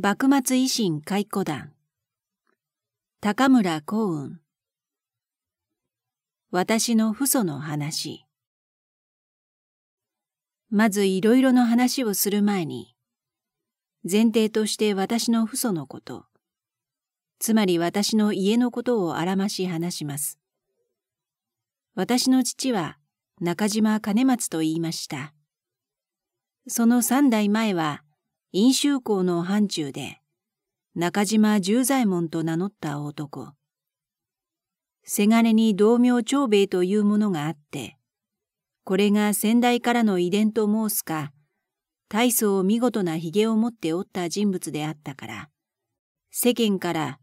幕末維新回顧団高村幸雲私の父祖の話まずいろいろの話をする前に前提として私の父祖のことつまり私の家のことをあらまし話します私の父は中島兼松と言いましたその三代前は陰州公の範疇で、中島十左衛門と名乗った男。せがれに同名長兵衛というものがあって、これが先代からの遺伝と申すか、大層見事な髭を持っておった人物であったから、世間から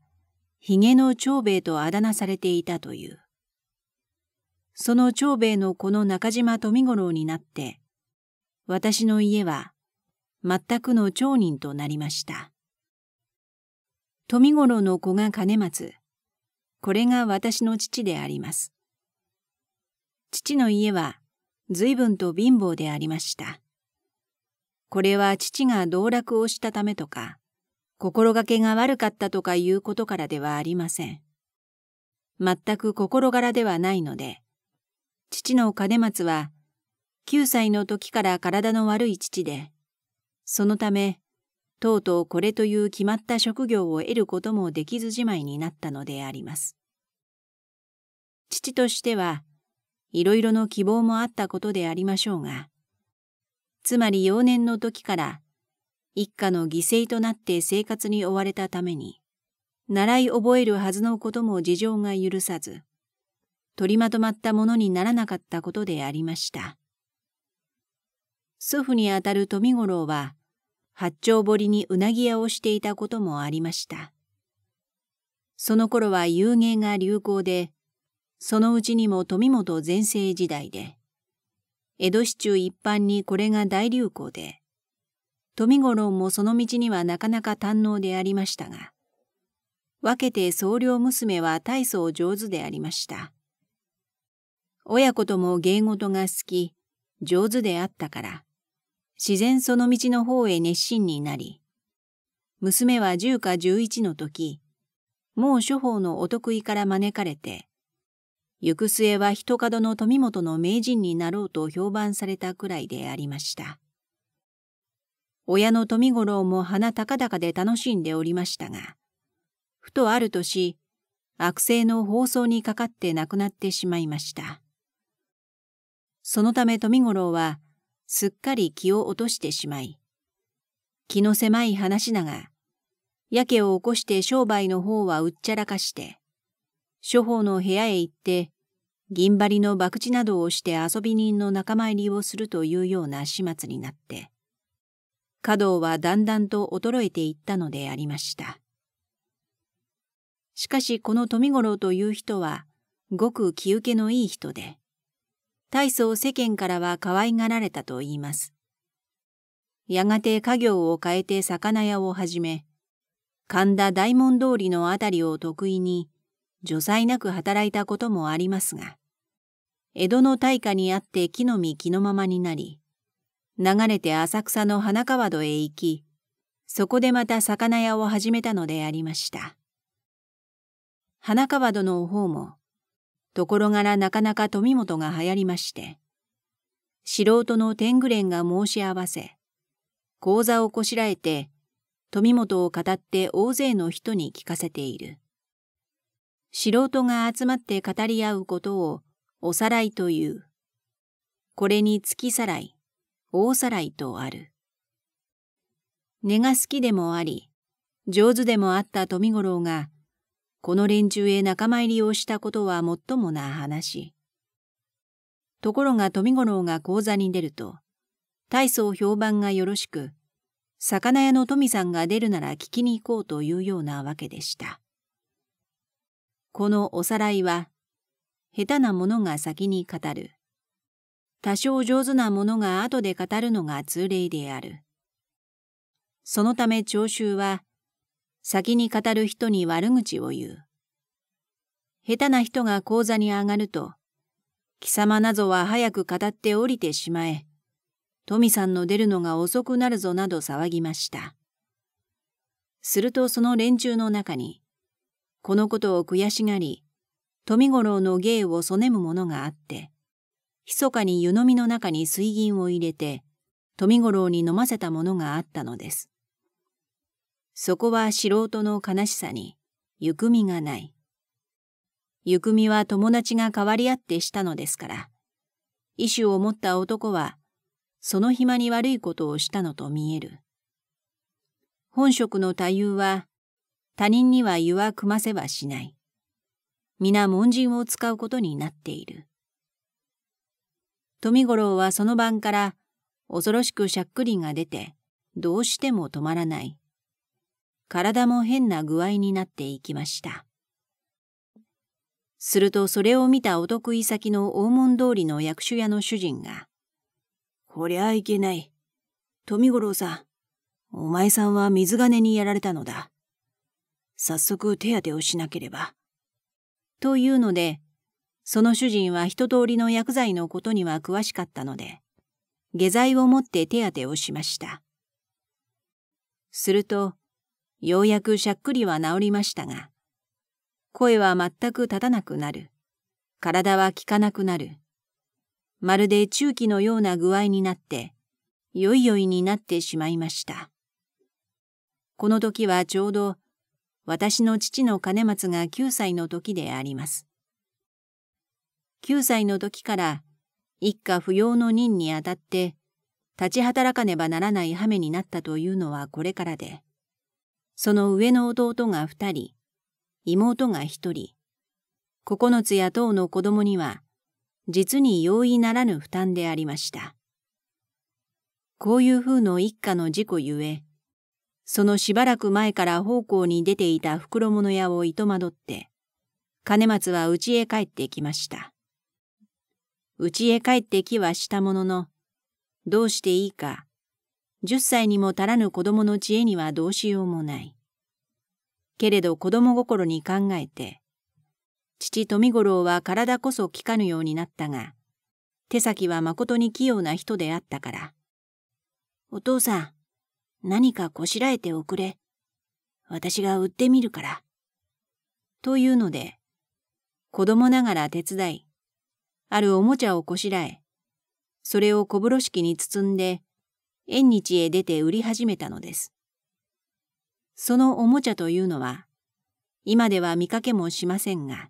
髭の長兵衛とあだ名されていたという。その長兵衛のこの中島富五郎になって、私の家は全くの町人となりました。富五郎の子が兼松。これが私の父であります。父の家は随分と貧乏でありました。これは父が道楽をしたためとか、心がけが悪かったとかいうことからではありません。全く心柄ではないので、父の兼松は9歳の時から体の悪い父で、そのため、とうとうこれという決まった職業を得ることもできずじまいになったのであります。父としては、いろいろの希望もあったことでありましょうが、つまり幼年の時から一家の犠牲となって生活に追われたために、習い覚えるはずのことも事情が許さず、取りまとまったものにならなかったことでありました。祖父にあたる富五郎は、八丁堀にうなぎ屋をしていたこともありました。その頃は遊芸が流行で、そのうちにも富本全盛時代で、江戸市中一般にこれが大流行で、富五郎もその道にはなかなか堪能でありましたが、分けて僧侶娘は大層上手でありました。親子とも芸事が好き、上手であったから、自然その道の方へ熱心になり、娘は十か十一の時、もう諸法のお得意から招かれて、行く末は人角の富本の名人になろうと評判されたくらいでありました。親の富五郎も鼻高々で楽しんでおりましたが、ふとある年、悪性の放送にかかって亡くなってしまいました。そのため富五郎は、すっかり気を落としてしまい、気の狭い話だが、やけを起こして商売の方はうっちゃらかして、処方の部屋へ行って、銀張りの博打などをして遊び人の仲間入りをするというような始末になって、華道はだんだんと衰えていったのでありました。しかしこの富五郎という人は、ごく気受けのいい人で、大層世間からは可愛がられたと言います。やがて家業を変えて魚屋を始め、神田大門通りのあたりを得意に、助災なく働いたこともありますが、江戸の大火にあって木の実木のままになり、流れて浅草の花川戸へ行き、そこでまた魚屋を始めたのでありました。花川戸の方も、ところがらなかなか富本が流行りまして、素人の天狗連が申し合わせ、講座をこしらえて、富本を語って大勢の人に聞かせている。素人が集まって語り合うことをおさらいという。これに月さらい、大さらいとある。根が好きでもあり、上手でもあった富五郎が、この連中へ仲間入りをしたことはもっともな話。ところが富五郎が講座に出ると、大層評判がよろしく、魚屋の富さんが出るなら聞きに行こうというようなわけでした。このおさらいは、下手なものが先に語る。多少上手なものが後で語るのが通例である。そのため聴衆は、先に語る人に悪口を言う。下手な人が講座に上がると、貴様なぞは早く語って降りてしまえ。富さんの出るのが遅くなるぞなど騒ぎました。するとその連中の中に、このことを悔しがり、富五郎の芸をそねむ者があって、密かに湯飲みの中に水銀を入れて、富五郎に飲ませたものがあったのです。そこは素人の悲しさに、ゆくみがない。ゆくみは友達が代わり合ってしたのですから、意志を持った男は、その暇に悪いことをしたのと見える。本職の太夫は、他人には湯は組ませはしない。皆門人を使うことになっている。富五郎はその晩から恐ろしくしゃっくりが出て、どうしても止まらない。体も変な具合になっていきました。するとそれを見たお得意先の黄門通りの役所屋の主人が、こりゃいけない。富五郎さん、お前さんは水金にやられたのだ。早速手当てをしなければ。というので、その主人は一通りの薬剤のことには詳しかったので、下剤を持って手当てをしました。すると、ようやくしゃっくりは治りましたが、声は全く立たなくなる。体は効かなくなる。まるで中期のような具合になって、よいよいになってしまいました。この時はちょうど、私の父の兼松が9歳の時であります。9歳の時から、一家不要の任にあたって、立ち働かねばならない羽目になったというのはこれからで、その上の弟が二人、妹が一人、九つや等の子供には、実に容易ならぬ負担でありました。こういう風の一家の事故ゆえ、そのしばらく前から奉公に出ていた袋物屋をいとまどって、金松は家へ帰ってきました。家へ帰ってきはしたものの、どうしていいか10歳にも足らぬ子供の知恵にはどうしようもない。けれど子供心に考えて、父富五郎は体こそ効かぬようになったが、手先は誠に器用な人であったから。お父さん、何かこしらえておくれ。私が売ってみるから。というので、子供ながら手伝い、あるおもちゃをこしらえ、それを小風呂敷に包んで縁日へ出て売り始めたのです。そのおもちゃというのは、今では見かけもしませんが、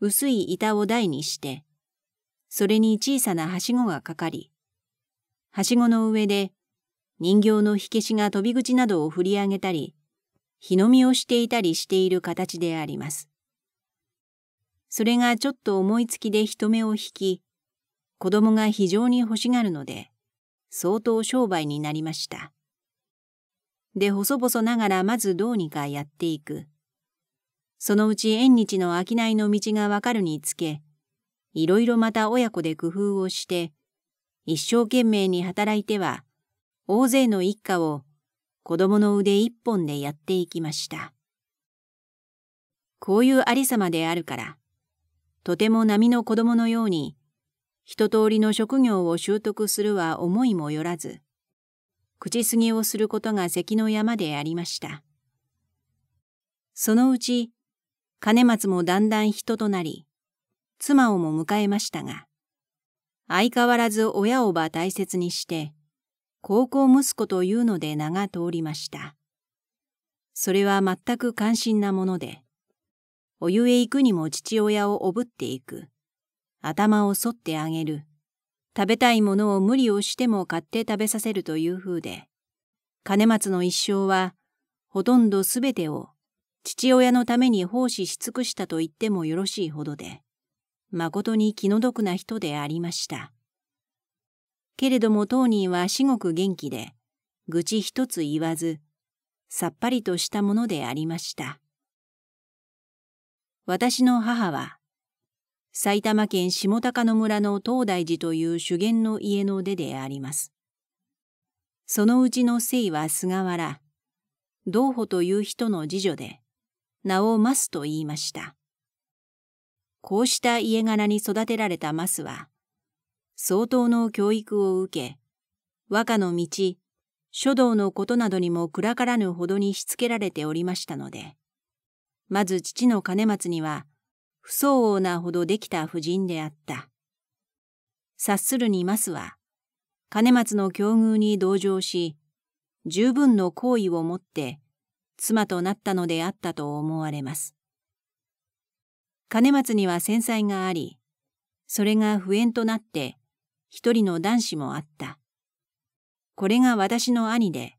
薄い板を台にして、それに小さなはしごがかかり、はしごの上で人形の火消しが飛び口などを振り上げたり、日のみをしていたりしている形であります。それがちょっと思いつきで人目を引き、子供が非常に欲しがるので、相当商売になりました。で、細々ながらまずどうにかやっていく。そのうち縁日の商いの道がわかるにつけ、いろいろまた親子で工夫をして、一生懸命に働いては、大勢の一家を子供の腕一本でやっていきました。こういうありさまであるから、とても波の子供のように一通りの職業を習得するは思いもよらず、口すぎをすることが関の山でありました。そのうち、金松もだんだん人となり、妻をも迎えましたが、相変わらず親をば大切にして、高校息子というので名が通りました。それは全く関心なもので、お湯へ行くにも父親をおぶっていく。頭を剃ってあげる。食べたいものを無理をしても買って食べさせるという風で、金松の一生は、ほとんどすべてを父親のために奉仕し尽くしたと言ってもよろしいほどで、誠に気の毒な人でありました。けれども当人は至極元気で、愚痴一つ言わず、さっぱりとしたものでありました。私の母は、埼玉県下高野村の東大寺という修験の家の出であります。そのうちの姓は菅原、道保という人の次女で、名をマスと言いました。こうした家柄に育てられたマスは、相当の教育を受け、和歌の道、書道のことなどにも暗からぬほどにしつけられておりましたので、まず父の兼松には、不相応なほどできた婦人であった。察するにますは、兼松の境遇に同情し、十分の好意を持って妻となったのであったと思われます。兼松には繊細があり、それが不縁となって一人の男子もあった。これが私の兄で、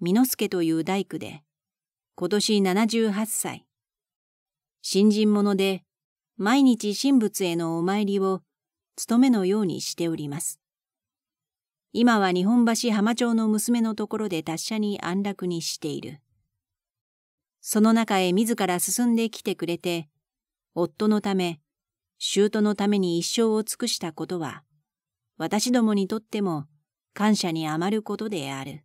美之助という大工で、今年78歳。新人者で毎日神仏へのお参りを務めのようにしております。今は日本橋浜町の娘のところで達者に安楽にしている。その中へ自ら進んできてくれて、夫のため、舅のために一生を尽くしたことは、私どもにとっても感謝に余ることである。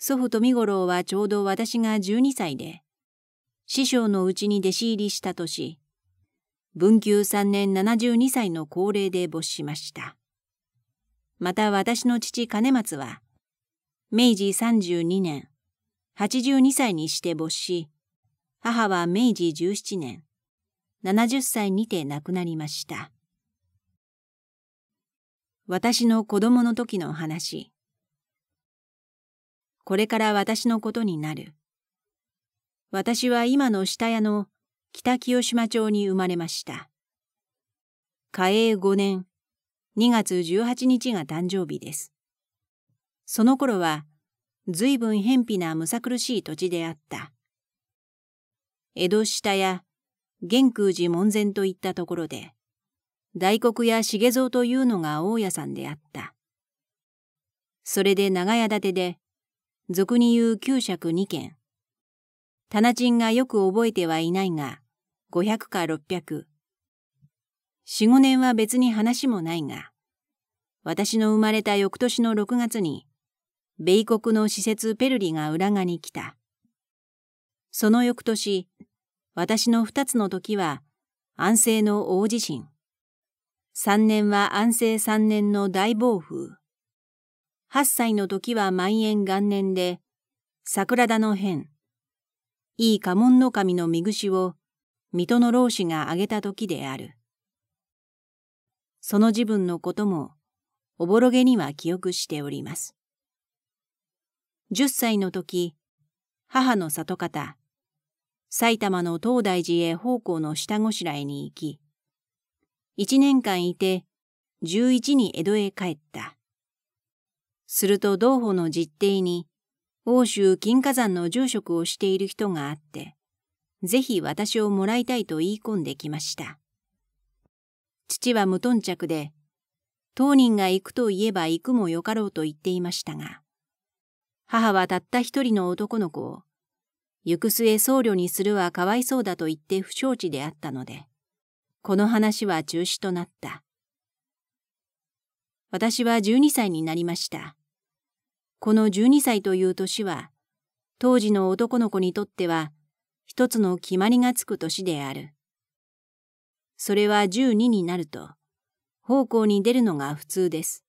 祖父富五郎はちょうど私が12歳で、師匠のうちに弟子入りした年、文久三年七十二歳の高齢で没しました。また私の父兼松は、明治三十二年、八十二歳にして没し、母は明治十七年、七十歳にて亡くなりました。私の子供の時の話。これから私のことになる。私は今の下屋の北清島町に生まれました。嘉永五年2月18日が誕生日です。その頃は随分偏僻なむさ苦しい土地であった。江戸下や玄空寺門前といったところで、大黒屋重蔵というのが大家さんであった。それで長屋建てで、俗に言う九尺二軒、タナチンがよく覚えてはいないが、五百か六百。四五年は別に話もないが、私の生まれた翌年の六月に、米国の施設ペルリが浦賀に来た。その翌年、私の二つの時は、安政の大地震。三年は安政三年の大暴風。八歳の時は万延元年で、桜田の変。いい家紋の神の見串を、水戸の老子が挙げた時である。その自分のことも、おぼろげには記憶しております。十歳の時、母の里方、埼玉の東大寺へ奉公の下ごしらえに行き、一年間いて、十一に江戸へ帰った。すると同歩の実定に、欧州金華山の住職をしている人があって、ぜひ私をもらいたいと言い込んできました。父は無頓着で、当人が行くと言えば行くもよかろうと言っていましたが、母はたった一人の男の子を、行く末僧侶にするはかわいそうだと言って不承知であったので、この話は中止となった。私は12歳になりました。この12歳という年は、当時の男の子にとっては、一つの決まりがつく年である。それは12になると、奉公に出るのが普通です。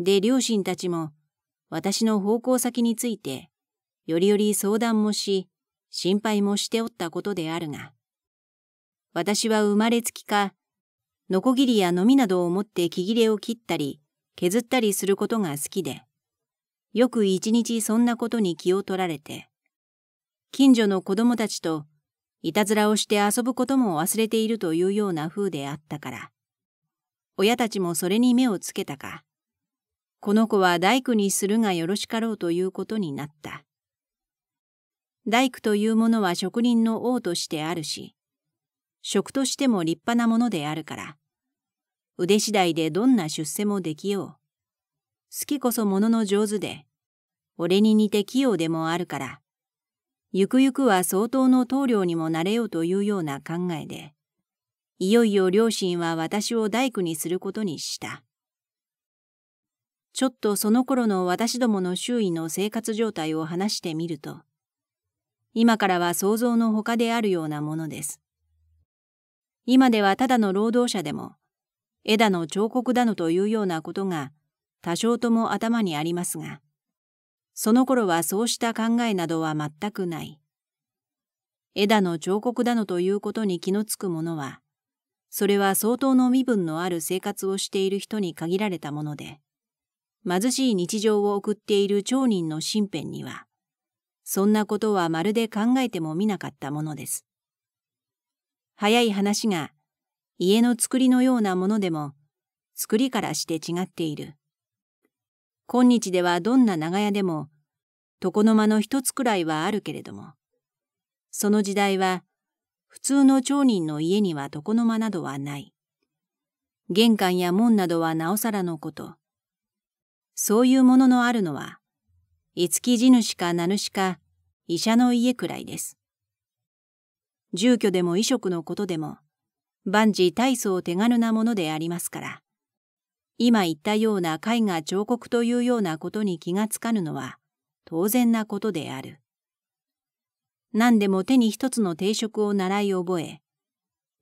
で、両親たちも、私の奉公先について、よりより相談もし、心配もしておったことであるが、私は生まれつきか、ノコギリやのみなどを持って木切れを切ったり、削ったりすることが好きで、よく一日そんなことに気を取られて、近所の子供たちといたずらをして遊ぶことも忘れているというような風であったから、親たちもそれに目をつけたか、この子は大工にするがよろしかろうということになった。大工というものは職人の王としてあるし、職としても立派なものであるから、腕次第でどんな出世もできよう。好きこそものの上手で、俺に似て器用でもあるから、ゆくゆくは相当の棟梁にもなれようというような考えで、いよいよ両親は私を大工にすることにした。ちょっとその頃の私どもの周囲の生活状態を話してみると、今からは想像のほかであるようなものです。今ではただの労働者でも、枝の彫刻だのというようなことが多少とも頭にありますが、その頃はそうした考えなどは全くない。枝の彫刻だのということに気のつくものは、それは相当の身分のある生活をしている人に限られたもので、貧しい日常を送っている町人の身辺には、そんなことはまるで考えてもみなかったものです。早い話が、家の作りのようなものでも、作りからして違っている。今日ではどんな長屋でも床の間の一つくらいはあるけれども、その時代は普通の町人の家には床の間などはない。玄関や門などはなおさらのこと。そういうもののあるのは、五木地主か名主か医者の家くらいです。住居でも衣食のことでも、万事大層手軽なものでありますから。今言ったような絵画彫刻というようなことに気がつかぬのは当然なことである。何でも手に一つの定食を習い覚え、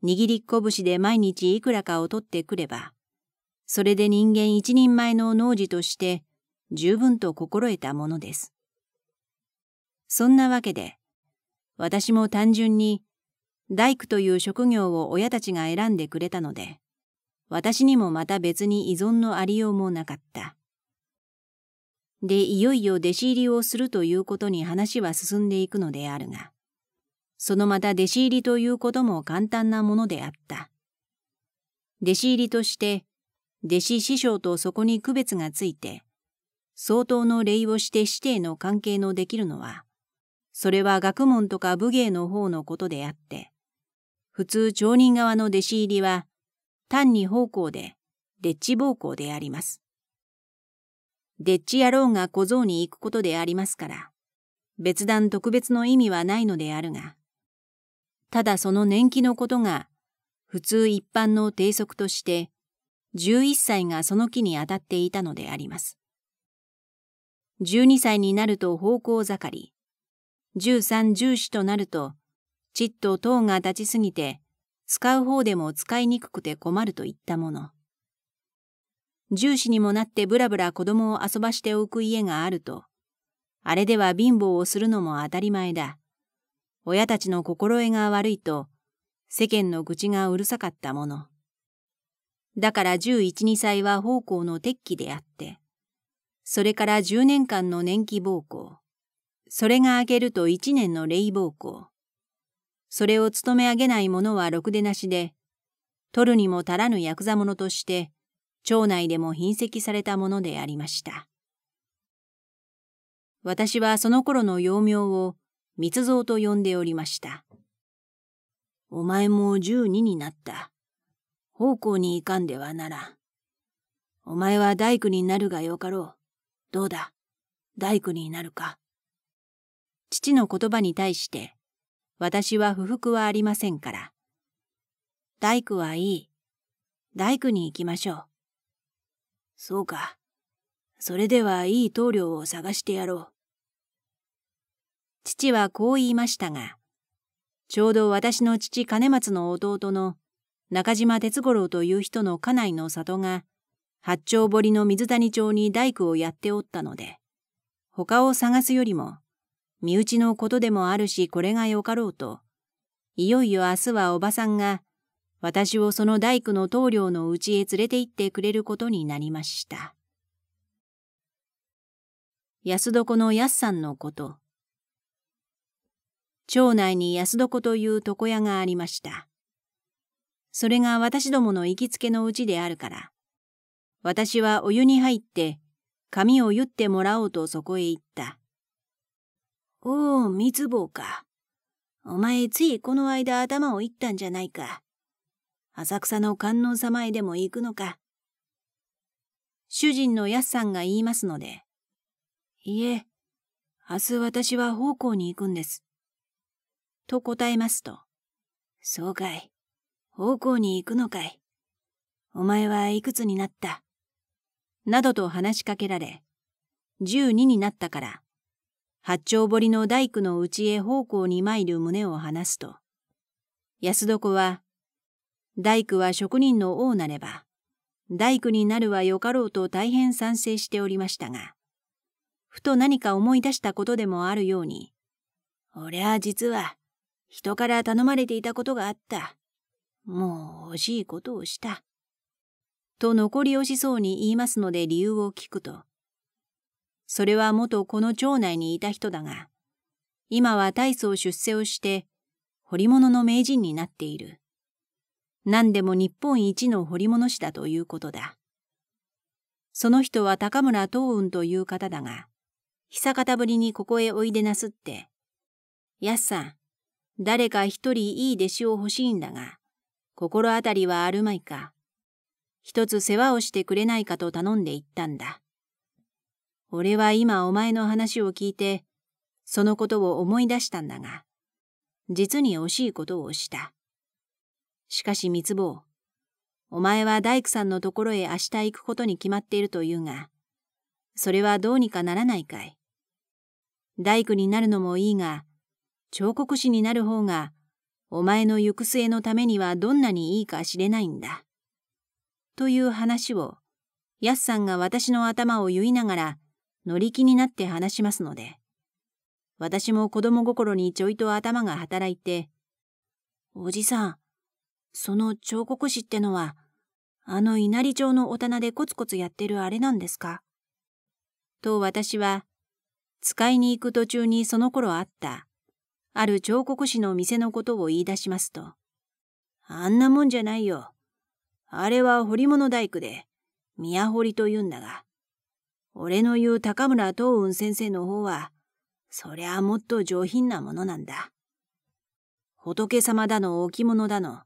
握りっしで毎日いくらかを取ってくれば、それで人間一人前の農事として十分と心得たものです。そんなわけで、私も単純に大工という職業を親たちが選んでくれたので、私にもまた別に依存のありようもなかった。で、いよいよ弟子入りをするということに話は進んでいくのであるが、そのまた弟子入りということも簡単なものであった。弟子入りとして、弟子師匠とそこに区別がついて、相当の礼をして師弟の関係のできるのは、それは学問とか武芸の方のことであって、普通町人側の弟子入りは、単に方向で、でっち暴行であります。でっち野郎が小僧に行くことでありますから、別段特別の意味はないのであるが、ただその年季のことが、普通一般の定則として、11歳がその木に当たっていたのであります。12歳になると方向盛り、13、14となると、ちっと塔が立ちすぎて、使う方でも使いにくくて困るといったもの。重視にもなってぶらぶら子供を遊ばしておく家があると、あれでは貧乏をするのも当たり前だ。親たちの心得が悪いと、世間の愚痴がうるさかったもの。だから11、2歳は奉公の敵機であって、それから10年間の年季暴行、それが明けると1年の霊暴行、それを務め上げない者はろくでなしで、取るにも足らぬヤクザ者として、町内でも貧積されたものでありました。私はその頃の幼名を密造と呼んでおりました。お前も十二になった。奉公に行かんではならん。お前は大工になるがよかろう。どうだ大工になるか。父の言葉に対して、私は不服はありませんから。大工はいい。大工に行きましょう。そうか。それではいい棟梁を探してやろう。父はこう言いましたが、ちょうど私の父兼松の弟の中島哲五郎という人の家内の里が、八丁堀の水谷町に大工をやっておったので、他を探すよりも身内のことでもあるしこれがよかろうと、いよいよ明日はおばさんが、私をその大工の棟梁のうちへ連れて行ってくれることになりました。安床の安さんのこと。町内に安床という床屋がありました。それが私どもの行きつけのうちであるから、私はお湯に入って、髪を結ってもらおうとそこへ行った。おお、密坊か。お前ついこの間頭をいったんじゃないか。浅草の観音様へでも行くのか。主人のやすさんが言いますので。いえ、明日私は奉公に行くんです。と答えますと。そうかい。奉公に行くのかい。お前はいくつになった。などと話しかけられ、十二になったから、八丁堀の大工の内へ奉公に参る旨を話すと、安床は、大工は職人の王なれば、大工になるはよかろうと大変賛成しておりましたが、ふと何か思い出したことでもあるように、俺は実は人から頼まれていたことがあった。もう惜しいことをした。と残り惜しそうに言いますので理由を聞くと、それは元この町内にいた人だが、今は大層出世をして、彫り物の名人になっている。何でも日本一の彫り物師だということだ。その人は高村東雲という方だが、久方ぶりにここへおいでなすって。やっさん、誰か一人いい弟子を欲しいんだが、心当たりはあるまいか。一つ世話をしてくれないかと頼んで行ったんだ。俺は今お前の話を聞いて、そのことを思い出したんだが、実に惜しいことをした。しかし密謀お前は大工さんのところへ明日行くことに決まっているというが、それはどうにかならないかい。大工になるのもいいが、彫刻師になる方が、お前の行く末のためにはどんなにいいか知れないんだ。という話を、やっさんが私の頭を言いながら乗り気になって話しますので。私も子供心にちょいと頭が働いて、おじさん、その彫刻師ってのは、あの稲荷町のお棚でコツコツやってるあれなんですかと私は、使いに行く途中にその頃あった、ある彫刻師の店のことを言い出しますと、あんなもんじゃないよ。あれは彫り物大工で、宮堀と言うんだが、俺の言う高村東雲先生の方は、そりゃあもっと上品なものなんだ。仏様だの置物だの、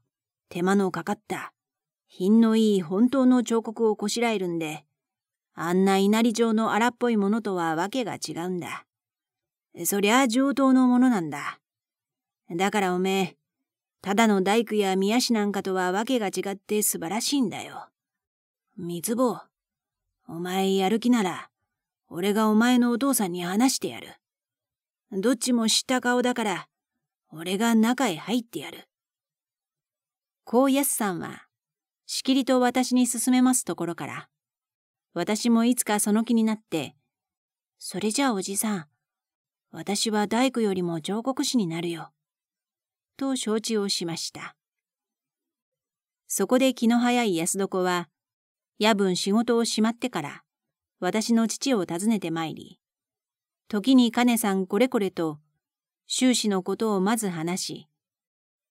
手間のかかった、品のいい本当の彫刻をこしらえるんで、あんな稲荷状の荒っぽいものとはわけが違うんだ。そりゃあ上等のものなんだ。だからおめえ、ただの大工や宮師なんかとはわけが違って素晴らしいんだよ。水坊。お前やる気なら、俺がお前のお父さんに話してやる。どっちも知った顔だから、俺が中へ入ってやる。こうやすさんは、しきりと私に勧めますところから、私もいつかその気になって、それじゃあおじさん、私は大工よりも彫刻師になるよ。と承知をしました。そこで気の早い安床は、夜分仕事をしまってから、私の父を訪ねて参り、時に金さんこれこれと、終始のことをまず話し、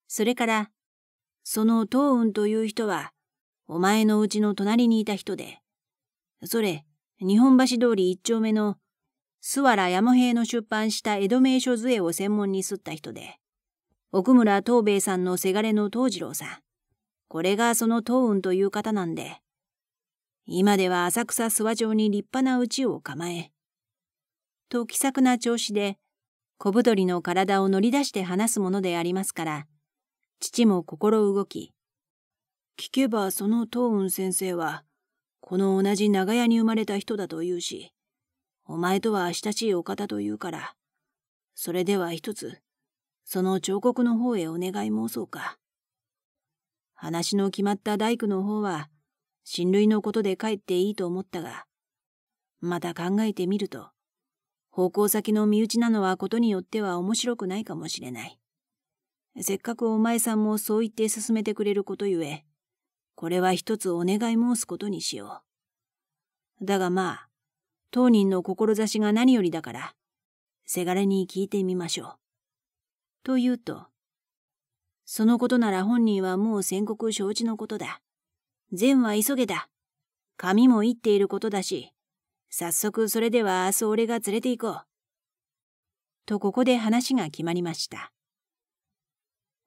それから、その東雲という人は、お前のうちの隣にいた人で、それ、日本橋通り一丁目の、諏原山平の出版した江戸名所図絵を専門にすった人で、奥村東兵衛さんのせがれの東次郎さん。これがその東雲という方なんで、今では浅草諏訪城に立派な家を構え、と気さくな調子で小太りの体を乗り出して話すものでありますから、父も心動き、聞けばその東雲先生は、この同じ長屋に生まれた人だと言うし、お前とは親しいお方と言うから、それでは一つ、その彫刻の方へお願い申そうか。話の決まった大工の方は、親類のことで帰っていいと思ったが、また考えてみると、方向先の身内なのはことによっては面白くないかもしれない。せっかくお前さんもそう言って進めてくれることゆえ、これは一つお願い申すことにしよう。だがまあ、当人の志が何よりだから、せがれに聞いてみましょう。と言うと、そのことなら本人はもう宣告承知のことだ。善は急げだ。髪もいっていることだし、早速それでは明日俺が連れて行こう。とここで話が決まりました。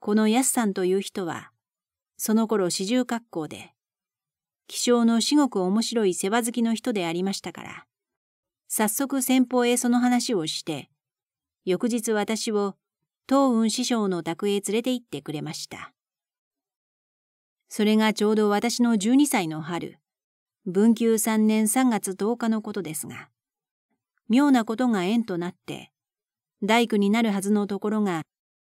この安さんという人は、その頃四十格好で、気象の至極面白い世話好きの人でありましたから、早速先方へその話をして、翌日私を東雲師匠の宅へ連れて行ってくれました。それがちょうど私の十二歳の春、文久三年三月十日のことですが、妙なことが縁となって、大工になるはずのところが、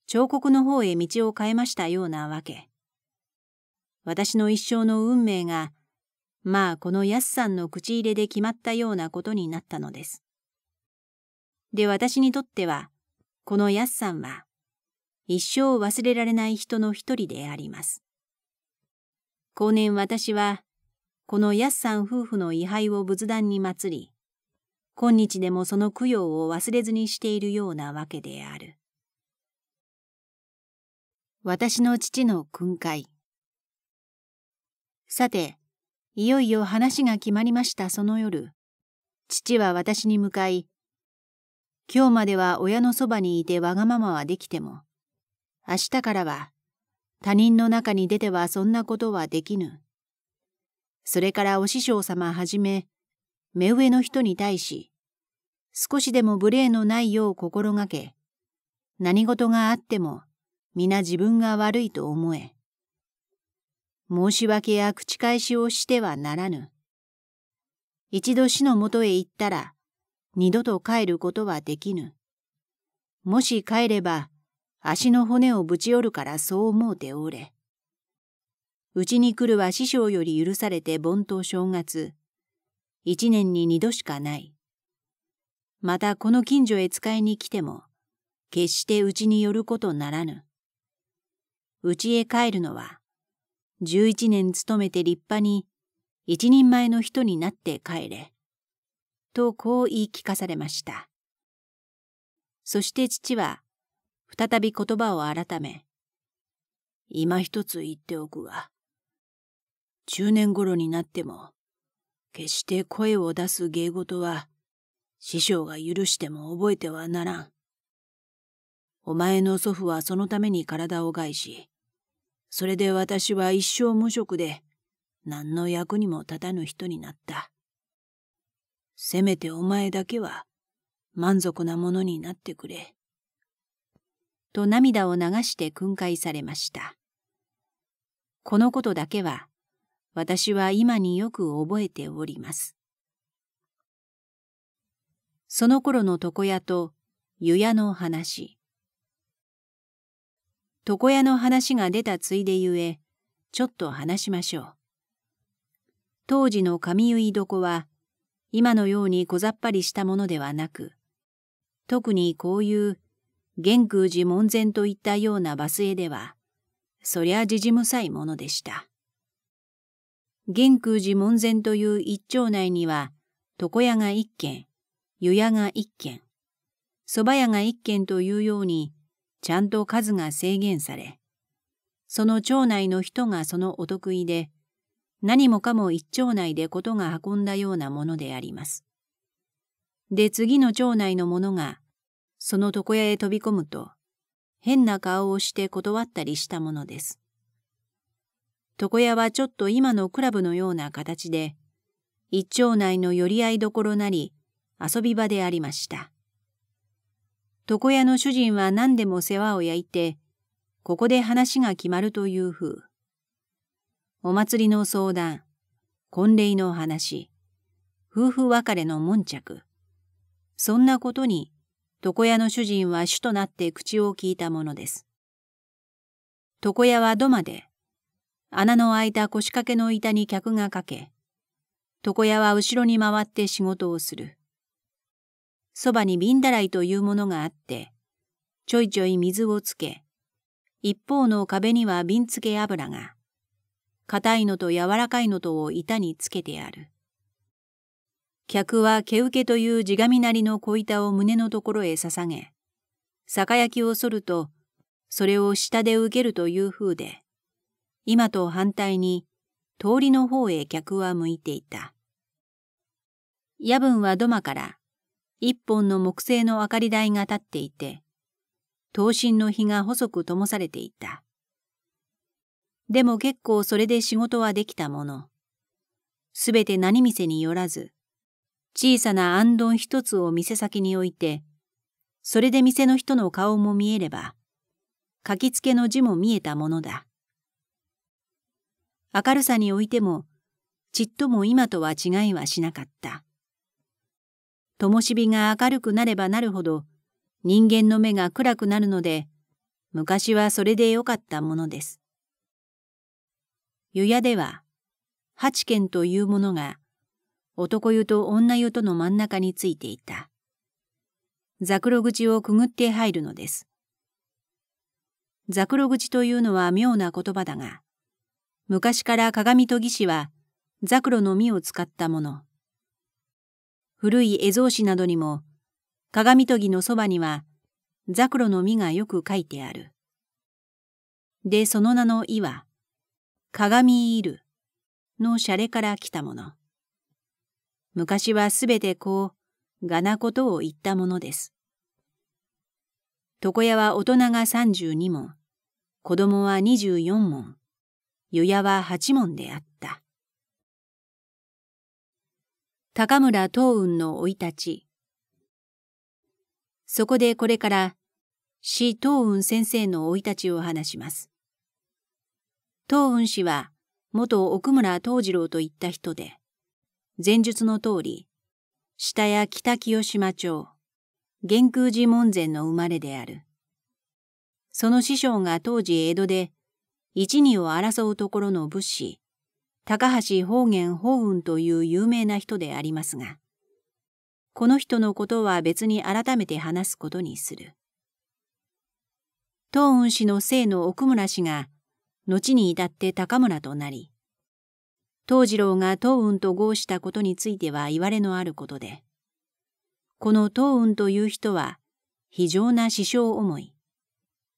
彫刻の方へ道を変えましたようなわけ。私の一生の運命が、まあこの安さんの口入れで決まったようなことになったのです。で私にとっては、この安さんは、一生忘れられない人の一人であります。後年私は、この安さん夫婦の位牌を仏壇に祀り、今日でもその供養を忘れずにしているようなわけである。私の父の訓戒。さて、いよいよ話が決まりましたその夜、父は私に向かい、今日までは親のそばにいてわがままはできても、明日からは他人の中に出てはそんなことはできぬ。それからお師匠様はじめ、目上の人に対し、少しでも無礼のないよう心がけ、何事があっても、皆自分が悪いと思え。申し訳や口返しをしてはならぬ。一度死のもとへ行ったら、二度と帰ることはできぬ。もし帰れば、足の骨をぶち折るからそう思うておれ。うちに来るは師匠より許されて盆と正月。一年に二度しかない。またこの近所へ使いに来ても、決してうちに寄ることならぬ。うちへ帰るのは、十一年勤めて立派に、一人前の人になって帰れ。とこう言い聞かされました。そして父は、再び言葉を改め、今一つ言っておくが、中年頃になっても、決して声を出す芸事は、師匠が許しても覚えてはならん。お前の祖父はそのために体を害し、それで私は一生無職で、何の役にも立たぬ人になった。せめてお前だけは満足なものになってくれ。と涙を流して訓戒されました。このことだけは、私は今によく覚えております。その頃の床屋と湯屋の話。床屋の話が出たついでゆえ、ちょっと話しましょう。当時の髪結い床は、今のように小ざっぱりしたものではなく、特にこういう玄空寺門前といったようなバス絵では、そりゃじじむさいものでした。玄空寺門前という一町内には、床屋が一軒、湯屋が一軒、蕎麦屋が一軒というように、ちゃんと数が制限され、その町内の人がそのお得意で、何もかも一町内でことが運んだようなものであります。で、次の町内の者がその床屋へ飛び込むと、変な顔をして断ったりしたものです。床屋はちょっと今のクラブのような形で、一丁内の寄り合いどころなり、遊び場でありました。床屋の主人は何でも世話を焼いて、ここで話が決まるという風。お祭りの相談、婚礼の話、夫婦別れの悶着。そんなことに床屋の主人は主となって口を聞いたものです。床屋は土間で、穴の開いた腰掛けの板に客がかけ、床屋は後ろに回って仕事をする。そばに瓶だらいというものがあって、ちょいちょい水をつけ、一方の壁には瓶付け油が、硬いのと柔らかいのとを板につけてある。客は毛受けという地紙なりの小板を胸のところへ捧げ、酒焼きを剃ると、それを下で受けるという風で、今と反対に通りの方へ客は向いていた。夜分は土間から一本の木製の明かり台が立っていて、刀身の火が細く灯されていた。でも結構それで仕事はできたもの。すべて何店によらず、小さな暗丼一つを店先に置いて、それで店の人の顔も見えれば、書きつけの字も見えたものだ。明るさにおいても、ちっとも今とは違いはしなかった。灯火が明るくなればなるほど、人間の目が暗くなるので、昔はそれでよかったものです。湯屋では、八軒というものが、男湯と女湯との真ん中についていた。ザクロ口をくぐって入るのです。ザクロ口というのは妙な言葉だが、昔から鏡研ぎ師はザクロの実を使ったもの。古い絵像紙などにも、鏡研ぎのそばにはザクロの実がよく書いてある。で、その名の「意は、鏡いるのシャレから来たもの。昔はすべてこう、がなことを言ったものです。床屋は大人が三十二門、子供は二十四門、湯屋は八門であった。高村東雲の生い立ち。そこでこれから、市東雲先生の生い立ちを話します。東雲氏は、元奥村東次郎といった人で、前述の通り、下や北清島町、玄空寺門前の生まれである。その師匠が当時江戸で、一二を争うところの物資、高橋方言法雲という有名な人でありますが、この人のことは別に改めて話すことにする。東雲氏の姓の奥村氏が、後に至って高村となり、藤次郎が東雲と合したことについては言われのあることで、この東雲という人は非常な師匠思い、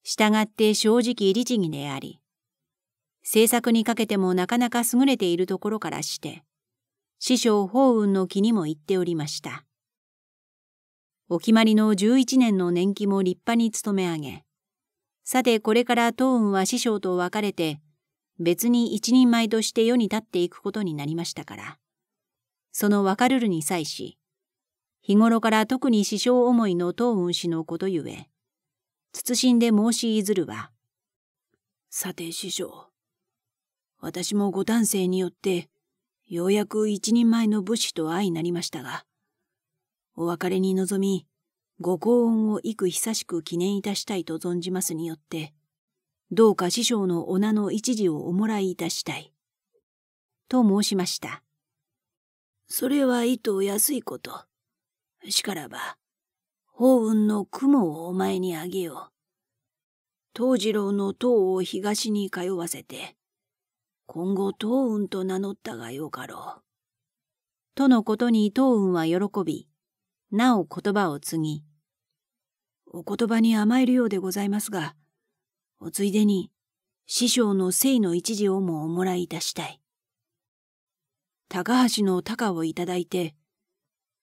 従って正直律儀であり、政策にかけてもなかなか優れているところからして、師匠法雲の気にも言っておりました。お決まりの11年の年季も立派に務め上げ、さてこれから東雲は師匠と別れて別に一人前として世に立っていくことになりましたから、そのかるるに際し、日頃から特に師匠思いの東雲氏のことゆえ、謹んで申しいずるは、さて師匠、私もご丹性によって、ようやく一人前の武士と相なりましたが、お別れに臨み、ご幸運を幾久しく記念いたしたいと存じますによって、どうか師匠のお名の一時をおもらいいたしたい。と申しました。それは意図安いこと。しからば、法雲の雲をお前にあげよう。東次郎の塔を東に通わせて、今後東雲と名乗ったがよかろう。とのことに東雲は喜び、なお言葉を継ぎ、お言葉に甘えるようでございますが、おついでに、師匠の生の一時をもおもらいたしたい。高橋の高をいただいて、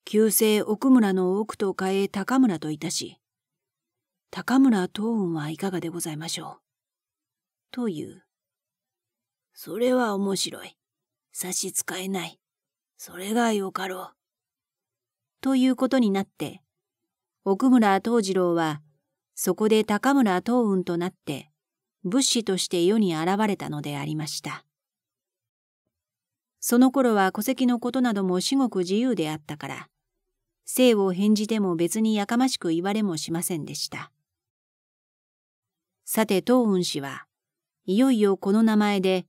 旧姓奥村の奥と変え高村といたし、高村東雲はいかがでございましょう。という。それは面白い。差し支えない。それがよかろう。ということになって、奥村藤次郎はそこで高村東雲となって、物資として世に現れたのでありました。その頃は戸籍のことなども至極自由であったから、姓を返じても別にやかましく言われもしませんでした。さて東雲氏はいよいよこの名前で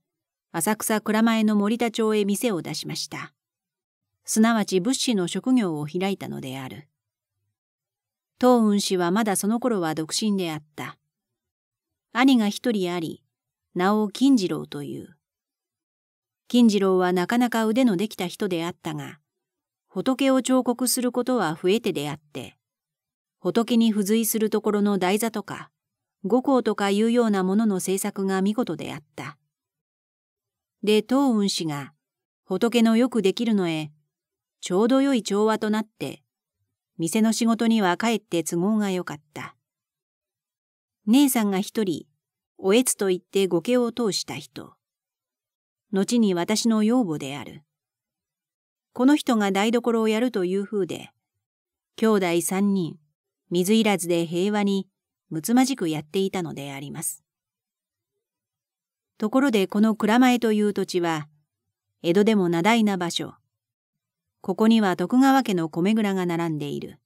浅草蔵前の森田町へ店を出しました。すなわち物資の職業を開いたのである。東雲氏はまだその頃は独身であった。兄が一人あり、名を金次郎という。金次郎はなかなか腕のできた人であったが、仏を彫刻することは増えてであって、仏に付随するところの台座とか、五行とかいうようなものの制作が見事であった。で、東雲氏が、仏のよくできるのへ、ちょうどよい調和となって、店の仕事にはかえって都合が良かった。姉さんが一人、おえつと言って御家を通した人。後に私の養母である。この人が台所をやるという風で、兄弟三人、水いらずで平和に、むつまじくやっていたのであります。ところでこの蔵前という土地は、江戸でも名題な場所、ここには徳川家の米蔵が並んでいる。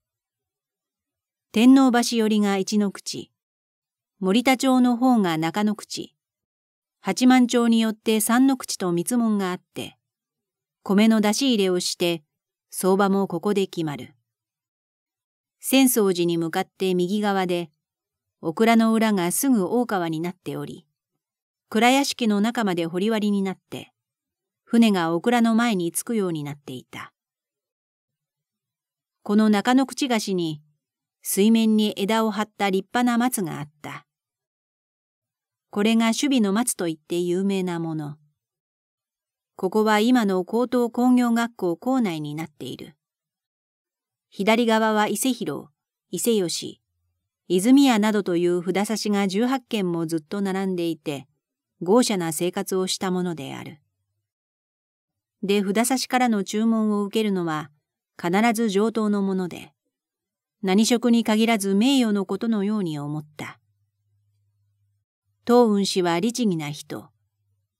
天皇橋寄りが一の口、森田町の方が中の口、八幡町によって三の口と三つ門があって、米の出し入れをして相場もここで決まる。浅草寺に向かって右側で、オクラの裏がすぐ大川になっており、蔵屋敷の中まで掘り割りになって、船がオクラの前に着くようになっていた。この中野口菓子に水面に枝を張った立派な松があった。これが守備の松といって有名なもの。ここは今の高等工業学校校内になっている。左側は伊勢広、伊勢吉、泉屋などという札差しが18軒もずっと並んでいて、豪奢な生活をしたものである。で、札差しからの注文を受けるのは、必ず上等のもので、何職に限らず名誉のことのように思った。東雲氏は律儀な人、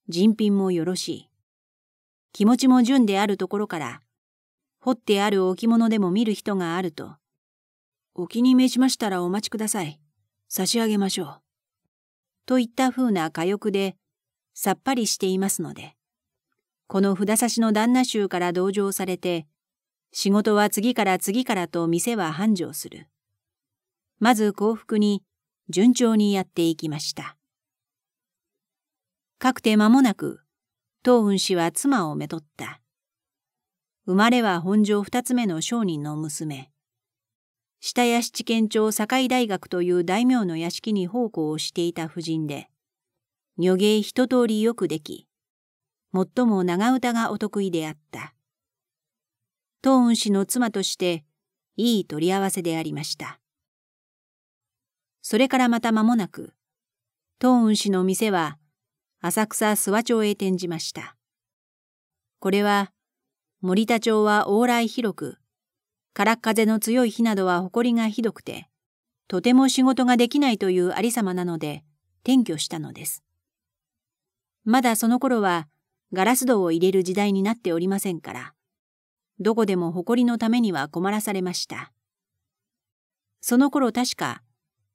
人品もよろしい。気持ちも純であるところから、掘ってある置物でも見る人があると、お気に召しましたらお待ちください。差し上げましょう。といった風な火欲で、さっぱりしていますので、この札差しの旦那衆から同情されて、仕事は次から次からと店は繁盛する。まず幸福に順調にやっていきました。かくて間もなく、東雲氏は妻をめとった。生まれは本庄二つ目の商人の娘。下屋七県庁堺大学という大名の屋敷に奉公をしていた婦人で、女芸一通りよくでき、最も長唄がお得意であった。トーン氏の妻としていい取り合わせでありました。それからまた間もなく、トーン氏の店は浅草諏訪町へ転じました。これは、森田町は往来広く、空っ風の強い日などは埃がひどくて、とても仕事ができないというありさまなので、転居したのです。まだその頃は、ガラス戸を入れる時代になっておりませんから、どこでも誇りのためには困らされました。その頃確か、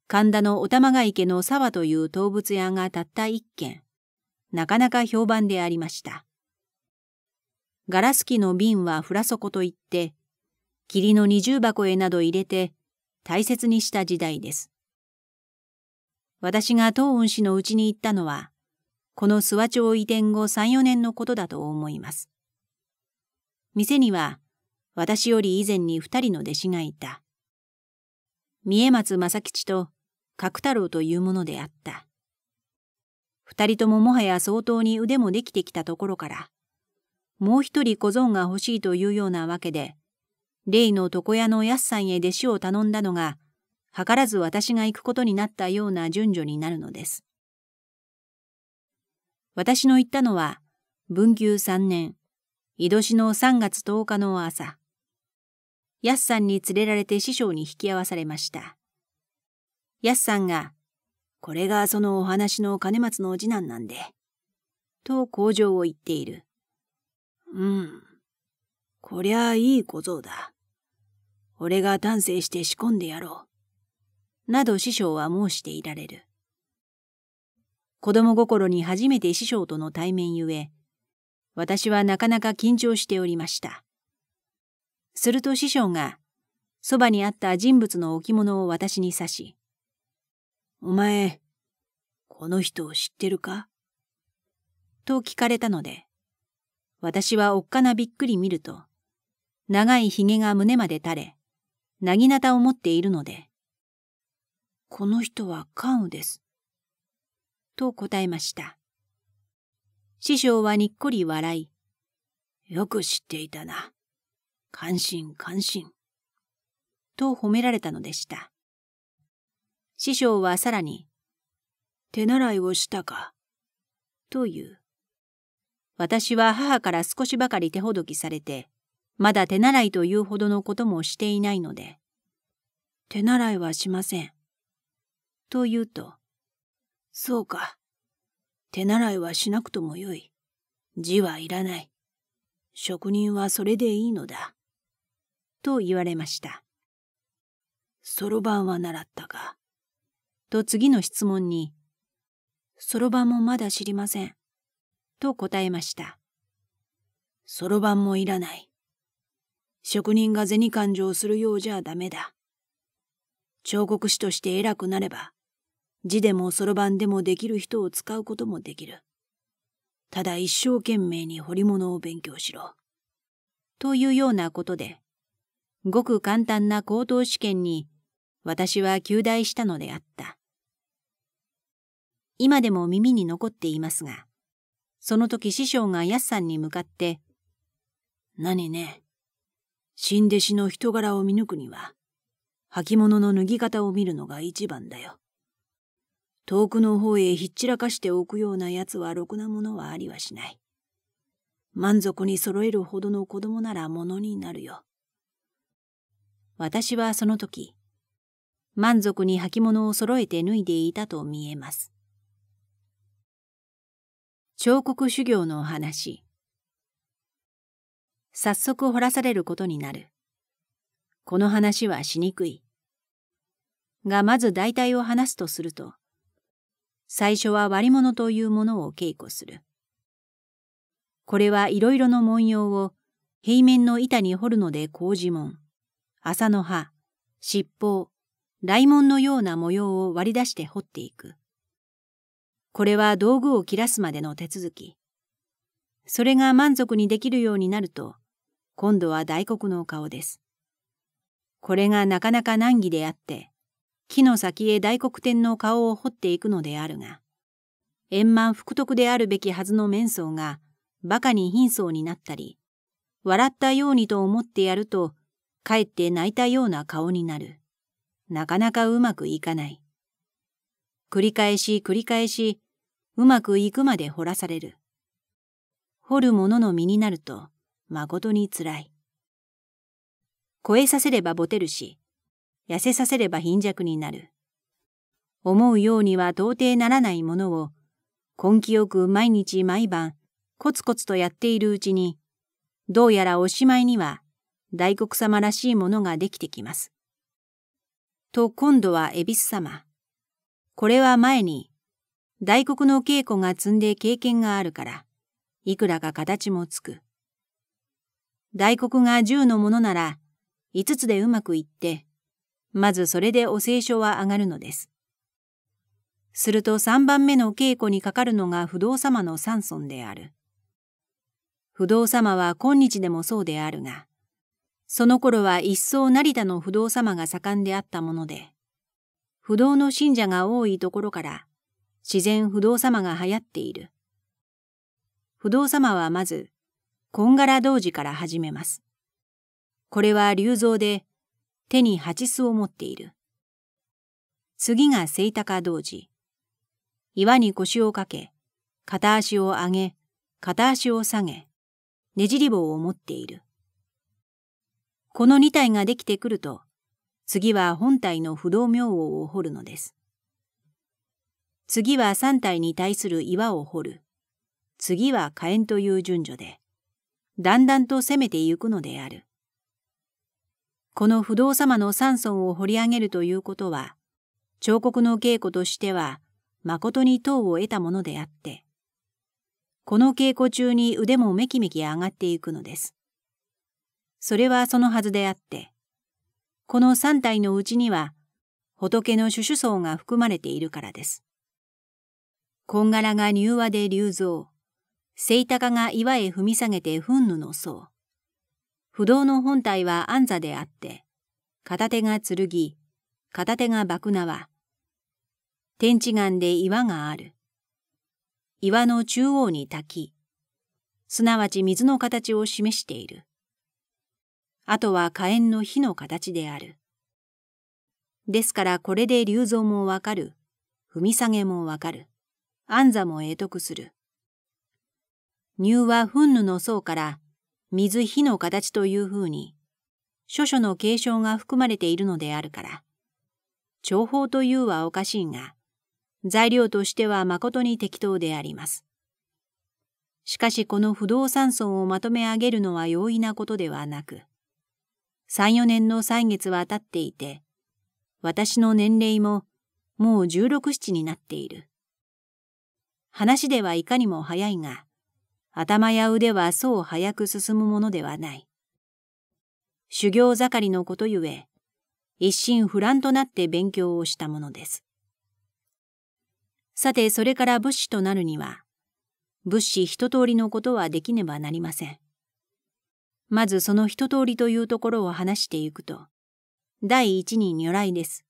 神田のお玉が池の沢という動物屋がたった一軒、なかなか評判でありました。ガラス機の瓶はフラソコといって、霧の二重箱へなど入れて大切にした時代です。私が東雲氏のうちに行ったのは、この諏訪町移転後3、4年のことだと思います。店には私より以前に二人の弟子がいた。三重松正吉と角太郎というものであった。二人とももはや相当に腕もできてきたところから、もう一人小僧が欲しいというようなわけで、例の床屋の安さんへ弟子を頼んだのが、図らず私が行くことになったような順序になるのです。私の言ったのは、文久三年、井戸市の3月10日の朝、ヤスさんに連れられて師匠に引き合わされました。ヤスさんが、これがそのお話の金松の次男なんで、と工場を言っている。うん。こりゃいい小僧だ。俺が丹精して仕込んでやろう。など師匠は申していられる。子供心に初めて師匠との対面ゆえ、私はなかなか緊張しておりました。すると師匠が、そばにあった人物の置物を私に指し、お前、この人を知ってるかと聞かれたので、私はおっかなびっくり見ると、長い髭が胸まで垂れ、なぎなたを持っているので、この人は関羽です。と答えました。師匠はにっこり笑い、よく知っていたな。感心感心。と褒められたのでした。師匠はさらに、手習いをしたか。という。私は母から少しばかり手ほどきされて、まだ手習いというほどのこともしていないので、手習いはしません。と言うと、そうか。手習いはしなくともよい。字はいらない。職人はそれでいいのだ。と言われました。そろばんは習ったか。と次の質問に、そろばんもまだ知りません。と答えました。そろばんもいらない。職人が銭勘定するようじゃダメだ。彫刻師として偉くなれば、字でもそろばんでもできる人を使うこともできる。ただ一生懸命に彫り物を勉強しろ。というようなことで、ごく簡単な高等試験に私は求大したのであった。今でも耳に残っていますが、その時師匠が安さんに向かって、何ね、新弟子の人柄を見抜くには、履物の脱ぎ方を見るのが一番だよ。遠くの方へひっちらかしておくような奴はろくなものはありはしない。満足に揃えるほどの子供ならものになるよ。私はその時、満足に履物を揃えて脱いでいたと見えます。彫刻修行の話。早速掘らされることになる。この話はしにくい。がまず大体を話すとすると、最初は割物というものを稽古する。これはいろいろの文様を平面の板に彫るので麹門、麻の葉、尻尾、雷門のような模様を割り出して彫っていく。これは道具を切らすまでの手続き。それが満足にできるようになると、今度は大黒の顔です。これがなかなか難儀であって、木の先へ大黒天の顔を掘っていくのであるが、円満福徳であるべきはずの面相が、馬鹿に貧相になったり、笑ったようにと思ってやると、かえって泣いたような顔になる。なかなかうまくいかない。繰り返し繰り返し、うまくいくまで掘らされる。掘る者の身になると、誠につらい。超えさせればボテるし、痩せさせれば貧弱になる。思うようには到底ならないものを、根気よく毎日毎晩、コツコツとやっているうちに、どうやらおしまいには大黒様らしいものができてきます。と今度は恵比寿様。これは前に、大黒の稽古が積んで経験があるから、いくらか形もつく。大黒が十のものなら、5つでうまくいって、まずそれでお聖書は上がるのです。すると3番目の稽古にかかるのが不動様の三尊である。不動様は今日でもそうであるが、その頃は一層成田の不動様が盛んであったもので、不動の信者が多いところから自然不動様が流行っている。不動様はまず、こんがら童子から始めます。これは流蔵で、手に蜂巣を持っている。次が聖高同カ童子。岩に腰をかけ、片足を上げ、片足を下げ、ねじり棒を持っている。この2体ができてくると、次は本体の不動明王を掘るのです。次は3体に対する岩を掘る。次は火炎という順序で、だんだんと攻めてゆくのである。この不動様の三尊を掘り上げるということは、彫刻の稽古としては、誠に塔を得たものであって、この稽古中に腕もめきめき上がっていくのです。それはそのはずであって、この三体のうちには、仏の種々層が含まれているからです。こんがらが柔和で流蔵、聖高が岩へ踏み下げて憤怒の層。不動の本体は安座であって、片手が剣、片手が爆縄。天地岩で岩がある。岩の中央に滝、すなわち水の形を示している。あとは火炎の火の形である。ですからこれで流像もわかる、踏み下げもわかる、安座も得得する。乳は憤怒の層から水火の形というふうに、諸書の継承が含まれているのであるから、重宝というはおかしいが、材料としては誠に適当であります。しかしこの不動産村をまとめ上げるのは容易なことではなく、3、4年の歳月は経っていて、私の年齢ももう16、7になっている。話ではいかにも早いが、頭や腕はそう早く進むものではない。修行盛りのことゆえ、一心不乱となって勉強をしたものです。さて、それから物資となるには、物資一通りのことはできねばなりません。まずその一通りというところを話していくと、第一に如来です。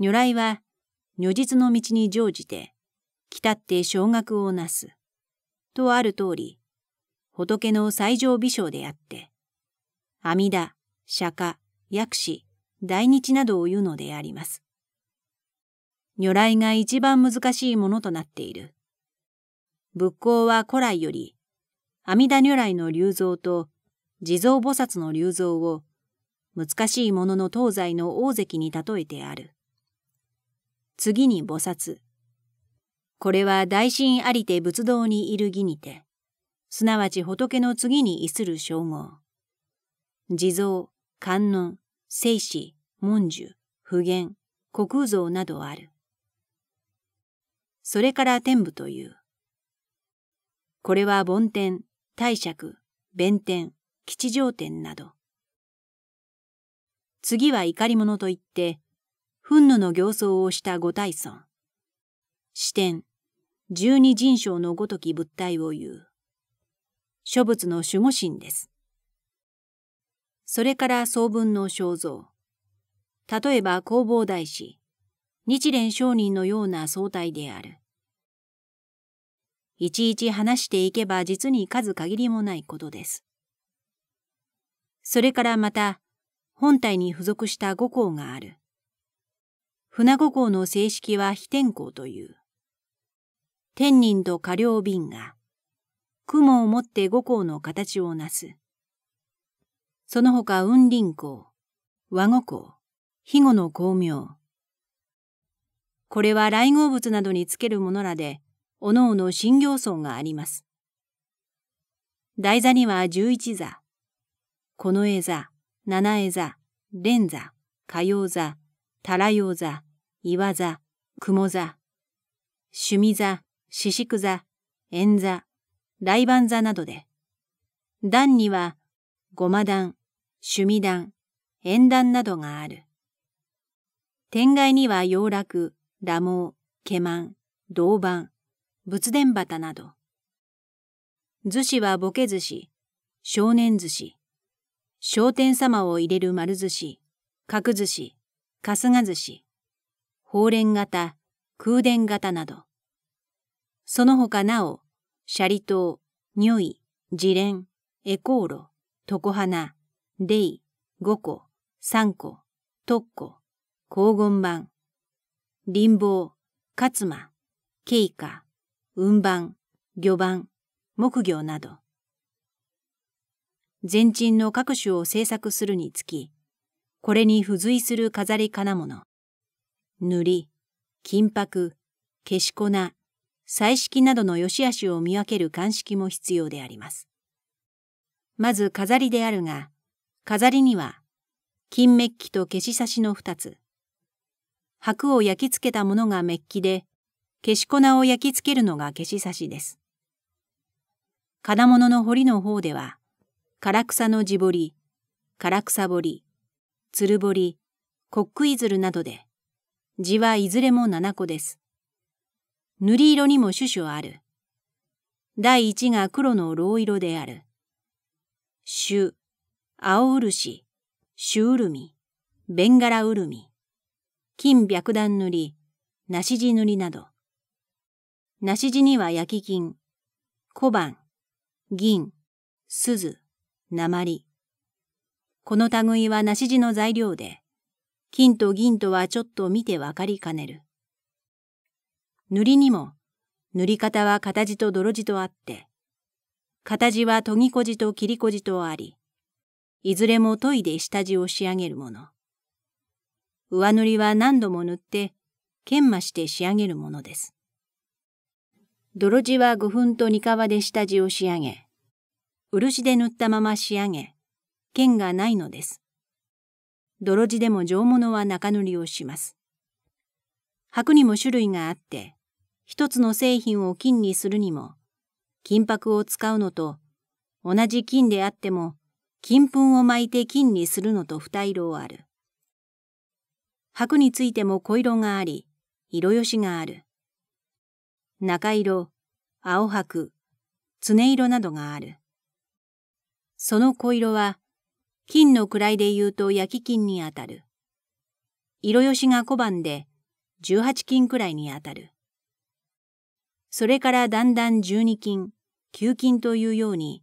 如来は、如実の道に乗じて、来たって小学をなす。とある通り、仏の最上微笑であって、阿弥陀、釈迦、薬師、大日などを言うのであります。如来が一番難しいものとなっている。仏教は古来より、阿弥陀如来の流像と地蔵菩薩の流像を難しいものの東西の大関に例えてある。次に菩薩、これは大神ありて仏道にいる義にて、すなわち仏の次に位する称号。地蔵、観音、聖子、文殊、普賢、虚空像などある。それから天部という。これは梵天、大釈、弁天、吉祥天など。次は怒り者といって、憤怒の行相をした五大尊。四天、十二人称のごとき物体を言う。諸仏の守護神です。それから総文の肖像。例えば弘法大師、日蓮商人のような総体である。いちいち話していけば実に数限りもないことです。それからまた、本体に付属した五項がある。船五項の正式は非天候という。天人と下両瓶が、雲を持って五行の形をなす。その他雲林校、和語校、肥後の光明。これは来合物などにつけるものらで、おのおの新行層があります。台座には十一座、この絵座、七絵座、連座、火曜座、太羅座、岩座、雲座、趣味座、四宿座、円座、雷番座などで、段には、ごま段、趣味段、円段などがある。天外には洋楽、羅毛、毛満、銅板、仏伝旗など。寿司はボケ寿司、少年寿司、商店様を入れる丸寿司、角寿司、春日寿司、法蓮型、空伝型など。その他なお、シャリ島、如意、ジレン、エコーロ、トコハナ、デイ、五個、三個、トッコ、黄金版、ボウ、カツマ、ケイカ、ウバン、魚番、木魚など。全鎮の各種を制作するにつき、これに付随する飾り金物、塗り、金箔、消し粉、彩色などの良し悪しを見分ける鑑識も必要であります。まず飾りであるが、飾りには、金メッキと消し差しの二つ。箔を焼き付けたものがメッキで、消し粉を焼き付けるのが消し差しです。金物の堀の方では、唐草の地彫り、唐草彫り、鶴彫り、コックイズルなどで、地はいずれも七個です。塗り色にも種々ある。第一が黒の老色である。朱、青漆、朱うるみ、ベンガラうるみ、金白檀塗り、梨地塗りなど。梨地には焼き金、小判、銀、鈴、鉛。この類は梨地の材料で、金と銀とはちょっと見てわかりかねる。塗りにも、塗り方は形と泥地とあって、形は研ぎ小地と切り小地とあり、いずれも研いで下地を仕上げるもの。上塗りは何度も塗って、研磨して仕上げるものです。泥地は五分と二皮で下地を仕上げ、漆で塗ったまま仕上げ、剣がないのです。泥地でも上物は中塗りをします。白にも種類があって、一つの製品を金にするにも、金箔を使うのと、同じ金であっても、金粉を巻いて金にするのと二色ある。白についても小色があり、色しがある。中色、青白、常色などがある。その小色は、金の位で言うと焼き金にあたる。色しが小判で、18金くらいにあたる。それからだんだん十二金、九金というように、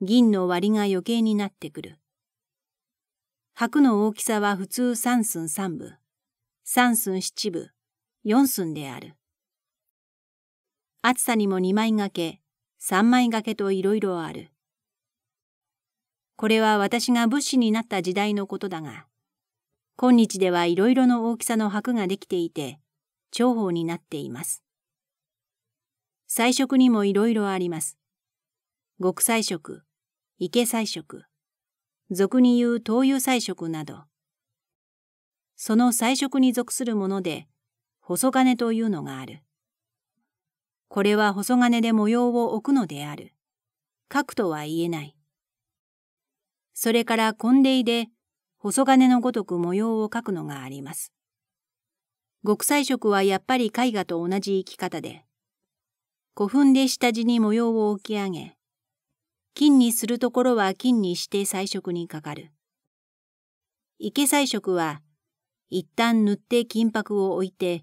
銀の割が余計になってくる。白の大きさは普通三寸三部、三寸七部、四寸である。厚さにも二枚掛け、三枚掛けといろいろある。これは私が物資になった時代のことだが、今日ではいろいろの大きさの箔ができていて、重宝になっています。彩色にもいろいろあります。極彩色、池彩色、俗に言う灯油彩色など。その彩色に属するもので、細金というのがある。これは細金で模様を置くのである。書くとは言えない。それから根泥で細金のごとく模様を書くのがあります。極彩色はやっぱり絵画と同じ生き方で、古墳で下地に模様を置き上げ、金にするところは金にして彩色にかかる。池彩色は、一旦塗って金箔を置いて、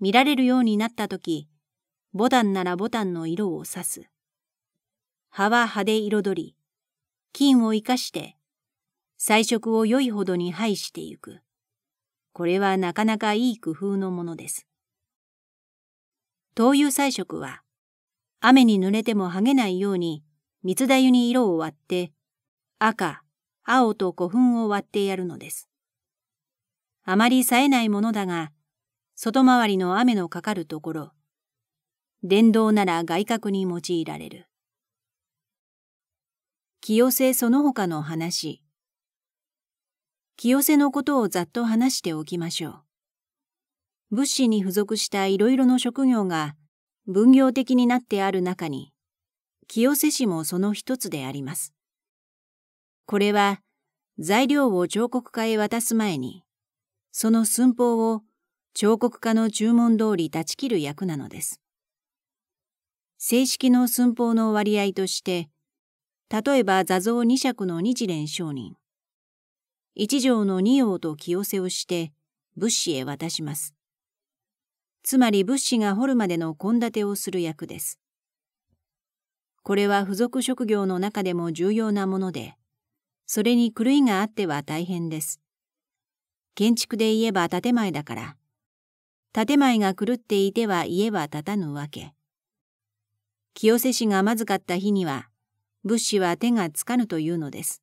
見られるようになったとき、ボタンならボタンの色を指す。葉は葉で彩り、金を生かして、彩色を良いほどに配してゆく。これはなかなかいい工夫のものです。灯油彩色は、雨に濡れても剥げないように、三つだ湯に色を割って、赤、青と古墳を割ってやるのです。あまり冴えないものだが、外回りの雨のかかるところ、電動なら外角に用いられる。清瀬その他の話。清瀬のことをざっと話しておきましょう。物資に付属したいろいろの職業が分業的になってある中に、清瀬市もその一つであります。これは、材料を彫刻家へ渡す前に、その寸法を彫刻家の注文通り断ち切る役なのです。正式の寸法の割合として、例えば座像二尺の日蓮商人、一条の二王と清瀬をして、物資へ渡します。つまり物資が掘るまでの献立をする役です。これは付属職業の中でも重要なもので、それに狂いがあっては大変です。建築で言えば建前だから、建前が狂っていては家は立たぬわけ。清瀬氏がまずかった日には、物資は手がつかぬというのです。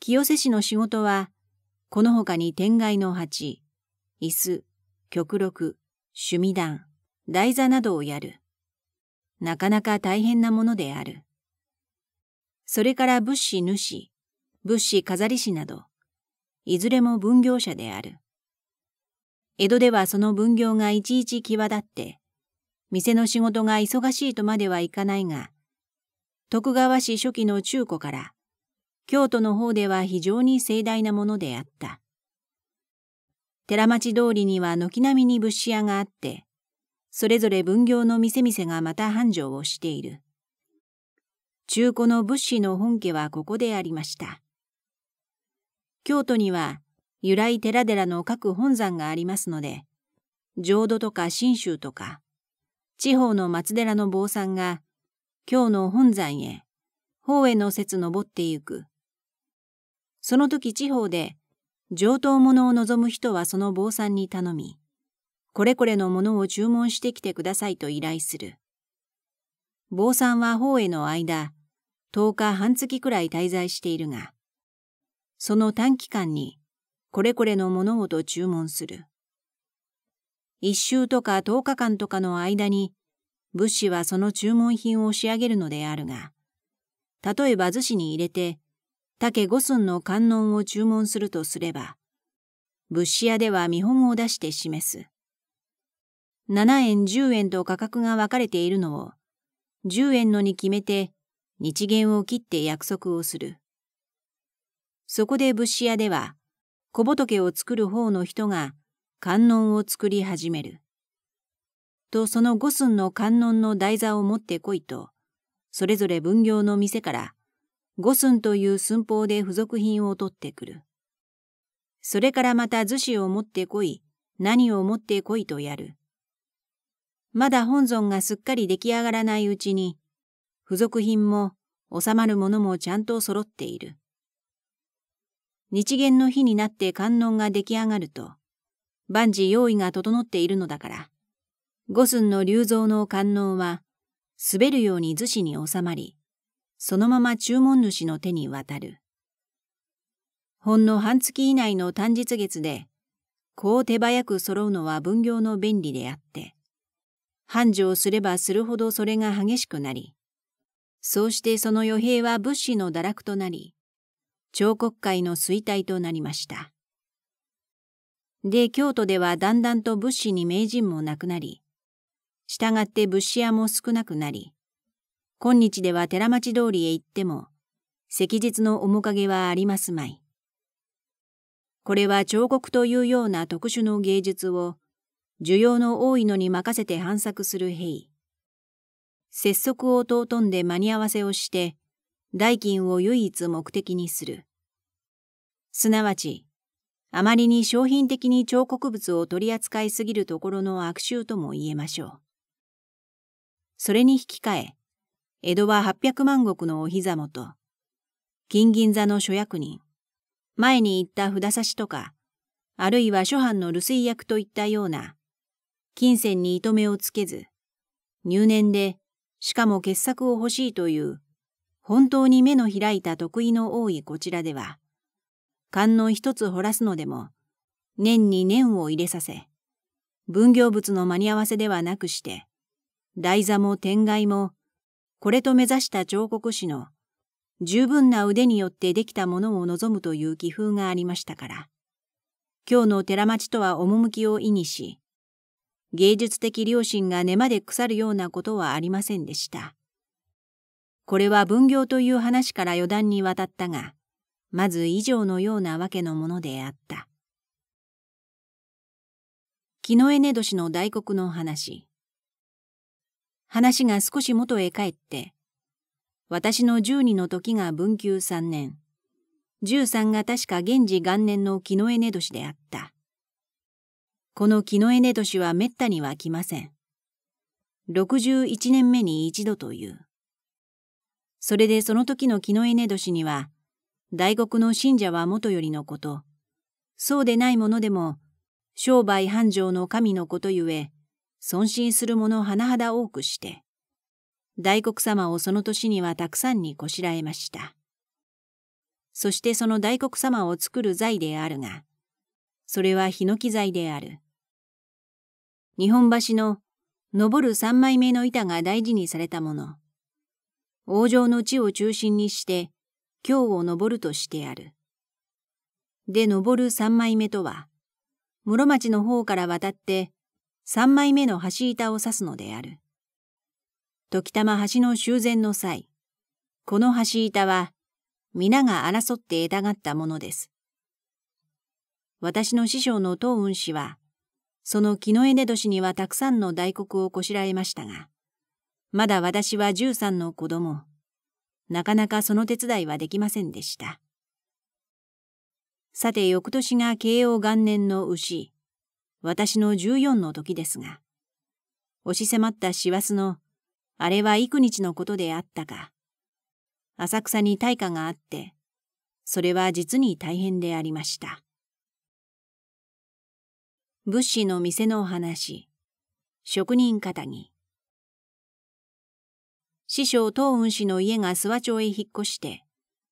清瀬氏の仕事は、この他に天外の鉢、椅子、極力、趣味団、台座などをやる。なかなか大変なものである。それから物資主、物資飾り師など、いずれも分業者である。江戸ではその分業がいちいち際立って、店の仕事が忙しいとまではいかないが、徳川氏初期の中古から、京都の方では非常に盛大なものであった。寺町通りには軒並みに物資屋があって、それぞれ分業の店々がまた繁盛をしている。中古の物資の本家はここでありました。京都には由来寺々の各本山がありますので、浄土とか信州とか、地方の松寺の坊さんが、京の本山へ、法への説登ってゆく。その時地方で、上等物を望む人はその坊さんに頼み、これこれのものを注文してきてくださいと依頼する。坊さんは方への間、10日半月くらい滞在しているが、その短期間に、これこれのものをと注文する。一週とか10日間とかの間に、物資はその注文品を仕上げるのであるが、例えば寿司に入れて、竹五寸の観音を注文するとすれば、物資屋では見本を出して示す。7円10円と価格が分かれているのを、10円のに決めて日元を切って約束をする。そこで物資屋では、小仏を作る方の人が観音を作り始める。とその五寸の観音の台座を持ってこいと、それぞれ分業の店から五寸という寸法で付属品を取ってくる。それからまた図紙を持ってこい、何を持ってこいとやる。まだ本尊がすっかり出来上がらないうちに、付属品も収まるものもちゃんと揃っている。日元の日になって観音が出来上がると、万事用意が整っているのだから、五寸の竜蔵の観音は、滑るように図紙に収まり、そのまま注文主の手に渡る。ほんの半月以内の短日月で、こう手早く揃うのは分業の便利であって、繁盛すればするほどそれが激しくなり、そうしてその余兵は物資の堕落となり、彫刻界の衰退となりました。で、京都ではだんだんと物資に名人もなくなり、従って物資屋も少なくなり、今日では寺町通りへ行っても、昔日の面影はありますまい。これは彫刻というような特殊の芸術を、需要の多いのに任せて反作する兵。拙速を尊んで間に合わせをして、代金を唯一目的にする。すなわち、あまりに商品的に彫刻物を取り扱いすぎるところの悪臭とも言えましょう。それに引き換え、江戸は八百万石のお膝元、金銀座の諸役人、前に言った札差しとか、あるいは諸藩の留守役といったような、金銭に糸目をつけず、入念で、しかも傑作を欲しいという、本当に目の開いた得意の多いこちらでは、観音一つ掘らすのでも、年に年を入れさせ、分業物の間に合わせではなくして、台座も天外もこれと目指した彫刻師の十分な腕によってできたものを望むという気風がありましたから、今日の寺町とは趣を意にし、芸術的良心が根まで腐るようなことはありませんでした。これは分業という話から余談にわたったが、まず以上のようなわけのものであった。木の根年の大黒の話。話が少し元へ帰って、私の十二の時が文久三年、十三が確か源氏元年の木のエネ年であった。この木のエネ年は滅多には来ません。61年目に一度という。それでその時の木のエネ年には、大国の信者は元よりのこと、そうでないものでも、商売繁盛の神のことゆえ、損心する者甚だ多くして、大黒様をその年にはたくさんにこしらえました。そしてその大黒様を作る財であるが、それはヒノキ材である。日本橋の登る三枚目の板が大事にされたもの。往生の地を中心にして、今日を登るとしてある。で、登る三枚目とは、室町の方から渡って、三枚目の橋板を指すのである。時たま橋の修繕の際、この橋板は皆が争って枝がったものです。私の師匠の東雲氏は、その木の枝年にはたくさんの大黒をこしらえましたが、まだ私は十三の子供、なかなかその手伝いはできませんでした。さて翌年が慶応元年の牛、私の14の時ですが、押し迫った師走の、あれは幾日のことであったか。浅草に大火があって、それは実に大変でありました。物資の店の話、職人かたぎ。師匠東雲氏の家が諏訪町へ引っ越して、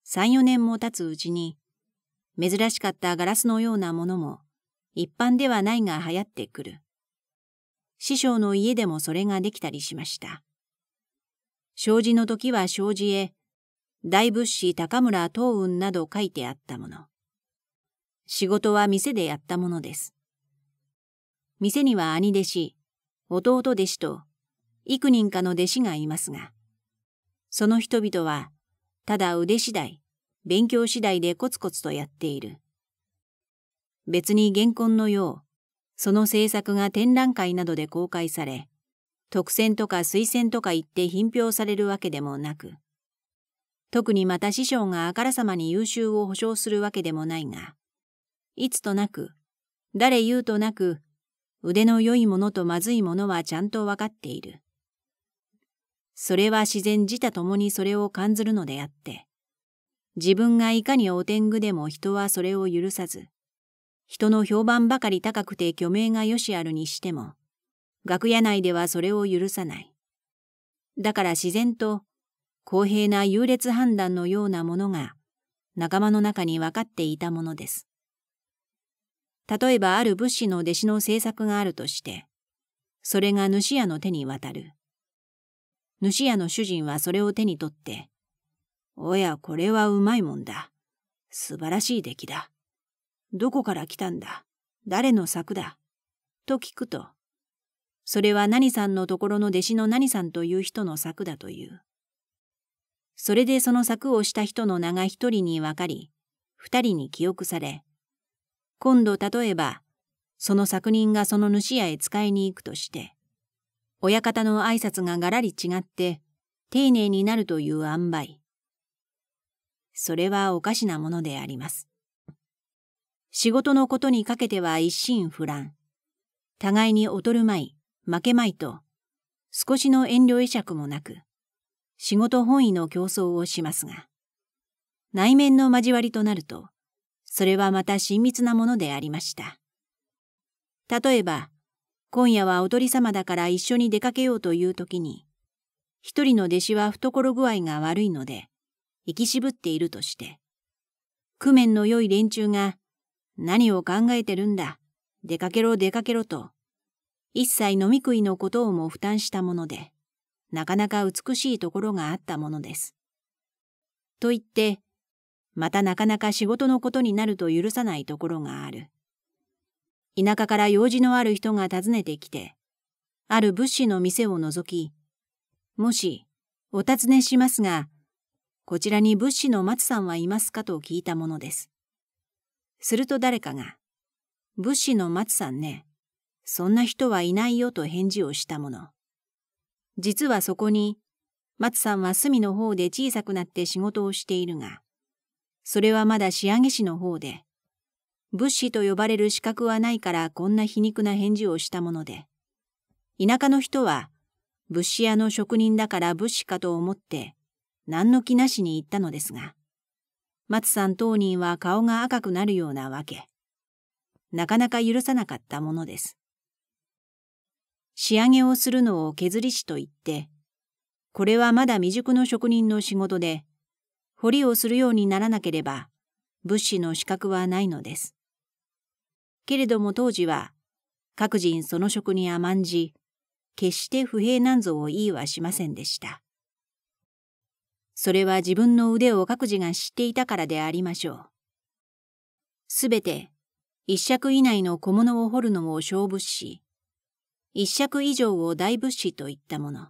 3、4年も経つうちに、珍しかったガラスのようなものも、一般ではないが流行ってくる。師匠の家でもそれができたりしました。障子の時は障子へ、大仏師高村東雲など書いてあったもの。仕事は店でやったものです。店には兄弟子、弟弟子と、幾人かの弟子がいますが、その人々は、ただ腕次第、勉強次第でコツコツとやっている。別に原婚のよう、その制作が展覧会などで公開され、特選とか推薦とか言って品評されるわけでもなく、特にまた師匠があからさまに優秀を保証するわけでもないが、いつとなく、誰言うとなく、腕の良いものとまずいものはちゃんとわかっている。それは自然自他共にそれを感ずるのであって、自分がいかにお天狗でも人はそれを許さず、人の評判ばかり高くて虚名がよしあるにしても、楽屋内ではそれを許さない。だから自然と、公平な優劣判断のようなものが、仲間の中に分かっていたものです。例えばある物資の弟子の政策があるとして、それが主屋の手に渡る。主屋の主人はそれを手に取って、おや、これはうまいもんだ。素晴らしい出来だ。どこから来たんだ誰の作だと聞くと、それは何さんのところの弟子の何さんという人の作だという。それでその作をした人の名が一人に分かり、二人に記憶され、今度例えば、その作人がその主屋へ使いに行くとして、親方の挨拶ががらり違って、丁寧になるという塩梅。それはおかしなものであります。仕事のことにかけては一心不乱。互いに劣るまい、負けまいと、少しの遠慮会釈もなく、仕事本位の競争をしますが、内面の交わりとなると、それはまた親密なものでありました。例えば、今夜はおとり様だから一緒に出かけようという時に、一人の弟子は懐具合が悪いので、生き渋っているとして、工面の良い連中が何を考えてるんだ。出かけろ出かけろと。一切飲み食いのことをも負担したもので、なかなか美しいところがあったものです。と言って、またなかなか仕事のことになると許さないところがある。田舎から用事のある人が訪ねてきて、ある物資の店を覗き、もし、お尋ねしますが、こちらに物資の松さんはいますかと聞いたものです。すると誰かが、武士の松さんね、そんな人はいないよと返事をしたもの。実はそこに、松さんは隅の方で小さくなって仕事をしているが、それはまだ仕上げ師の方で、物資と呼ばれる資格はないからこんな皮肉な返事をしたもので、田舎の人は、物資屋の職人だから物資かと思って、何の気なしに言ったのですが、松さん当人は顔が赤くなるようなわけ。なかなか許さなかったものです。仕上げをするのを削り師と言って、これはまだ未熟の職人の仕事で、彫りをするようにならなければ、物資の資格はないのです。けれども当時は、各人その職に甘んじ、決して不平なんぞを言いはしませんでした。それは自分の腕を各自が知っていたからでありましょう。すべて一尺以内の小物を掘るのを小物資、一尺以上を大物資といったもの。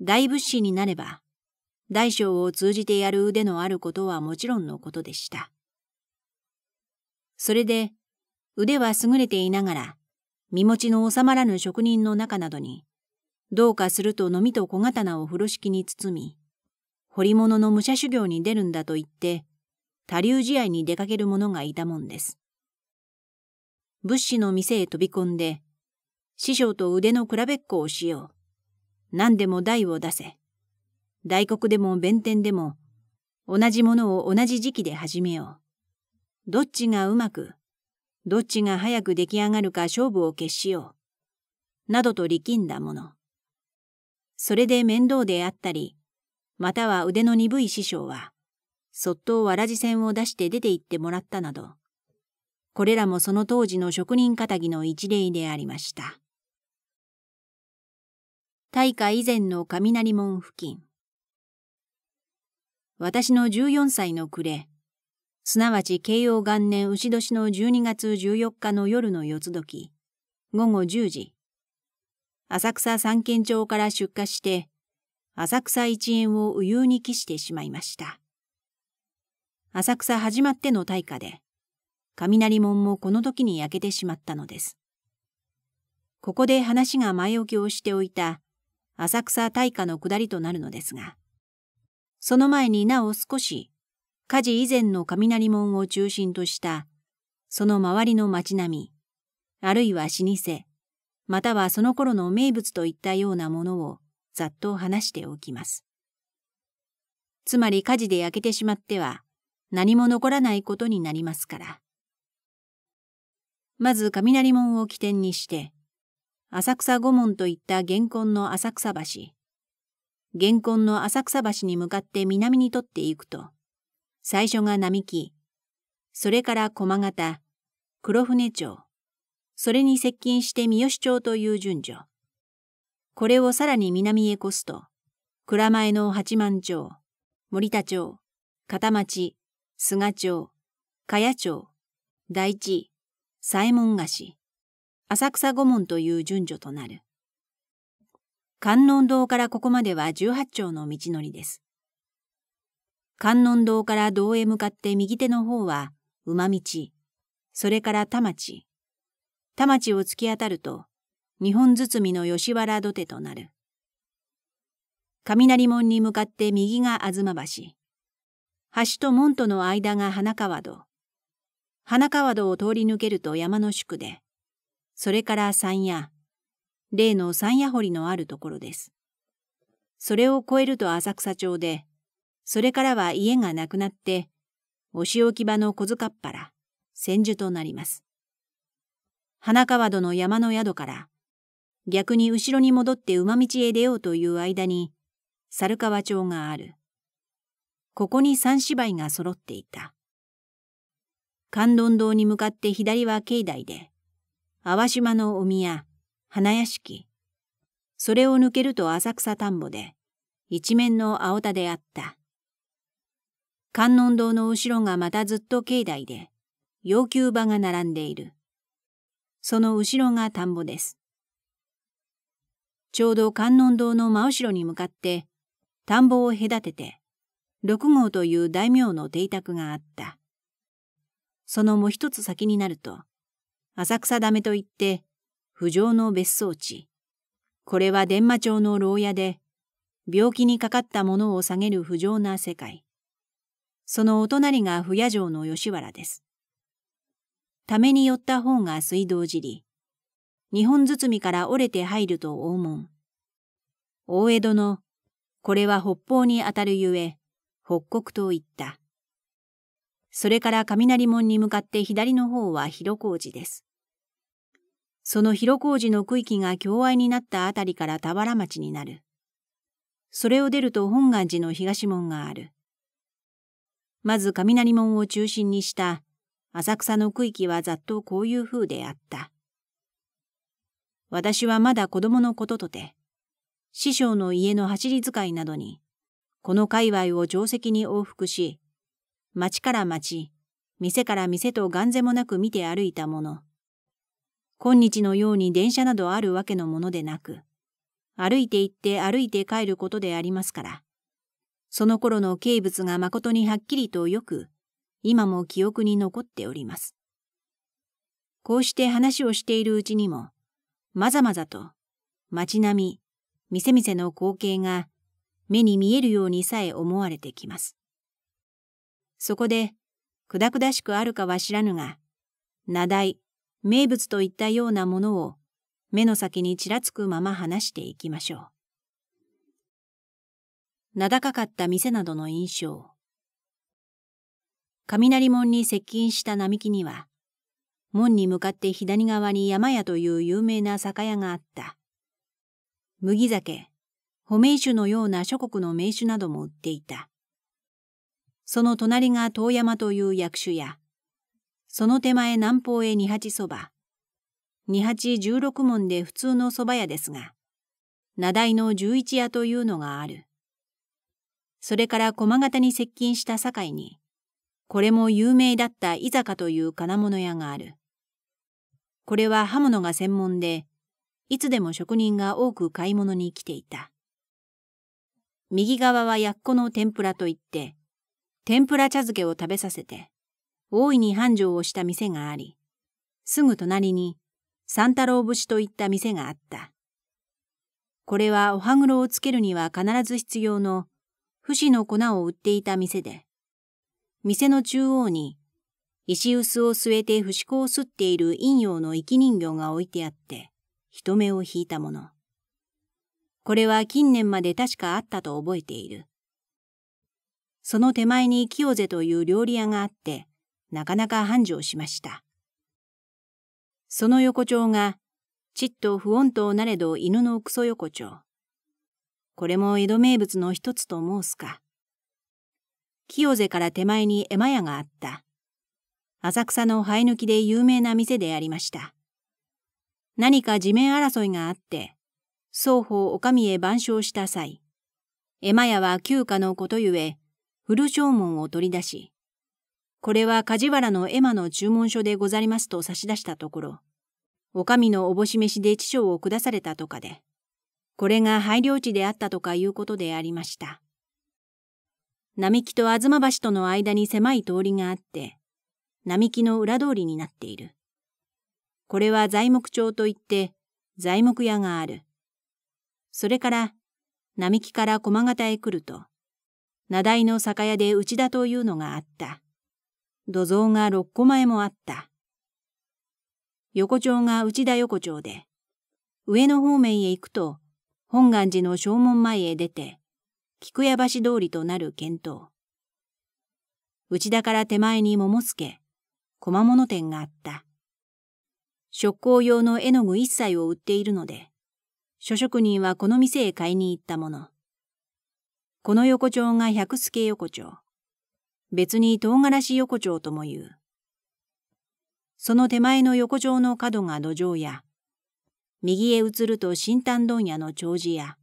大物資になれば、大小を通じてやる腕のあることはもちろんのことでした。それで、腕は優れていながら、身持ちの収まらぬ職人の中などに、どうかするとのみと小刀を風呂敷に包み、彫り物の武者修行に出るんだと言って、他流試合に出かける者がいたもんです。物資の店へ飛び込んで、師匠と腕の比べっこをしよう。何でも台を出せ。大黒でも弁天でも、同じものを同じ時期で始めよう。どっちがうまく、どっちが早く出来上がるか勝負を決しよう。などと力んだもの。それで面倒であったり、または腕の鈍い師匠は、そっとわらじ線を出して出て行ってもらったなど、これらもその当時の職人かたぎの一例でありました。大火以前の雷門付近。私の14歳の暮れ、すなわち慶応元年牛年の12月14日の夜の四つ時、午後10時、浅草三軒町から出火して浅草一円を右右に帰してしまいました。浅草始まっての大火で、雷門もこの時に焼けてしまったのです。ここで話が前置きをしておいた浅草大火の下りとなるのですが、その前になお少し火事以前の雷門を中心としたその周りの町並み、あるいは老舗、またはその頃の名物といったようなものをざっと話しておきます。つまり火事で焼けてしまっては何も残らないことになりますから。まず雷門を起点にして、浅草御門といった玄根の浅草橋、玄根の浅草橋に向かって南に取っていくと、最初が並木、それから駒形、黒船町、それに接近して三好町という順序。これをさらに南へ越すと、蔵前の八幡町、森田町、片町、菅町、茅町、大地、左衛門菓子、浅草御門という順序となる。観音堂からここまでは十八丁の道のりです。観音堂から堂へ向かって右手の方は馬道、それから田町。田町を突き当たると、二本包みの吉原土手となる。雷門に向かって右が東橋。橋と門との間が花川戸。花川戸を通り抜けると山の宿で、それから山夜例の山夜堀のあるところです。それを越えると浅草町で、それからは家がなくなって、お仕置き場の小塚っ腹、千住となります。花川戸の山の宿から、逆に後ろに戻って馬道へ出ようという間に、猿川町がある。ここに三芝居が揃っていた。観音堂に向かって左は境内で、淡島のお宮、花屋敷、それを抜けると浅草田んぼで、一面の青田であった。観音堂の後ろがまたずっと境内で、要求場が並んでいる。その後ろが田んぼです。ちょうど観音堂の真後ろに向かって、田んぼを隔てて、六号という大名の邸宅があった。そのもう一つ先になると、浅草だめといって、不浄の別荘地。これは伝馬町の牢屋で、病気にかかったものを下げる不浄な世界。そのお隣が不夜城の吉原です。ために寄った方が水道尻、日本包みから折れて入ると大門。大江戸の、これは北方にあたるゆえ、北国と言った。それから雷門に向かって左の方は広小路です。その広小路の区域が境愛になったあたりから田原町になる。それを出ると本願寺の東門がある。まず雷門を中心にした浅草の区域はざっとこういう風であった。私はまだ子供のこととて、師匠の家の走り使いなどに、この界隈を定石に往復し、町から町、店から店と眼ぜもなく見て歩いたもの。今日のように電車などあるわけのものでなく、歩いて行って歩いて帰ることでありますから、その頃の景物が誠にはっきりとよく、今も記憶に残っております。こうして話をしているうちにも、まざまざと、街並み、店々の光景が目に見えるようにさえ思われてきます。そこで、くだくだしくあるかは知らぬが、名題、名物といったようなものを目の先にちらつくまま話していきましょう。名高かった店などの印象。雷門に接近した並木には、門に向かって左側に山屋という有名な酒屋があった。麦酒、褒名酒のような諸国の名酒なども売っていた。その隣が遠山という薬酒や、その手前南方へ二八そば、二八十六門で普通の蕎麦屋ですが、名台の十一屋というのがある。それから駒形に接近した堺に、これも有名だった居坂という金物屋がある。これは刃物が専門で、いつでも職人が多く買い物に来ていた。右側はやっこの天ぷらといって、天ぷら茶漬けを食べさせて、大いに繁盛をした店があり、すぐ隣に三太郎節といった店があった。これはお歯黒をつけるには必ず必要の不死の粉を売っていた店で、店の中央に石臼を据えて節子をすっている陰陽の生き人形が置いてあって、人目を引いたもの。これは近年まで確かあったと覚えている。その手前に清瀬という料理屋があって、なかなか繁盛しました。その横丁が、ちっと不穏となれど犬のクソ横丁。これも江戸名物の一つと申すか。清瀬から手前に絵馬屋があった。浅草の生え抜きで有名な店でありました。何か地面争いがあって、双方女将へ晩鐘した際、絵馬屋は旧家のことゆえ、古正門を取り出し、これは梶原の絵馬の注文書でござりますと差し出したところ、女将のおぼし飯で知書を下されたとかで、これが廃領地であったとかいうことでありました。並木と吾妻橋との間に狭い通りがあって、並木の裏通りになっている。これは材木町といって材木屋がある。それから並木から駒形へ来ると、名台の酒屋で内田というのがあった。土蔵が六個前もあった。横丁が内田横丁で、上の方面へ行くと、本願寺の正門前へ出て、菊屋橋通りとなる見当。内田から手前に桃助、小物店があった。食工用の絵の具一切を売っているので、諸職人はこの店へ買いに行ったもの。この横丁が百助横丁。別に唐辛子横丁とも言う。その手前の横丁の角が土壌や、右へ移ると新丹問屋の長寿や、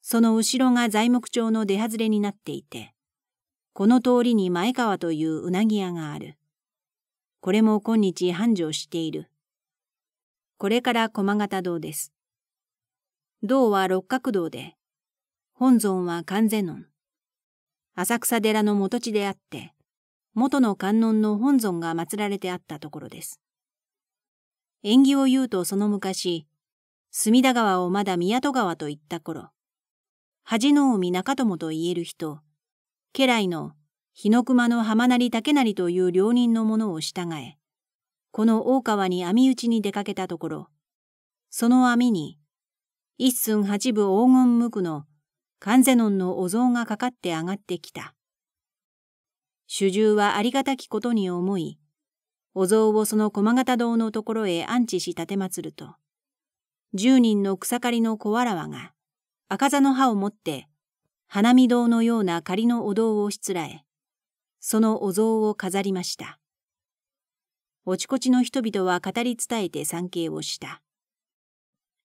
その後ろが材木町の出外れになっていて、この通りに前川といううなぎ屋がある。これも今日繁盛している。これから駒形堂です。堂は六角堂で、本尊は観世音。浅草寺の元地であって、元の観音の本尊が祀られてあったところです。縁起を言うとその昔、隅田川をまだ宮戸川と言った頃、恥の海中友と言える人、家来の日の熊の浜成竹成という両人の者を従え、この大川に網打ちに出かけたところ、その網に、一寸八分黄金無垢の観世音のお像がかかって上がってきた。主従はありがたきことに思い、お像をその駒形堂のところへ安置し立てまつると、十人の草刈りの小わらわが、赤座の葉を持って、花見堂のような仮のお堂をしつらえ、そのお像を飾りました。おちこちの人々は語り伝えて参詣をした。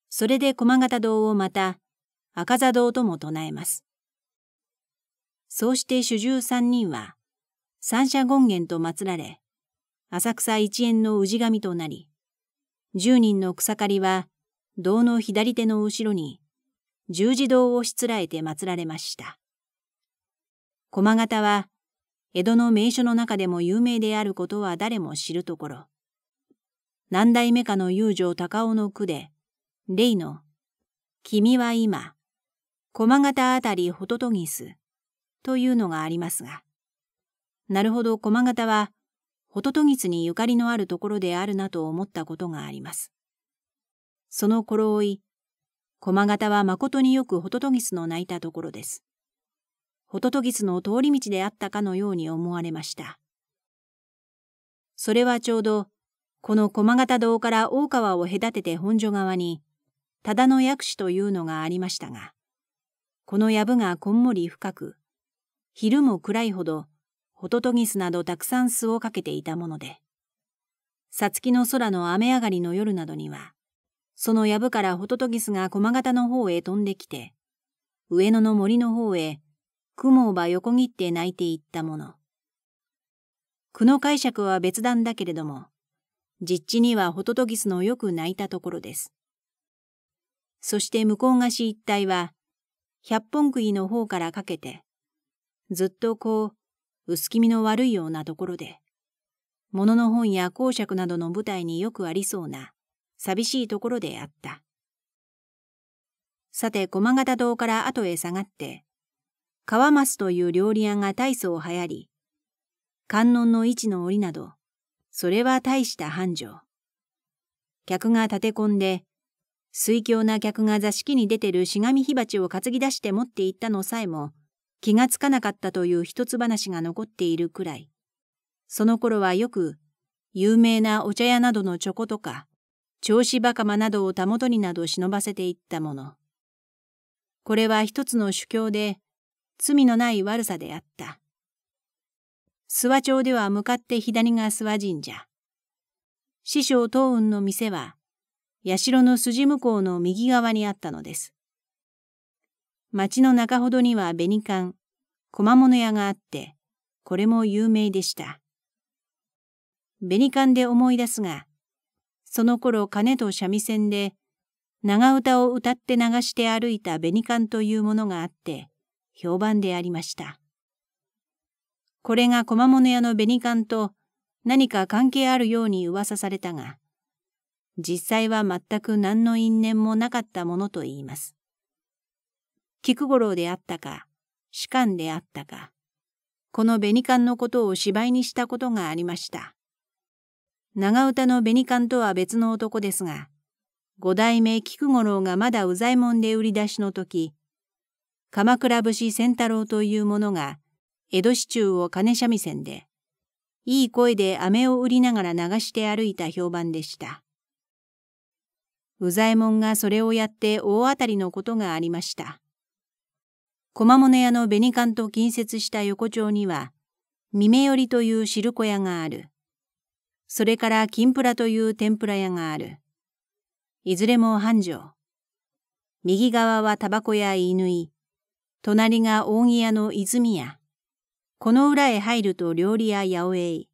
それで駒形堂をまた赤座堂とも唱えます。そうして主従三人は三者権現と祀られ、浅草一円の氏神となり、十人の草刈りは堂の左手の後ろに十字堂をしつらえて祀られました。駒形は江戸の名所の中でも有名であることは誰も知るところ。何代目かの遊女高尾の句で、例の、君は今、駒形あたりホトトギスというのがありますが、なるほど駒形はホトトギスにゆかりのあるところであるなと思ったことがあります。その頃追い、駒形は誠によくホトトギスの泣いたところです。ホトトギスの通り道であったかのように思われました。それはちょうど、この駒形堂から大川を隔てて本所側に、ただの薬師というのがありましたが、この藪がこんもり深く、昼も暗いほど、ホトトギスなどたくさん巣をかけていたもので、さつきの空の雨上がりの夜などには、その藪からホトトギスが駒形の方へ飛んできて、上野の森の方へ雲ば横切って泣いていったもの。句の解釈は別段だけれども、実地にはホトトギスのよく泣いたところです。そして向こう子一帯は、百本杭の方からかけて、ずっとこう、薄気味の悪いようなところで、物のの本や公爵などの舞台によくありそうな、寂しいところであった。さて、駒形堂から後へ下がって、川増という料理屋が大層流行り、観音の位置の折など、それは大した繁盛。客が立て込んで、水強な客が座敷に出てるしがみ火鉢を担ぎ出して持って行ったのさえも、気がつかなかったという一つ話が残っているくらい、その頃はよく、有名なお茶屋などのチョコとか、調子バカマなどをたもとになど忍ばせていったもの。これは一つの主教で、罪のない悪さであった。諏訪町では向かって左が諏訪神社。師匠東雲の店は、社の筋向こうの右側にあったのです。町の中ほどには紅小駒物屋があって、これも有名でした。紅館で思い出すが、その頃金と三味線で、長唄を歌って流して歩いた紅館というものがあって、評判でありました。これが小間物屋の紅缶と何か関係あるように噂されたが、実際は全く何の因縁もなかったものと言います。菊五郎であったか、士官であったか、この紅缶のことを芝居にしたことがありました。長唄の紅缶とは別の男ですが、五代目菊五郎がまだ右左衛門で売り出しの時、鎌倉節仙太郎という者が、江戸市中を金三味線で、いい声で飴を売りながら流して歩いた評判でした。右左衛門がそれをやって大当たりのことがありました。駒物屋の紅館と近接した横丁には、ミ寄りという汁粉屋がある。それから金プラという天ぷら屋がある。いずれも繁盛。右側はタバコや犬い、隣が扇屋の泉屋。この裏へ入ると料理屋八百屋。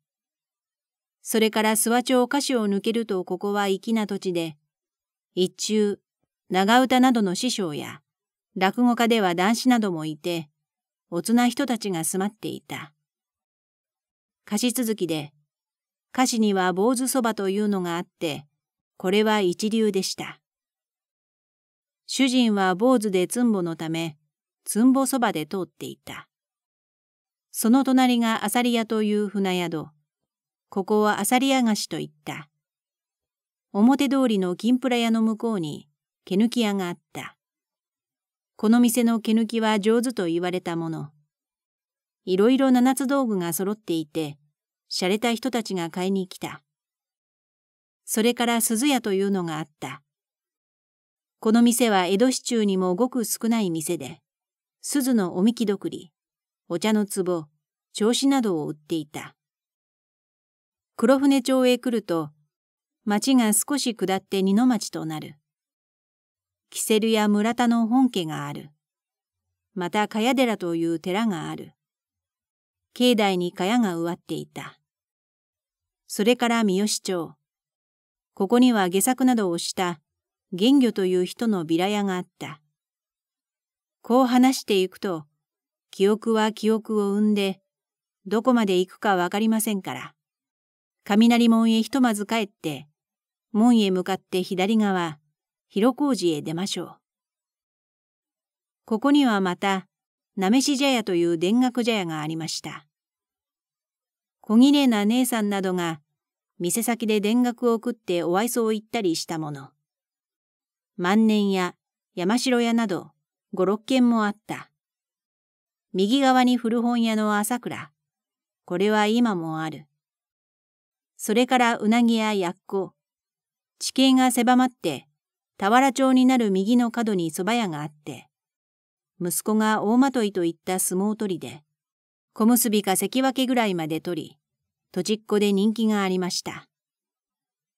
それから諏訪町菓子を抜けるとここは粋な土地で、一中、長唄などの師匠や、落語家では男子などもいて、おつな人たちが住まっていた。菓子続きで、菓子には坊主そばというのがあって、これは一流でした。主人は坊主でつんぼのため、つんぼそばで通っていた。その隣がアサリ屋という船宿。ここはアサリ屋菓子といった。表通りの金プラ屋の向こうに、毛抜き屋があった。この店の毛抜きは上手と言われたもの。いろいろ七つ道具が揃っていて、洒落た人たちが買いに来た。それから鈴屋というのがあった。この店は江戸市中にもごく少ない店で、鈴のおみきどくり、お茶の壺、調子などを売っていた。黒船町へ来ると、町が少し下って二の町となる。キセルや村田の本家がある。また茅寺という寺がある。境内に茅が植わっていた。それから三好町。ここには下作などをした玄魚という人のビラ屋があった。こう話していくと、記憶は記憶を生んで、どこまで行くかわかりませんから。雷門へひとまず帰って、門へ向かって左側、広小路へ出ましょう。ここにはまた、なめし茶屋という田楽茶屋がありました。小綺麗な姉さんなどが、店先で田楽を送ってお愛想を言ったりしたもの。万年や山城屋など、五六軒もあった。右側に古本屋の朝倉。これは今もある。それからうなぎや薬庫。地形が狭まって、田原町になる右の角に蕎麦屋があって、息子が大まといといった相撲取りで、小結びか関脇ぐらいまで取り、土地っ子で人気がありました。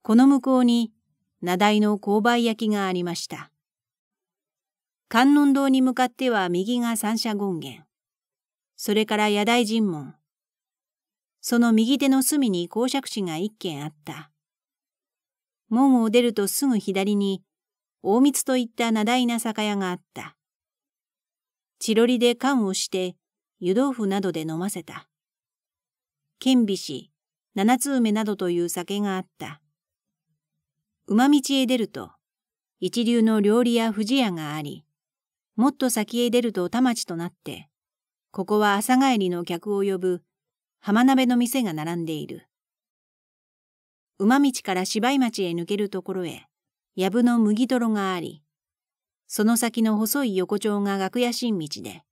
この向こうに、名台の勾配焼きがありました。観音堂に向かっては右が三者権現。それから野大尋門。その右手の隅に公爵士が一軒あった。門を出るとすぐ左に、大密といった名大な酒屋があった。チロリで缶をして、湯豆腐などで飲ませた。剣美し、七つ梅などという酒があった。馬道へ出ると、一流の料理屋藤屋があり、もっと先へ出ると田町となって、ここは朝帰りの客を呼ぶ浜鍋の店が並んでいる。馬道から芝居町へ抜けるところへ、藪の麦泥があり、その先の細い横丁が楽屋新道で、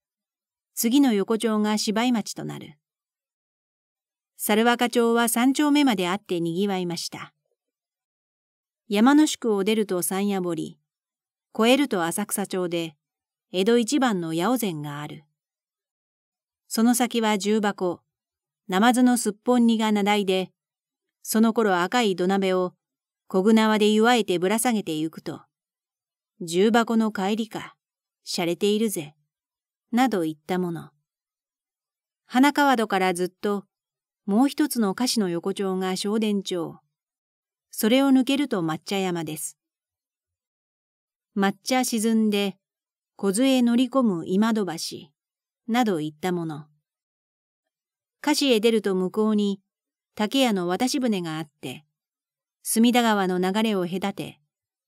次の横丁が芝居町となる。猿若町は三丁目まであって賑わいました。山の宿を出ると山野堀、越えると浅草町で、江戸一番の八百膳がある。その先は重箱、ナマズのすっぽん煮が名題で、その頃赤い土鍋を小具縄で祝えてぶら下げてゆくと、重箱の帰りか、洒落ているぜ、など言ったもの。花川戸からずっと、もう一つの菓子の横丁が小殿町。それを抜けると抹茶山です。抹茶沈んで、小へ乗り込む今戸橋、など言ったもの。歌詞へ出ると向こうに、竹屋の渡し船があって、隅田川の流れを隔て、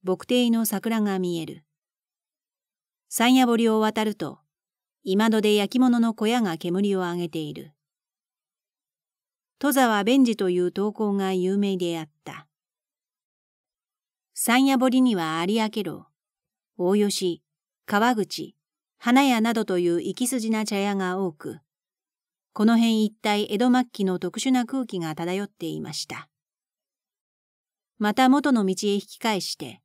牧亭の桜が見える。山屋堀を渡ると、今戸で焼き物の小屋が煙を上げている。戸沢弁治という投稿が有名であった。山屋堀には有明路、大吉、川口、花屋などという行き筋な茶屋が多く、この辺一帯江戸末期の特殊な空気が漂っていました。また元の道へ引き返して、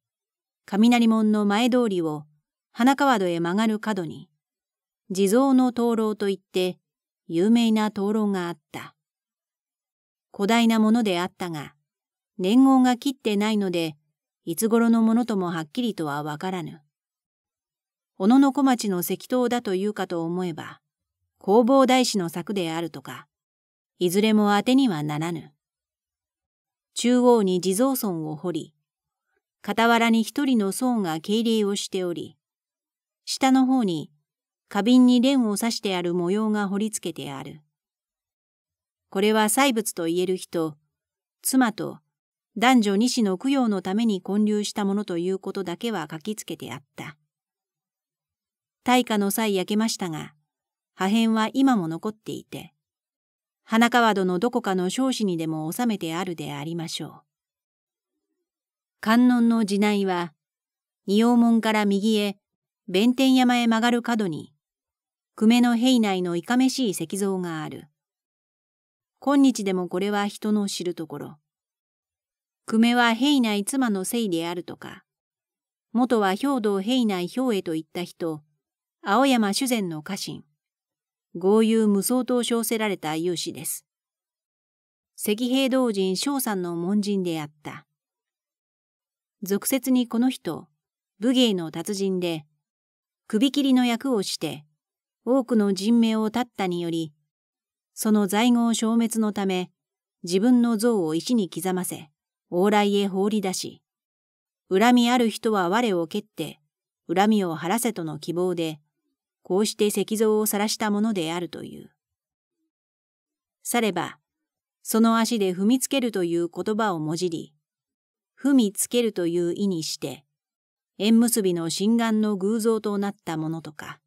雷門の前通りを花川戸へ曲がる角に、地蔵の灯籠といって有名な灯籠があった。古代なものであったが、年号が切ってないので、いつ頃のものともはっきりとはわからぬ。小野小町の石塔だというかと思えば、弘法大師の作であるとか、いずれも当てにはならぬ。中央に地蔵尊を掘り、傍らに一人の僧が敬礼をしており、下の方に花瓶に蓮を刺してある模様が彫り付けてある。これは細物と言える人、妻と男女二子の供養のために建立したものということだけは書きつけてあった。大火の際焼けましたが、破片は今も残っていて、花川戸のどこかの少子にでも収めてあるでありましょう。観音の地内は、仁王門から右へ、弁天山へ曲がる角に、久米の兵内のいかめしい石像がある。今日でもこれは人の知るところ。久米は兵内妻のせいであるとか、元は兵道兵内兵衛といった人、青山修善の家臣、豪遊無双と称せられた勇士です。赤兵道人翔さんの門人であった。俗説にこの人、武芸の達人で、首切りの役をして、多くの人命を絶ったにより、その在業消滅のため、自分の像を石に刻ませ、往来へ放り出し、恨みある人は我を蹴って、恨みを晴らせとの希望で、こうして石像を晒したものであるという。されば、その足で踏みつけるという言葉をもじり、踏みつけるという意にして、縁結びの心眼の偶像となったものとか、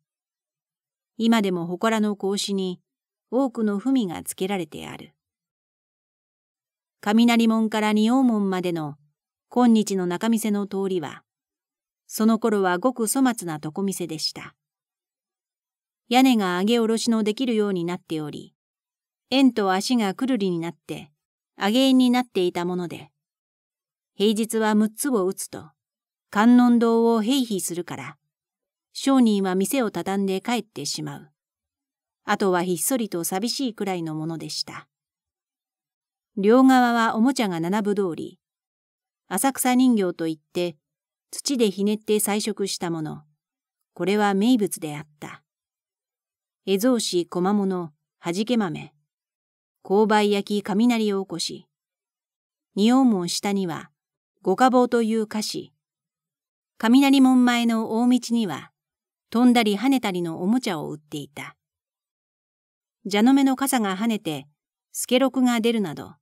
今でも祠の格子に多くの文がつけられてある。雷門から仁王門までの今日の中見世の通りは、その頃はごく粗末な床店でした。屋根が上げ下ろしのできるようになっており、円と足がくるりになって、上げ縁になっていたもので、平日は6つを打つと、観音堂を平費するから、商人は店を畳んで帰ってしまう。あとはひっそりと寂しいくらいのものでした。両側はおもちゃが並ぶ通り、浅草人形といって、土でひねって彩色したもの。これは名物であった。蝦蔵子小間物、はじけ豆、勾配焼き雷を起こし、仁王門下には、五家坊という歌詞、雷門前の大道には、飛んだり跳ねたりのおもちゃを売っていた。蛇の目の傘が跳ねて、助六が出るなど、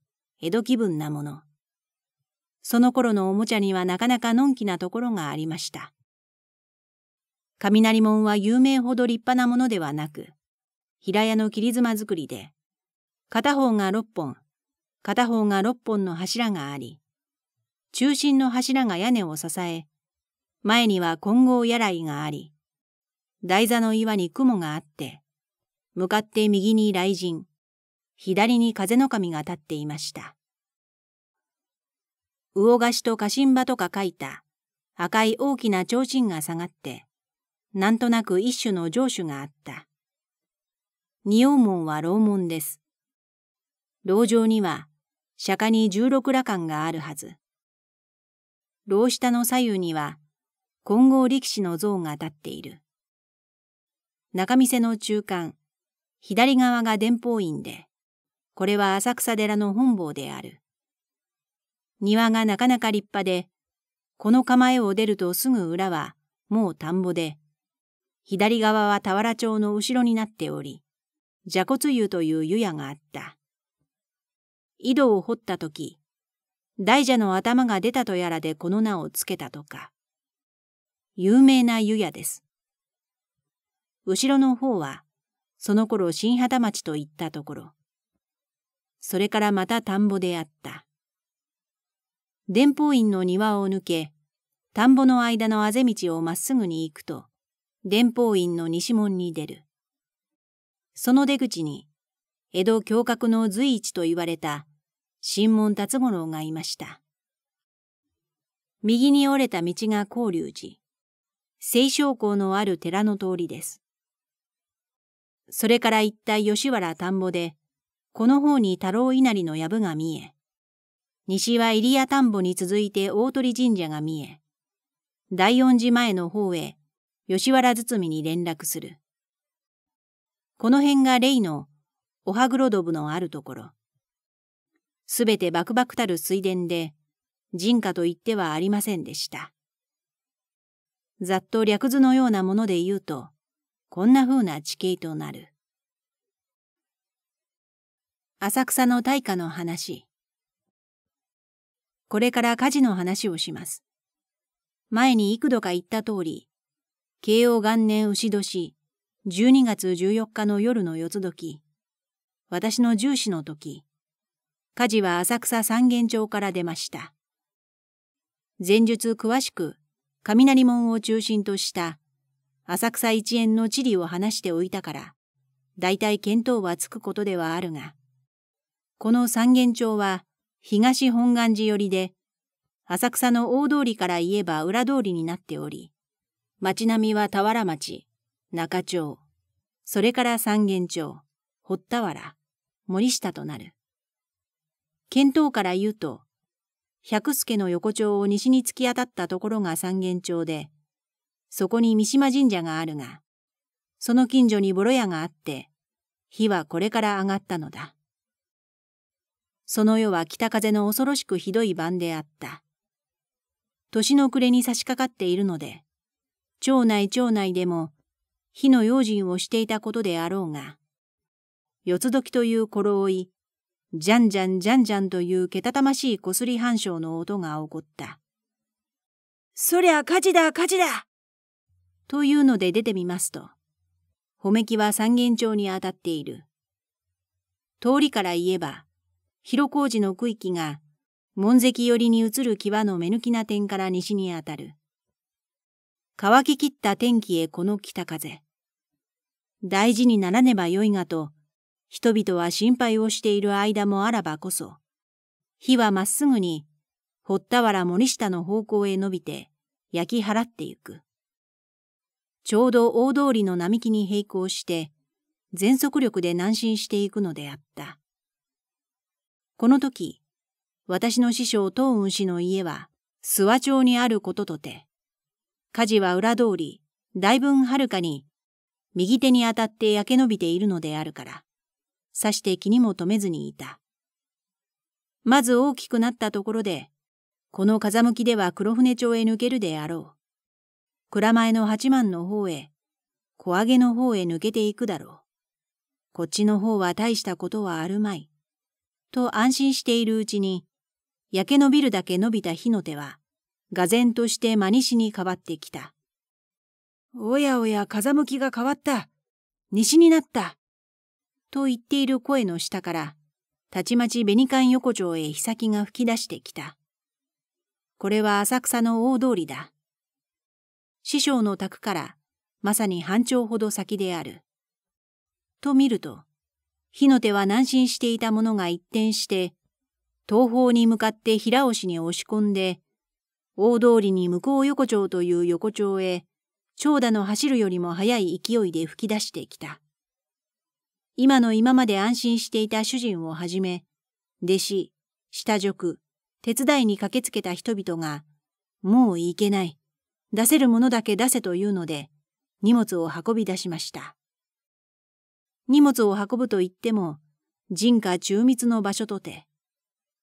江戸気分なもの。その頃のおもちゃにはなかなかのんきなところがありました。雷門は有名ほど立派なものではなく、平屋の切り妻作りで、片方が6本、片方が6本の柱があり、中心の柱が屋根を支え、前には金剛屋来があり、台座の岩に雲があって、向かって右に雷神、左に風の神が立っていました。魚菓子と家臣場とか書いた赤い大きな提灯が下がって、なんとなく一種の上主があった。仁王門は楼門です。牢上には釈迦に十六羅漢があるはず。牢下の左右には金剛力士の像が立っている。中見世の中間、左側が伝法院で、これは浅草寺の本坊である。庭がなかなか立派で、この構えを出るとすぐ裏はもう田んぼで、左側は俵町の後ろになっており、蛇骨湯という湯屋があった。井戸を掘った時、大蛇の頭が出たとやらでこの名をつけたとか。有名な湯屋です。後ろの方は、その頃新畑町といったところ。それからまた田んぼであった。伝法院の庭を抜け、田んぼの間のあぜ道をまっすぐに行くと、伝法院の西門に出る。その出口に、江戸教閣の随一と言われた新門達五郎がいました。右に折れた道が法隆寺、清少校のある寺の通りです。それから一体吉原田んぼで、この方に太郎稲荷の藪が見え、西は入谷田んぼに続いて大鳥神社が見え、大恩寺前の方へ吉原堤に連絡する。この辺がレイのおはぐろどぶのあるところ。すべてバクたる水田で、人家と言ってはありませんでした。ざっと略図のようなもので言うと、こんな風な地形となる。浅草の大化の話。これから火事の話をします。前に幾度か言った通り、慶応元年牛年、12月14日の夜の四つ時、私の重視の時、火事は浅草三元町から出ました。前述詳しく、雷門を中心とした浅草一円の地理を話しておいたから、大体見当はつくことではあるが、この三元町は東本願寺寄りで、浅草の大通りから言えば裏通りになっており、町並みは田原町、中町、それから三軒町、堀田原、森下となる。見当から言うと、百助の横丁を西に突き当たったところが三軒町で、そこに三島神社があるが、その近所にボロ屋があって、火はこれから上がったのだ。その夜は北風の恐ろしくひどい晩であった。年の暮れに差し掛かっているので、町内町内でも火の用心をしていたことであろうが、四つ時という頃追い、じゃんじゃんじゃんじゃんというけたたましいこすり反証の音が起こった。そりゃ火事だ火事だというので出てみますと、褒めきは三軒町に当たっている。通りから言えば、広小路の区域が門跡寄りに移る際の目抜きな点から西にあたる。乾ききった天気へこの北風。大事にならねばよいがと、人々は心配をしている間もあらばこそ、火はまっすぐに、堀田原森下の方向へ伸びて、焼き払ってゆく。ちょうど大通りの並木に並行して、全速力で南進していくのであった。この時、私の師匠東雲氏の家は、諏訪町にあることとて、火事は裏通り、だいぶんはるかに、右手に当たって焼け延びているのであるから、さして気にも留めずにいた。まず大きくなったところで、この風向きでは黒船町へ抜けるであろう。蔵前の八幡の方へ、小揚げの方へ抜けていくだろう。こっちの方は大したことはあるまい。と安心しているうちに、焼け延びるだけ伸びた火の手は、がぜんとして真西に変わってきた。おやおや風向きが変わった。西になった。と言っている声の下から、たちまち紅館横丁へ先が吹き出してきた。これは浅草の大通りだ。師匠の宅からまさに半丁ほど先である。と見ると、火の手は南進していたものが一転して、東方に向かって平押しに押し込んで、大通りに向こう横丁という横丁へ、長蛇の走るよりも速い勢いで吹き出してきた。今の今まで安心していた主人をはじめ、弟子、下塾、手伝いに駆けつけた人々が、もういけない。出せるものだけ出せというので、荷物を運び出しました。荷物を運ぶといっても、人家中密の場所とて、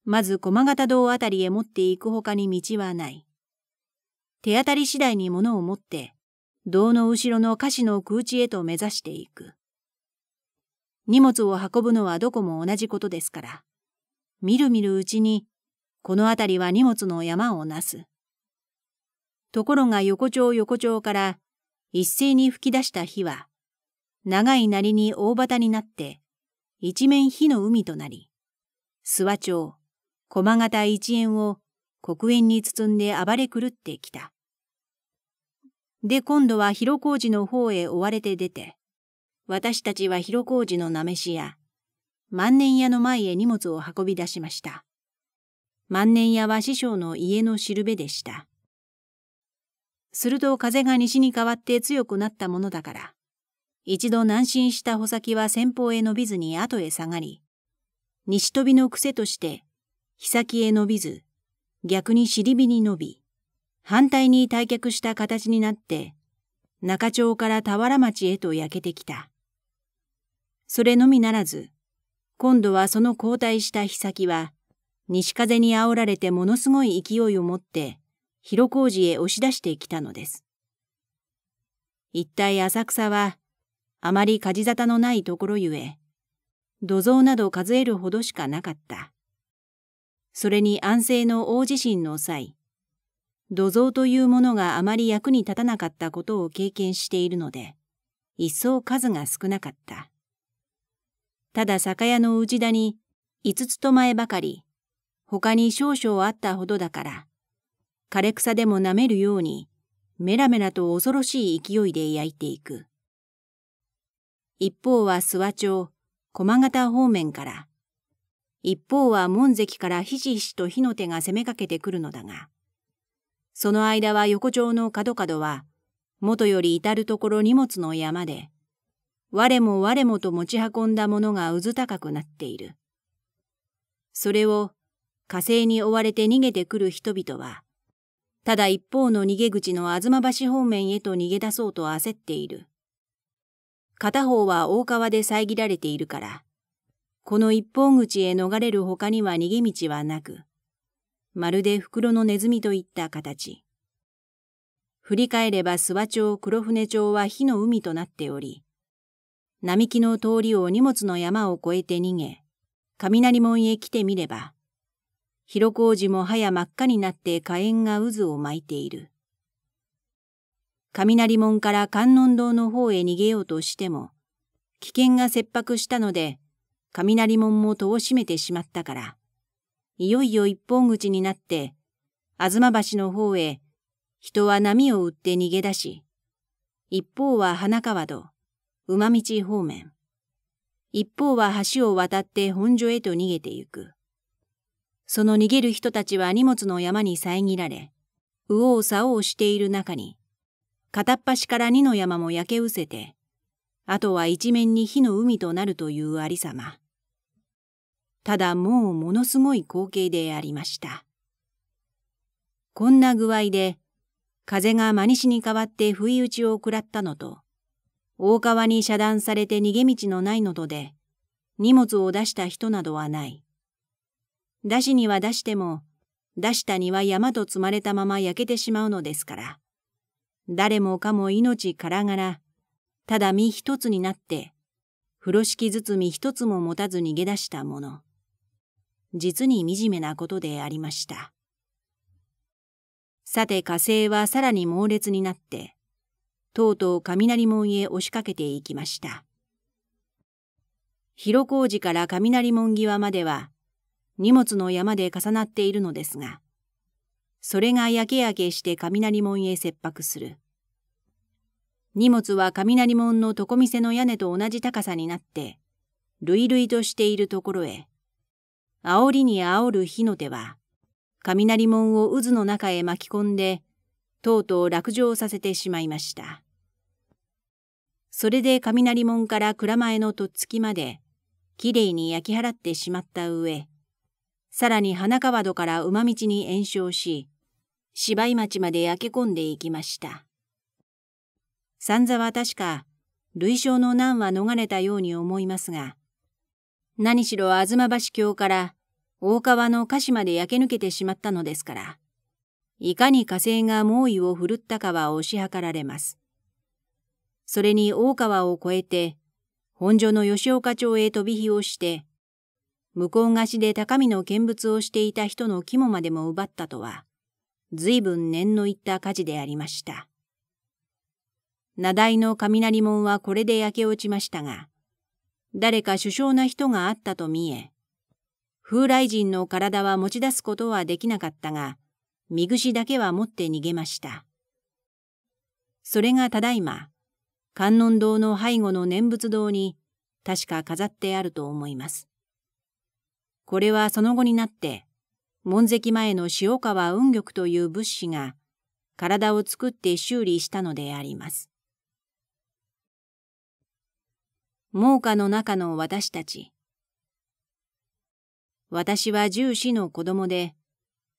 まず駒形堂あたりへ持っていくほかに道はない。手当たり次第に物を持って、堂の後ろの菓子の空地へと目指していく。荷物を運ぶのはどこも同じことですから、みるみるうちに、この辺りは荷物の山をなす。ところが横丁横丁から一斉に吹き出した火は、長いなりに大旗になって、一面火の海となり、諏訪町、駒形一円を黒煙に包んで暴れ狂ってきた。で今度は広小路の方へ追われて出て、私たちは広小路のなめしや、万年屋の前へ荷物を運び出しました。万年屋は師匠の家のしるべでした。すると風が西に変わって強くなったものだから、一度南進した穂先は先方へ伸びずに後へ下がり、西飛びの癖として、妃へ伸びず、逆に尻火に伸び、反対に退却した形になって、中町から田原町へと焼けてきた。それのみならず、今度はその後退した日先は、西風に煽られてものすごい勢いを持って、広小路へ押し出してきたのです。一体浅草は、あまり火事沙汰のないところゆえ、土蔵など数えるほどしかなかった。それに安政の大地震の際、土蔵というものがあまり役に立たなかったことを経験しているので、一層数が少なかった。ただ酒屋の内田に五つと前ばかり、他に少々あったほどだから、枯れ草でも舐めるように、メラメラと恐ろしい勢いで焼いていく。一方は諏訪町、駒形方面から、一方は門跡からひしひしと火の手が攻めかけてくるのだが、その間は横丁の角角は、元より至るところ荷物の山で、我も我もと持ち運んだものがうず高くなっている。それを火星に追われて逃げてくる人々は、ただ一方の逃げ口の東橋方面へと逃げ出そうと焦っている。片方は大川で遮られているから、この一方口へ逃れる他には逃げ道はなく、まるで袋のネズミといった形。振り返れば諏訪町黒船町は火の海となっており、並木の通りを荷物の山を越えて逃げ、雷門へ来てみれば、広小路もはや真っ赤になって火炎が渦を巻いている。雷門から観音堂の方へ逃げようとしても、危険が切迫したので、雷門も戸を閉めてしまったから、いよいよ一本口になって、東橋の方へ、人は波を打って逃げ出し、一方は花川戸、馬道方面、一方は橋を渡って本所へと逃げてゆく。その逃げる人たちは荷物の山に遮られ、右往左往している中に、片っ端から二の山も焼け失せて、あとは一面に火の海となるというありさま。ただもうものすごい光景でありました。こんな具合で、風が真西に変わって不意打ちを食らったのと、大川に遮断されて逃げ道のないのとで、荷物を出した人などはない。出しには出しても、出したには山と積まれたまま焼けてしまうのですから、誰もかも命からがら、ただ身一つになって、風呂敷包み一つも持たず逃げ出したもの。実に惨めなことでありました。さて火星はさらに猛烈になって、とうとう雷門へ押しかけていきました。広小路から雷門際までは、荷物の山で重なっているのですが、それが焼け焼けして雷門へ切迫する。荷物は雷門の床店の屋根と同じ高さになって、類々としているところへ。煽りに煽る火の手は、雷門を渦の中へ巻き込んで、とうとう落城させてしまいました。それで雷門から蔵前のとっつきまで、きれいに焼き払ってしまった上、さらに花川戸から馬道に延焼し、芝居町まで焼け込んでいきました。三座は確か、類症の難は逃れたように思いますが、何しろ東橋橋から大川の鹿島で焼け抜けてしまったのですから、いかに火星が猛威を振るったかは推し量られます。それに大川を越えて、本所の吉岡町へ飛び火をして、向こう貸しで高見の見物をしていた人の肝までも奪ったとは、随分念のいった火事でありました。名題の雷門はこれで焼け落ちましたが、誰か首相な人があったと見え、風来人の体は持ち出すことはできなかったが、見串だけは持って逃げました。それがただいま、観音堂の背後の念仏堂に確か飾ってあると思います。これはその後になって、門跡前の塩川運玉という物資が体を作って修理したのであります。猛火の中の私たち。私は十四の子供で、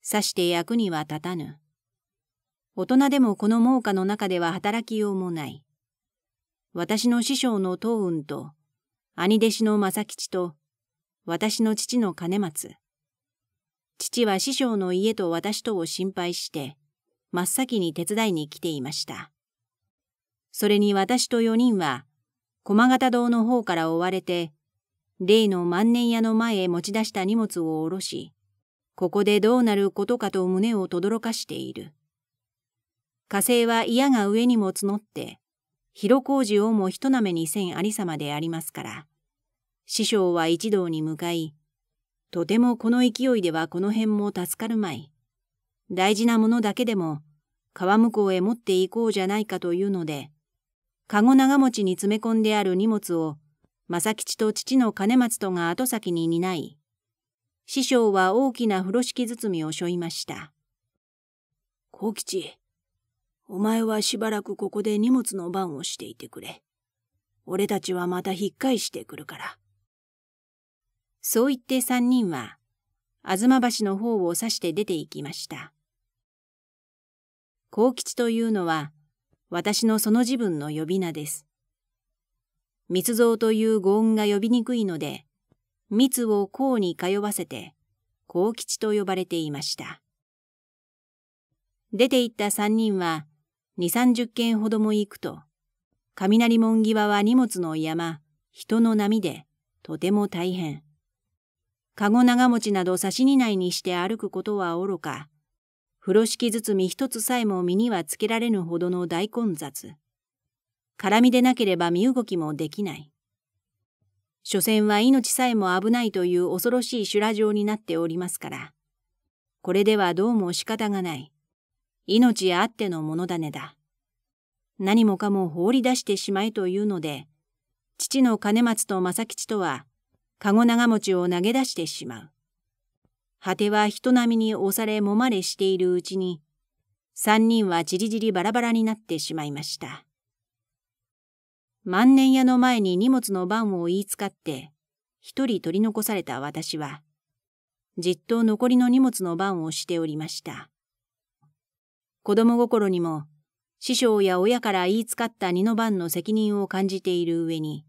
さして役には立たぬ。大人でもこの猛火の中では働きようもない。私の師匠の東雲と、兄弟子の正吉と、私の父の兼松。父は師匠の家と私とを心配して、真っ先に手伝いに来ていました。それに私と四人は、駒形堂の方から追われて、例の万年屋の前へ持ち出した荷物を下ろし、ここでどうなることかと胸を轟かしている。火星は嫌が上にも募って、広小路をも一なめにせんありさまでありますから、師匠は一同に向かい、とてもこの勢いではこの辺も助かるまい。大事なものだけでも、川向こうへ持って行こうじゃないかというので、カゴ長持ちに詰め込んである荷物を、正吉と父の兼松とが後先に担い、師匠は大きな風呂敷包みを背負いました。幸吉、お前はしばらくここで荷物の番をしていてくれ。俺たちはまた引っ返してくるから。そう言って三人は、吾妻橋の方を指して出て行きました。幸吉というのは、私のその自分の呼び名です。密造という語音が呼びにくいので、密を孔に通わせて、幸吉と呼ばれていました。出て行った三人は、二三十軒ほども行くと、雷門際は荷物の山、人の波で、とても大変。籠長持ちなど差し荷内にして歩くことはおろか、風呂敷包み一つさえも身にはつけられぬほどの大混雑。絡みでなければ身動きもできない。所詮は命さえも危ないという恐ろしい修羅場になっておりますから。これではどうも仕方がない。命あってのものだ。ねだ。何もかも放り出してしまえというので、父の兼松と正吉とは、籠長持ちを投げ出してしまう。果ては人並みに押されもまれしているうちに、三人はじりじりバラバラになってしまいました。万年屋の前に荷物の番を言いつかって、一人取り残された私は、じっと残りの荷物の番をしておりました。子供心にも、師匠や親から言いつかった二の番の責任を感じている上に、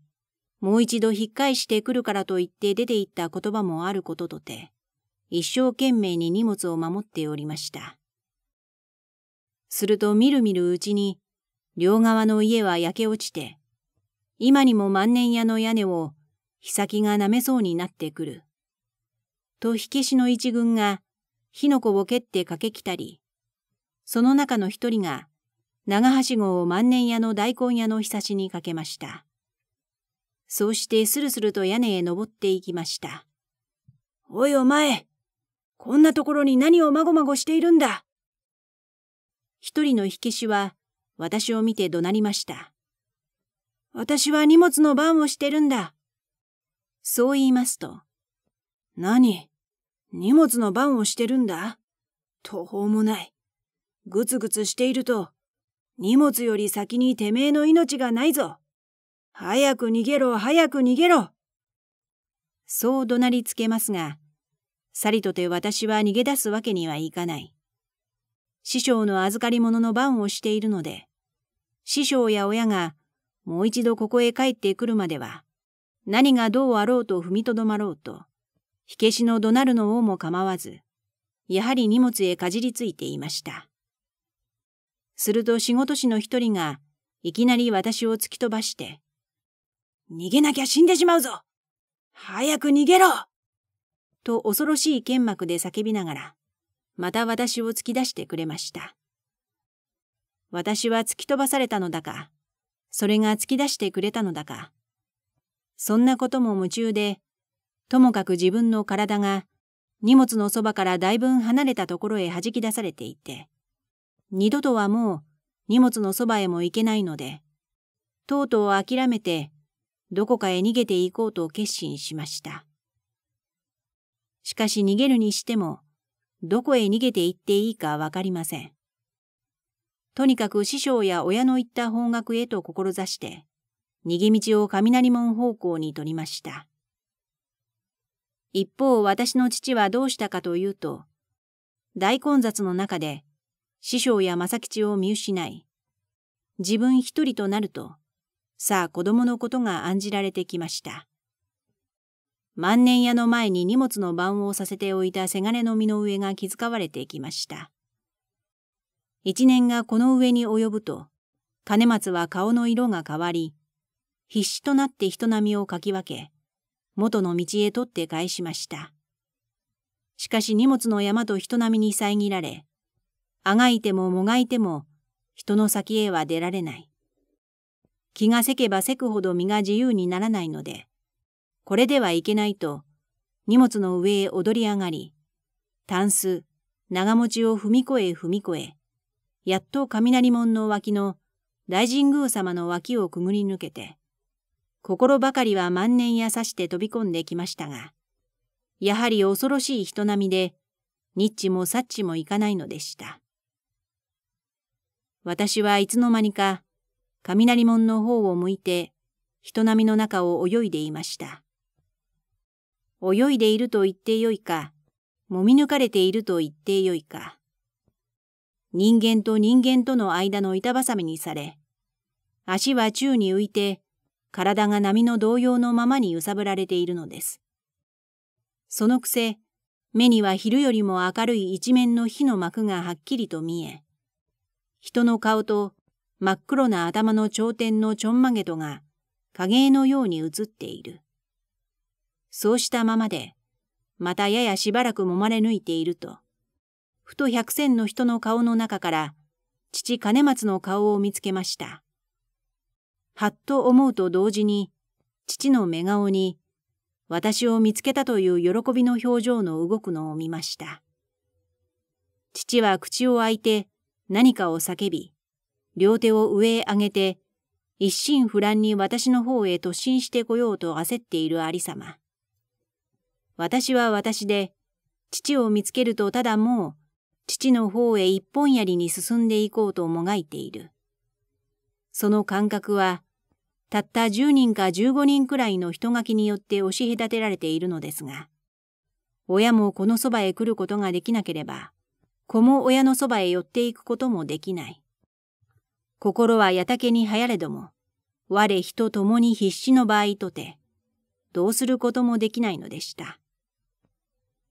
もう一度引っ返してくるからと言って出て行った言葉もあることとて、一生懸命に荷物を守っておりました。するとみるみるうちに、両側の家は焼け落ちて、今にも万年屋の屋根を、ひさきが舐めそうになってくる。と火消しの一軍が、火の粉を蹴って駆け来たり、その中の一人が、長はしごを万年屋の大根屋のひさしにかけました。そうしてスルスルと屋根へ登っていきました。おいお前、こんなところに何をまごまごしているんだ。一人の引き師は私を見て怒鳴りました。私は荷物の番をしてるんだ。そう言いますと。何荷物の番をしてるんだ途方もない。ぐつぐつしていると、荷物より先にてめえの命がないぞ。早く逃げろ、早く逃げろ。そう怒鳴りつけますが、さりとて私は逃げ出すわけにはいかない。師匠の預かり物の番をしているので、師匠や親がもう一度ここへ帰ってくるまでは、何がどうあろうと踏みとどまろうと、火消しの怒鳴るのをも構わず、やはり荷物へかじりついていました。すると仕事師の一人が、いきなり私を突き飛ばして、逃げなきゃ死んでしまうぞ早く逃げろと恐ろしい剣幕で叫びながら、また私を突き出してくれました。私は突き飛ばされたのだか、それが突き出してくれたのだか、そんなことも夢中で、ともかく自分の体が荷物のそばからだいぶん離れたところへ弾き出されていて、二度とはもう荷物のそばへも行けないので、とうとう諦めてどこかへ逃げていこうと決心しました。しかし逃げるにしても、どこへ逃げて行っていいかわかりません。とにかく師匠や親の言った方角へと志して、逃げ道を雷門方向に取りました。一方、私の父はどうしたかというと、大混雑の中で、師匠や正吉を見失い、自分一人となると、さあ子供のことが案じられてきました。万年屋の前に荷物の番をさせておいたせがれの身の上が気遣われてきました。一年がこの上に及ぶと、金松は顔の色が変わり、必死となって人波をかき分け、元の道へ取って返しました。しかし荷物の山と人波に遮られ、あがいてももがいても、人の先へは出られない。気がせけばせくほど身が自由にならないので、これではいけないと、荷物の上へ踊り上がり、タンス、長持ちを踏み越え踏み越え、やっと雷門の脇の大神宮様の脇をくぐり抜けて、心ばかりは万年やさして飛び込んできましたが、やはり恐ろしい人並みで、ニッチもサッチもいかないのでした。私はいつの間にか、雷門の方を向いて、人波の中を泳いでいました。泳いでいると言ってよいか、もみ抜かれていると言ってよいか。人間と人間との間の板挟みにされ、足は宙に浮いて、体が波の動揺のままに揺さぶられているのです。そのくせ、目には昼よりも明るい一面の火の幕がはっきりと見え、人の顔と真っ黒な頭の頂点のちょんまげとが影絵のように映っている。そうしたままで、またややしばらく揉まれ抜いていると、ふと百戦の人の顔の中から、父兼松の顔を見つけました。はっと思うと同時に、父の目顔に、私を見つけたという喜びの表情の動くのを見ました。父は口を開いて何かを叫び、両手を上へ上げて、一心不乱に私の方へ突進してこようと焦っているありさま。私は私で、父を見つけるとただもう、父の方へ一本槍に進んでいこうともがいている。その感覚は、たった10人か15人くらいの人垣きによって押し隔てられているのですが、親もこのそばへ来ることができなければ、子も親のそばへ寄っていくこともできない。心はやたけにはやれども、我人共に必死の場合とて、どうすることもできないのでした。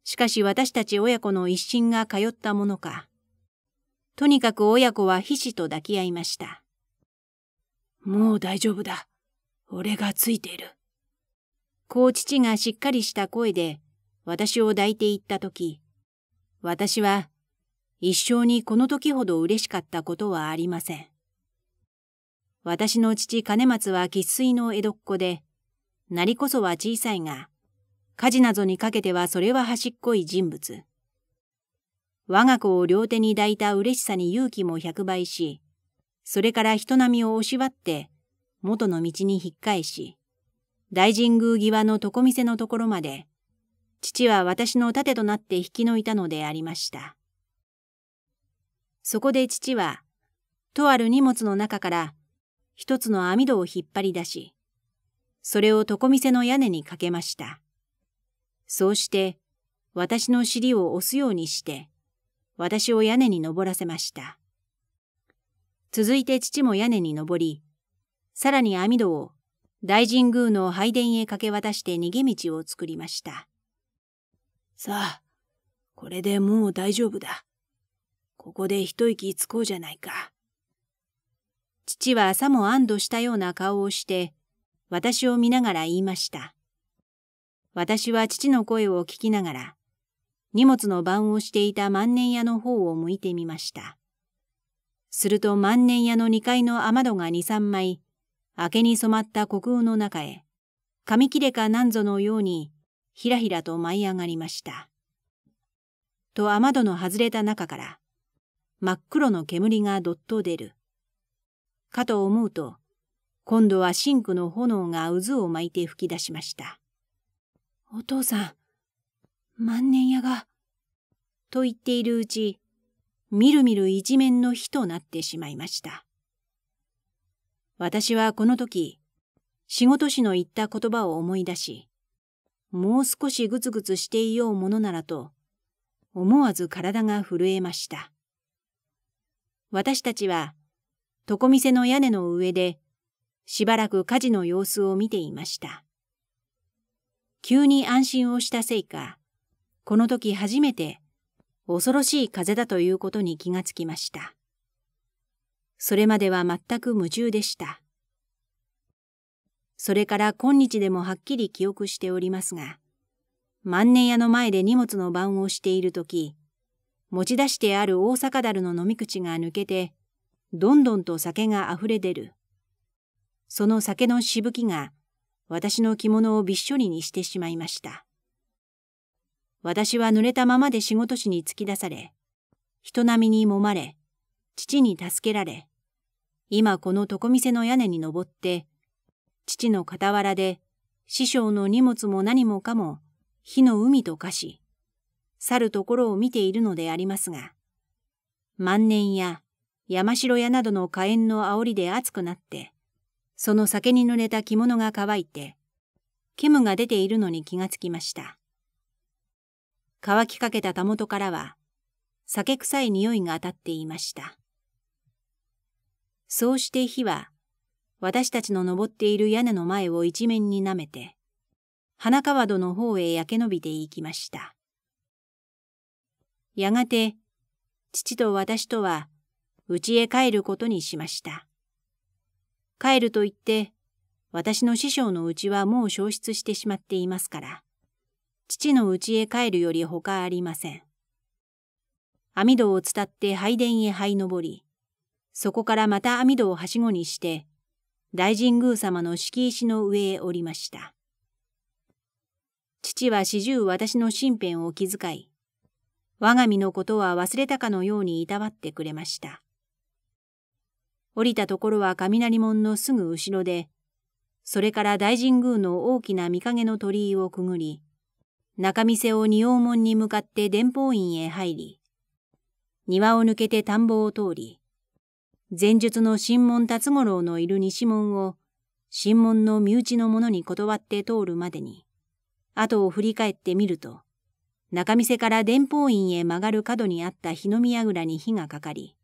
しかし私たち親子の一心が通ったものか。とにかく親子は皮脂と抱き合いました。もう大丈夫だ。俺がついている。こう父がしっかりした声で私を抱いていったとき、私は一生にこの時ほど嬉しかったことはありません。私の父金松は喫水の江戸っ子で、なりこそは小さいが、火事などにかけてはそれは端っこい人物。我が子を両手に抱いた嬉しさに勇気も百倍し、それから人波を押し割って、元の道に引っ返し、大神宮際の床店のところまで、父は私の盾となって引き抜いたのでありました。そこで父は、とある荷物の中から一つの網戸を引っ張り出し、それを床店の屋根にかけました。そうして、私の尻を押すようにして、私を屋根に登らせました。続いて父も屋根に登り、さらに網戸を大神宮の拝殿へ駆け渡して逃げ道を作りました。さあ、これでもう大丈夫だ。ここで一息つこうじゃないか。父はさも安堵したような顔をして、私を見ながら言いました。私は父の声を聞きながら、荷物の番をしていた万年屋の方を向いてみました。すると万年屋の二階の雨戸が二三枚、明けに染まった国雨の中へ、紙切れかなんぞのように、ひらひらと舞い上がりました。と雨戸の外れた中から、真っ黒の煙がどっと出る。かと思うと、今度はシンクの炎が渦を巻いて吹き出しました。お父さん、万年屋が。と言っているうち、みるみる一面の火となってしまいました。私はこの時、仕事師の言った言葉を思い出し、もう少しぐつぐつしていようものならと、思わず体が震えました。私たちは、床店の屋根の上で、しばらく火事の様子を見ていました。急に安心をしたせいか、この時初めて恐ろしい風だということに気がつきました。それまでは全く夢中でした。それから今日でもはっきり記憶しておりますが、万年屋の前で荷物の番をしているとき、持ち出してある大阪樽の飲み口が抜けて、どんどんと酒が溢れ出る。その酒のしぶきが私の着物をびっしょりにしてしまいました。私は濡れたままで仕事しに突き出され、人並みに揉まれ、父に助けられ、今この床店の屋根に登って、父の傍らで師匠の荷物も何もかも火の海と化し、去るところを見ているのでありますが、万年や山城屋などの火炎の煽りで熱くなって、その酒に濡れた着物が乾いて、ムが出ているのに気がつきました。乾きかけたたもとからは、酒臭い匂いが当たっていました。そうして火は、私たちの登っている屋根の前を一面に舐めて、花川戸の方へ焼け延びていきました。やがて、父と私とは、家へ帰ることにしました。帰ると言って、私の師匠のうちはもう消失してしまっていますから、父のうちへ帰るより他ありません。網戸を伝って拝殿へ這い上り、そこからまた網戸をはしごにして、大神宮様の敷石の上へ降りました。父は始終私の身辺を気遣い、我が身のことは忘れたかのようにいたわってくれました。降りたところは雷門のすぐ後ろで、それから大神宮の大きな御影の鳥居をくぐり、中見世を仁王門に向かって伝法院へ入り、庭を抜けて田んぼを通り、前述の新門辰五郎のいる西門を、新門の身内の者に断って通るまでに、後を振り返ってみると、中見世から伝法院へ曲がる角にあった日の宮蔵に火がかかり、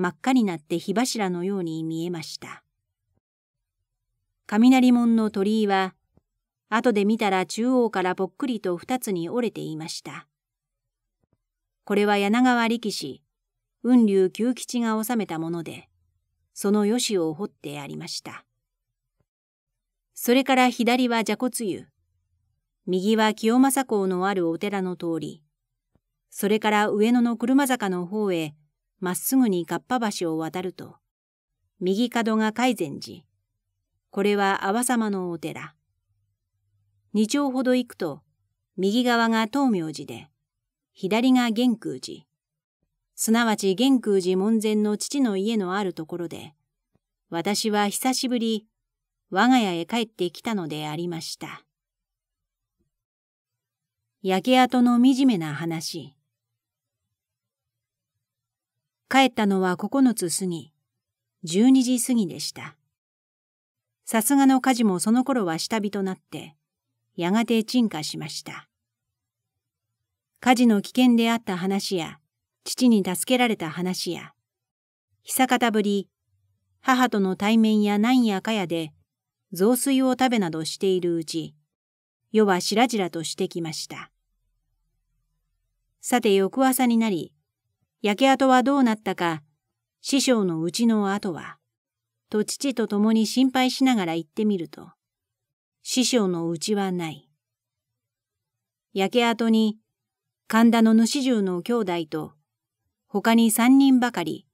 真っ赤になって火柱のように見えました。雷門の鳥居は、後で見たら中央からぽっくりと二つに折れていました。これは柳川力士、雲龍旧吉が治めたもので、そのしを掘ってありました。それから左は蛇骨湯、右は清正公のあるお寺の通り、それから上野の車坂の方へまっすぐにかっぱ橋を渡ると、右角が海善寺。これは阿波様のお寺。二丁ほど行くと、右側が東明寺で、左が玄空寺。すなわち玄空寺門前の父の家のあるところで、私は久しぶり、我が家へ帰ってきたのでありました。焼け跡の惨めな話。帰ったのは9つ過ぎ、12時過ぎでした。さすがの火事もその頃は下火となって、やがて鎮火しました。火事の危険であった話や、父に助けられた話や、久方ぶり、母との対面や何やかやで、雑炊を食べなどしているうち、夜はしらじらとしてきました。さて翌朝になり、焼け跡はどうなったか、師匠のうちの跡は、と父と共に心配しながら行ってみると、師匠のうちはない。焼け跡に、神田の主従の兄弟と、他に三人ばかり、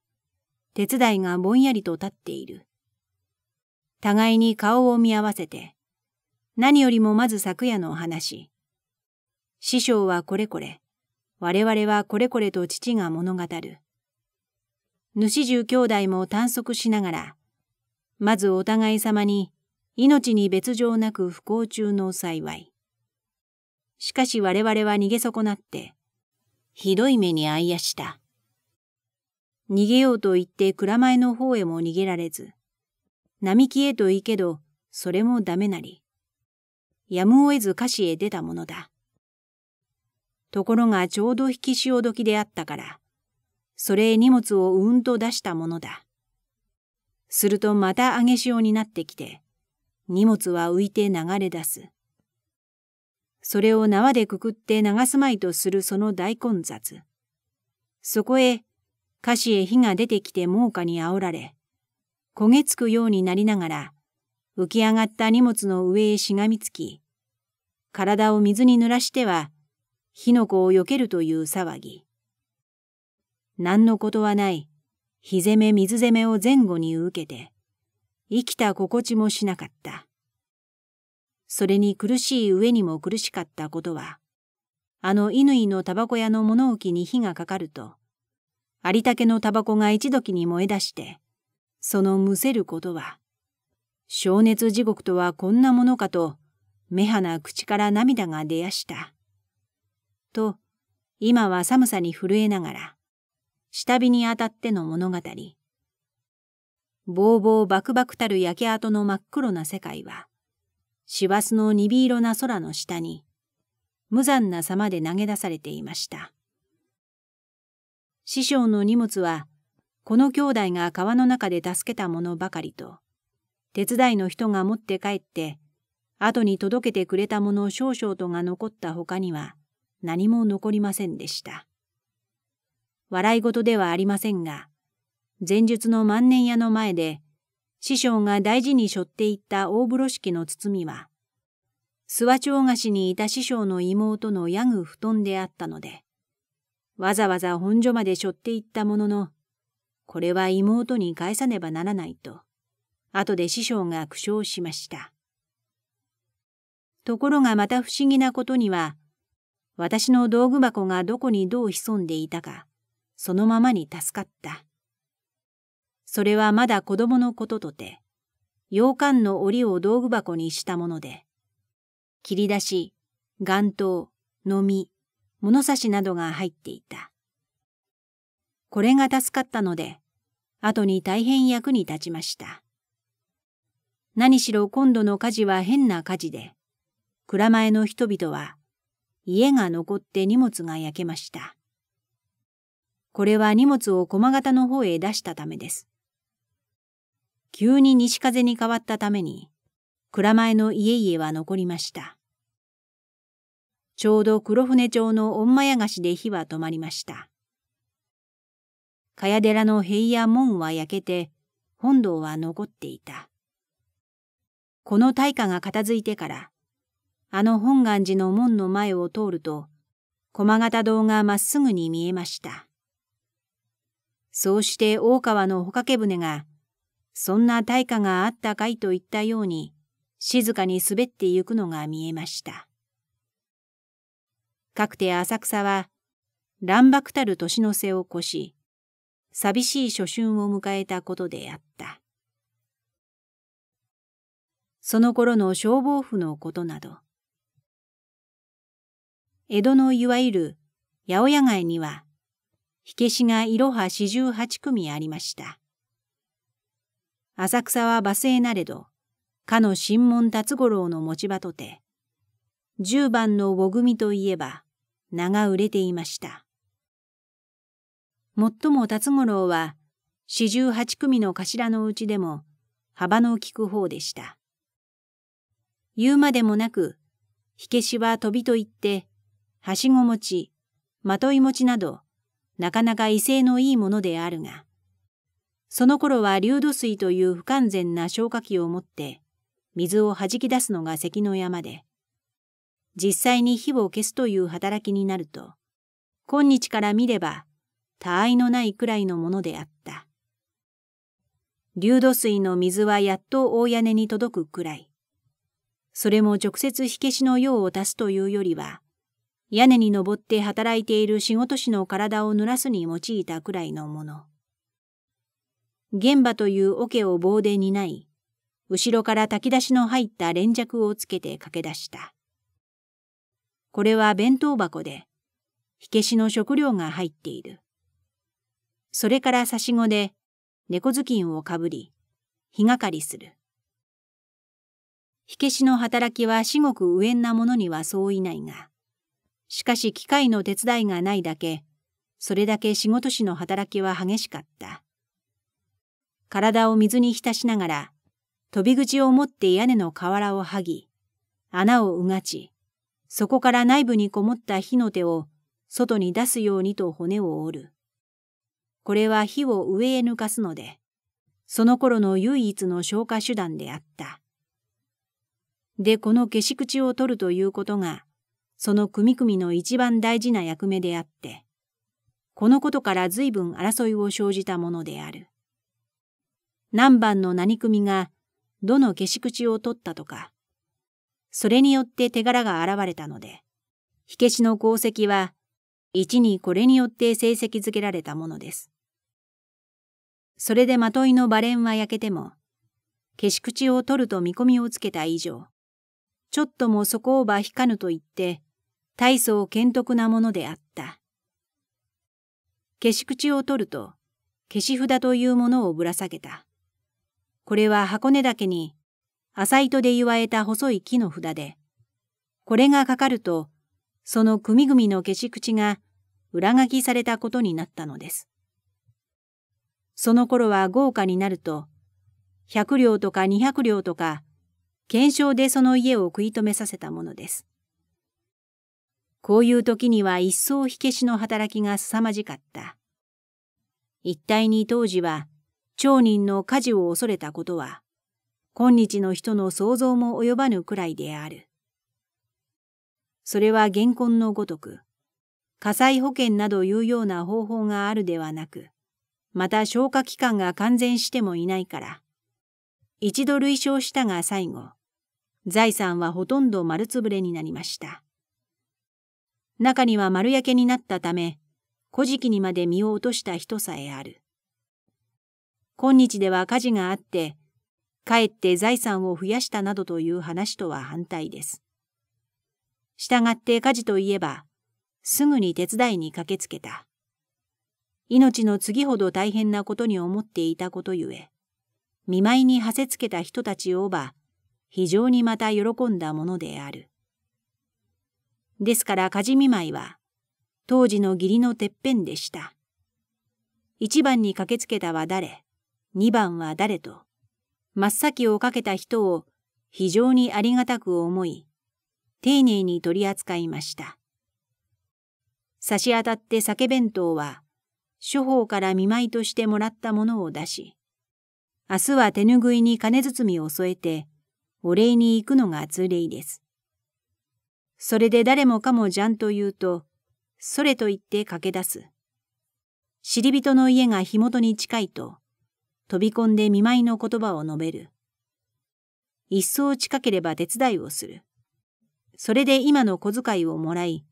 手伝いがぼんやりと立っている。互いに顔を見合わせて、何よりもまず昨夜の話。師匠はこれこれ。我々はこれこれと父が物語る。主従兄弟も探索しながら、まずお互い様に命に別状なく不幸中の幸い。しかし我々は逃げ損なって、ひどい目に遭いやした。逃げようと言って蔵前の方へも逃げられず、並木へと行けど、それもダメなり、やむを得ず菓子へ出たものだ。ところがちょうど引き潮時であったから、それへ荷物をうんと出したものだ。するとまた上げ潮になってきて、荷物は浮いて流れ出す。それを縄でくくって流すまいとするその大混雑。そこへ、菓子へ火が出てきて猛火に煽られ、焦げつくようになりながら、浮き上がった荷物の上へしがみつき、体を水に濡らしては、火の粉を避けるという騒ぎ。何のことはない、火攻め水攻めを前後に受けて、生きた心地もしなかった。それに苦しい上にも苦しかったことは、あの乾のタバコ屋の物置に火がかかると、有竹のタバコが一時に燃え出して、そのむせることは、消熱地獄とはこんなものかと、目鼻口から涙が出やした。と、今は寒さに震えながら、下火にあたっての物語。ぼうぼうバクバクたる焼け跡の真っ黒な世界は、師走の鈍色な空の下に、無残な様で投げ出されていました。師匠の荷物は、この兄弟が川の中で助けたものばかりと、手伝いの人が持って帰って、後に届けてくれたもの少々とが残った他には、何も残りませんでした。笑い事ではありませんが、前述の万年屋の前で、師匠が大事に背負っていった大風呂敷の包みは、諏訪町菓子にいた師匠の妹のヤグ布団であったので、わざわざ本所まで背負っていったものの、これは妹に返さねばならないと、後で師匠が苦笑しました。ところがまた不思議なことには、私の道具箱がどこにどう潜んでいたか、そのままに助かった。それはまだ子供のこととて、洋館の檻を道具箱にしたもので、切り出し、眼灯、のみ、物差しなどが入っていた。これが助かったので、後に大変役に立ちました。何しろ今度の火事は変な火事で、蔵前の人々は家が残って荷物が焼けました。これは荷物を駒形の方へ出したためです。急に西風に変わったために、蔵前の家々は残りました。ちょうど黒船町の御前菓子で火は止まりました。茅寺の塀や門は焼けて、本堂は残っていた。この大火が片付いてから、あの本願寺の門の前を通ると、駒形堂がまっすぐに見えました。そうして大川の帆掛船が、そんな大火があったかいと言ったように、静かに滑ってゆくのが見えました。かくて浅草は、乱漠たる年の瀬を越し、寂しい初春を迎えたことであった。その頃の消防府のことなど、江戸のいわゆる八百屋街には、火消しがいろは四十八組ありました。浅草は馬勢なれど、かの新門達五郎の持ち場とて、十番の五組といえば、名が売れていました。もっとも達五郎は、四十八組の頭のうちでも、幅の利く方でした。言うまでもなく、火消しは飛びと言って、はしご餅、まとい餅など、なかなか威勢のいいものであるが、その頃は流度水という不完全な消火器を持って、水を弾き出すのが関の山で、実際に火を消すという働きになると、今日から見れば、他愛のないくらいのものであった。流土水の水はやっと大屋根に届くくらい。それも直接火消しの用を足すというよりは、屋根に登って働いている仕事師の体を濡らすに用いたくらいのもの。現場という桶を棒で担い、後ろから炊き出しの入った連尺をつけて駆け出した。これは弁当箱で、火消しの食料が入っている。それから差し子で猫頭巾をかぶり、日がかりする。火消しの働きは至極無縁なものにはそういないが、しかし機械の手伝いがないだけ、それだけ仕事師の働きは激しかった。体を水に浸しながら、飛び口を持って屋根の瓦を剥ぎ、穴をうがち、そこから内部にこもった火の手を外に出すようにと骨を折る。これは火を上へ抜かすので、その頃の唯一の消火手段であった。で、この消し口を取るということが、その組々の一番大事な役目であって、このことから随分争いを生じたものである。何番の何組がどの消し口を取ったとか、それによって手柄が現れたので、火消しの功績は、一にこれによって成績づけられたものです。それでまといのレンは焼けても、消し口を取ると見込みをつけた以上、ちょっともそこをば引かぬと言って、大層賢徳なものであった。消し口を取ると、消し札というものをぶら下げた。これは箱根岳に、浅糸で言われた細い木の札で、これがかかると、その組々の消し口が裏書きされたことになったのです。その頃は豪華になると、百両とか200両とか、検証でその家を食い止めさせたものです。こういう時には一層火消しの働きが凄まじかった。一体に当時は、町人の火事を恐れたことは、今日の人の想像も及ばぬくらいである。それは現根のごとく、火災保険などいうような方法があるではなく、また消火器官が完全してもいないから、一度類焼したが最後、財産はほとんど丸つぶれになりました。中には丸焼けになったため、古事記にまで身を落とした人さえある。今日では火事があって、かえって財産を増やしたなどという話とは反対です。従って火事といえば、すぐに手伝いに駆けつけた。命の次ほど大変なことに思っていたことゆえ、見舞いに馳せつけた人たちをば、非常にまた喜んだものである。ですから梶見舞いは、当時の義理のてっぺんでした。一番に駆けつけたは誰、二番は誰と、真っ先をかけた人を非常にありがたく思い、丁寧に取り扱いました。差し当たって酒弁当は、処方から見舞いとしてもらったものを出し、明日は手ぬぐいに金包みを添えて、お礼に行くのが通例です。それで誰もかもじゃんと言うと、それと言って駆け出す。知り人の家が火元に近いと、飛び込んで見舞いの言葉を述べる。一層近ければ手伝いをする。それで今の小遣いをもらい、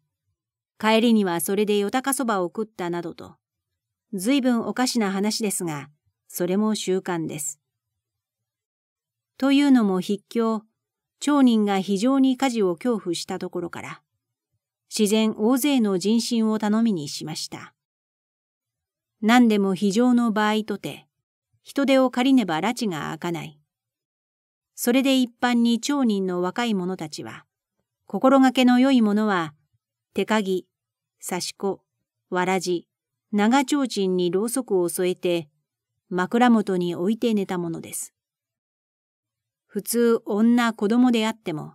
帰りにはそれで夜高そばを食ったなどと、随分おかしな話ですが、それも習慣です。というのも筆況、町人が非常に火事を恐怖したところから、自然大勢の人心を頼みにしました。何でも非常の場合とて、人手を借りねば拉致が開かない。それで一般に町人の若い者たちは、心がけの良い者は、手鍵、刺し子、わらじ、長ちんにろうそくを添えて、枕元に置いて寝たものです。普通女子供であっても、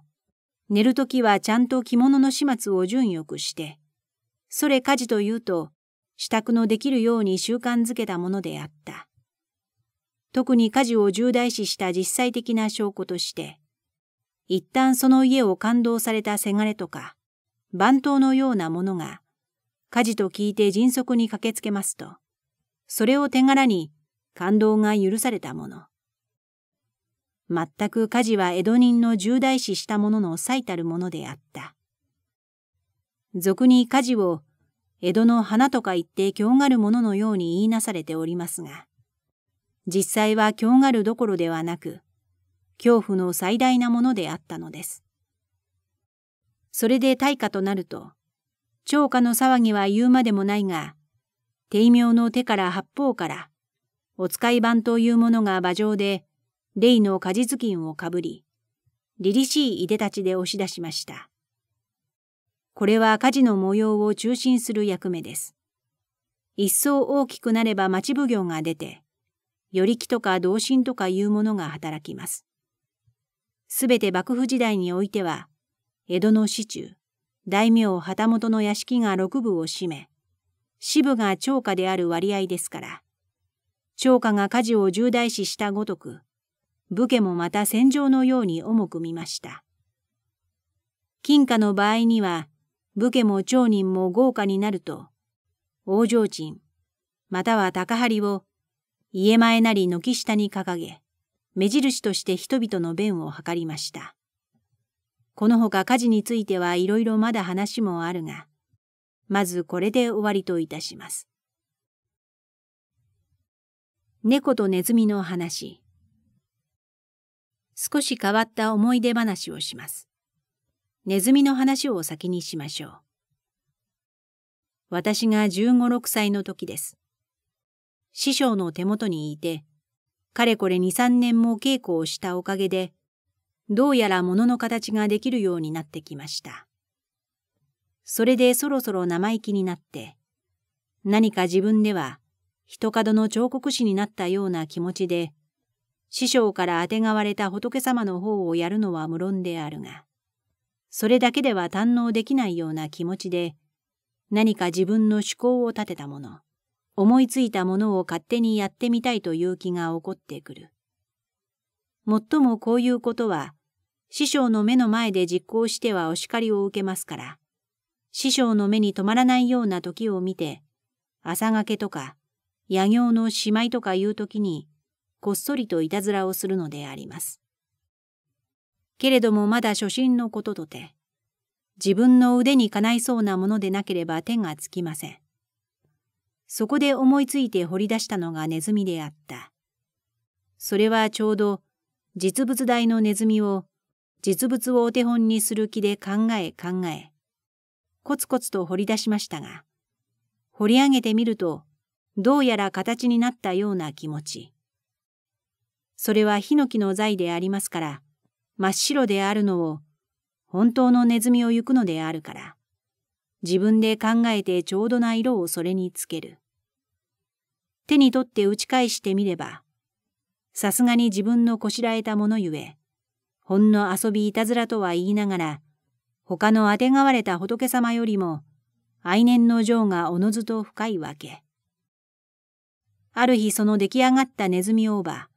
寝るときはちゃんと着物の始末を順よくして、それ家事というと、支度のできるように習慣づけたものであった。特に家事を重大視した実際的な証拠として、一旦その家を感動されたせがれとか、番頭のようなものが、家事と聞いて迅速に駆けつけますと、それを手柄に感動が許されたもの。全く火事は江戸人の重大視したものの最たるものであった。俗に火事を江戸の花とか言って興がるもののように言いなされておりますが、実際は興がるどころではなく、恐怖の最大なものであったのです。それで大火となると、超火の騒ぎは言うまでもないが、帝名の手から八方から、お使い版というものが馬上で例の梶頭巾をかぶり、凛々しいいでたちで押し出しました。これは火事の模様を中心する役目です。一層大きくなれば町奉行が出て、寄り木とか同心とかいうものが働きます。すべて幕府時代においては、江戸の市中、大名旗本の屋敷が六部を占め、支部が長家である割合ですから、長家が火事を重大視したごとく、武家もまた戦場のように重く見ました。金貨の場合には、武家も町人も豪華になると、往生賃、または高張を、家前なり軒下に掲げ、目印として人々の弁を図りました。このほか家事についてはいろいろまだ話もあるが、まずこれで終わりといたします。猫とネズミの話。少し変わった思い出話をします。ネズミの話を先にしましょう。私が15、6歳の時です。師匠の手元にいて、かれこれ2、3年も稽古をしたおかげで、どうやら物の形ができるようになってきました。それでそろそろ生意気になって、何か自分では、一角の彫刻師になったような気持ちで、師匠からあてがわれた仏様の方をやるのは無論であるが、それだけでは堪能できないような気持ちで、何か自分の趣向を立てたもの、思いついたものを勝手にやってみたいという気が起こってくる。もっともこういうことは、師匠の目の前で実行してはお叱りを受けますから、師匠の目に留まらないような時を見て、朝がけとか、夜行のしまいとかいう時に、こっそりといたずらをするのであります。けれどもまだ初心のこととて、自分の腕にかないそうなものでなければ手がつきません。そこで思いついて掘り出したのがネズミであった。それはちょうど実物大のネズミを実物をお手本にする気で考え考え、コツコツと掘り出しましたが、掘り上げてみると、どうやら形になったような気持ち。それはヒノキの材でありますから、真っ白であるのを、本当のネズミを行くのであるから、自分で考えてちょうどな色をそれにつける。手に取って打ち返してみれば、さすがに自分のこしらえたものゆえ、ほんの遊びいたずらとは言いながら、他のあてがわれた仏様よりも、愛念の情がおのずと深いわけ。ある日その出来上がったネズミオーバー、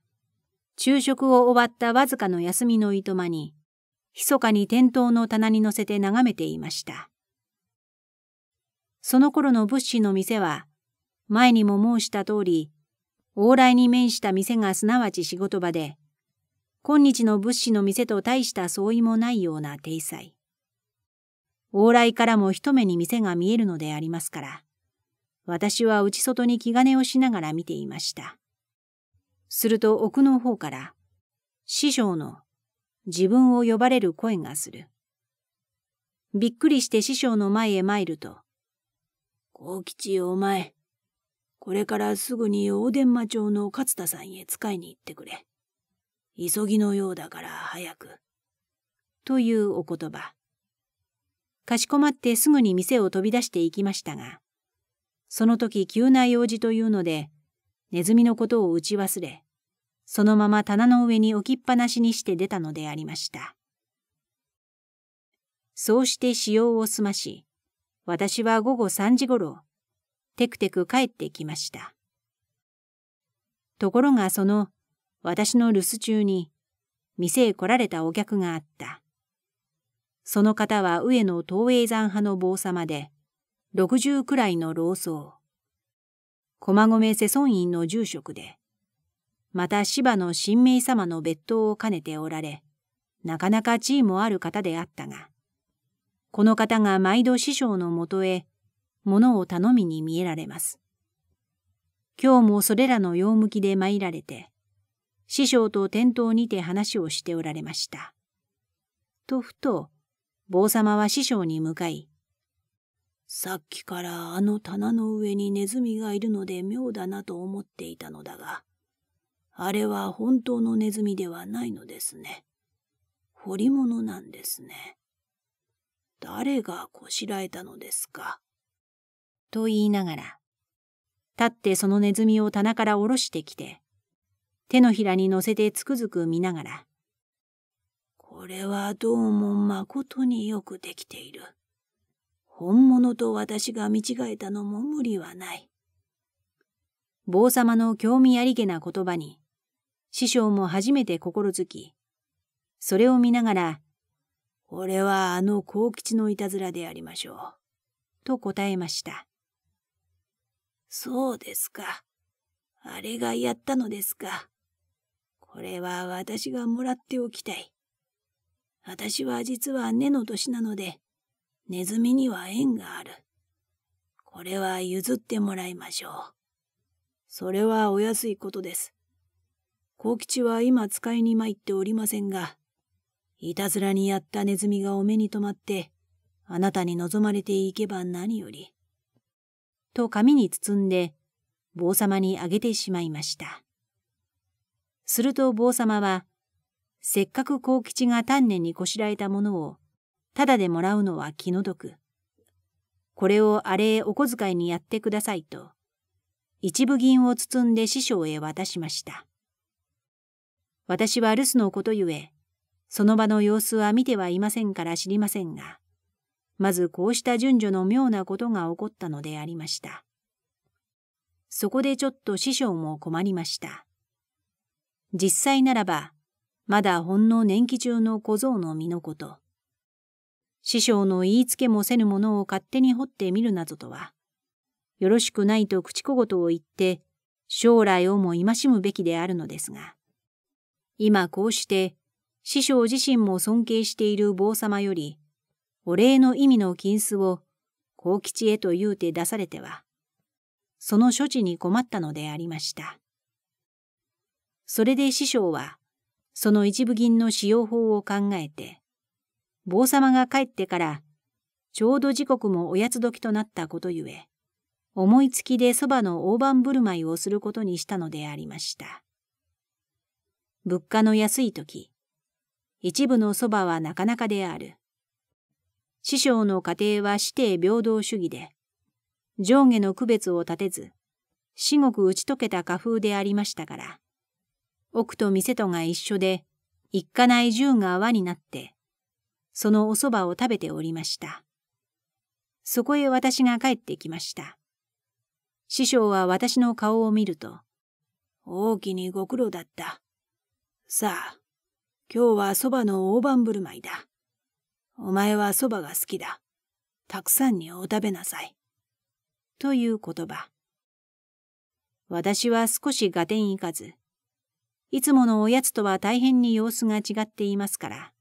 昼食を終わったわずかの休みのいとまに、密かに店頭の棚に乗せて眺めていました。その頃の物資の店は、前にも申した通り、往来に面した店がすなわち仕事場で、今日の物資の店と大した相違もないような体裁。往来からも一目に店が見えるのでありますから、私は内外に気兼ねをしながら見ていました。すると奥の方から、師匠の自分を呼ばれる声がする。びっくりして師匠の前へ参ると、幸吉お前、これからすぐに大伝馬町の勝田さんへ使いに行ってくれ。急ぎのようだから早く。というお言葉。かしこまってすぐに店を飛び出していきましたが、その時急な用事というので、ネズミのことを打ち忘れ、そのまま棚の上に置きっぱなしにして出たのでありました。そうして使用を済まし、私は午後3時ごろ、テクテク帰ってきました。ところがその、私の留守中に、店へ来られたお客があった。その方は上野東映山派の坊様で、60くらいの老僧。駒込世村院の住職で、また芝の神明様の別当を兼ねておられ、なかなか地位もある方であったが、この方が毎度師匠のもとへ、物を頼みに見えられます。今日もそれらの用向きで参られて、師匠と店頭にて話をしておられました。とふと、坊様は師匠に向かい、さっきからあの棚の上にネズミがいるので妙だなと思っていたのだが、あれは本当のネズミではないのですね。彫り物なんですね。誰がこしらえたのですか。と言いながら、立ってそのネズミを棚から下ろしてきて、手のひらに乗せてつくづく見ながら、これはどうもまことによくできている。本物と私が見違えたのも無理はない。坊様の興味ありげな言葉に、師匠も初めて心づき、それを見ながら、俺はあの幸吉のいたずらでありましょう。と答えました。そうですか。あれがやったのですか。これは私がもらっておきたい。私は実は根の年なので、ネズミには縁がある。これは譲ってもらいましょう。それはお安いことです。幸吉は今使いに参っておりませんが、いたずらにやったネズミがお目に留まって、あなたに望まれていけば何より。と紙に包んで、坊様にあげてしまいました。すると坊様は、せっかく幸吉が丹念にこしらえたものをただでもらうのは気の毒。これをあれへお小遣いにやってくださいと、一部銀を包んで師匠へ渡しました。私は留守のことゆえ、その場の様子は見てはいませんから知りませんが、まずこうした順序の妙なことが起こったのでありました。そこでちょっと師匠も困りました。実際ならば、まだほんの年季中の小僧の身のこと、師匠の言いつけもせぬものを勝手に掘ってみるなどとは、よろしくないと口小言を言って、将来をも戒むべきであるのですが、今こうして、師匠自身も尊敬している坊様より、お礼の意味の金子を、幸吉へと言うて出されては、その処置に困ったのでありました。それで師匠は、その一部銀の使用法を考えて、坊様が帰ってから、ちょうど時刻もおやつ時となったことゆえ、思いつきでそばの大盤振る舞いをすることにしたのでありました。物価の安い時、一部のそばはなかなかである。師匠の家庭は指定平等主義で、上下の区別を立てず、至極打ち解けた家風でありましたから、奥と店とが一緒で、一家内十が輪になって、そのお蕎麦を食べておりました。そこへ私が帰ってきました。師匠は私の顔を見ると、大きにご苦労だった。さあ、今日は蕎麦の大盤振る舞いだ。お前は蕎麦が好きだ。たくさんにお食べなさい。という言葉。私は少し合点いかず、いつものおやつとは大変に様子が違っていますから、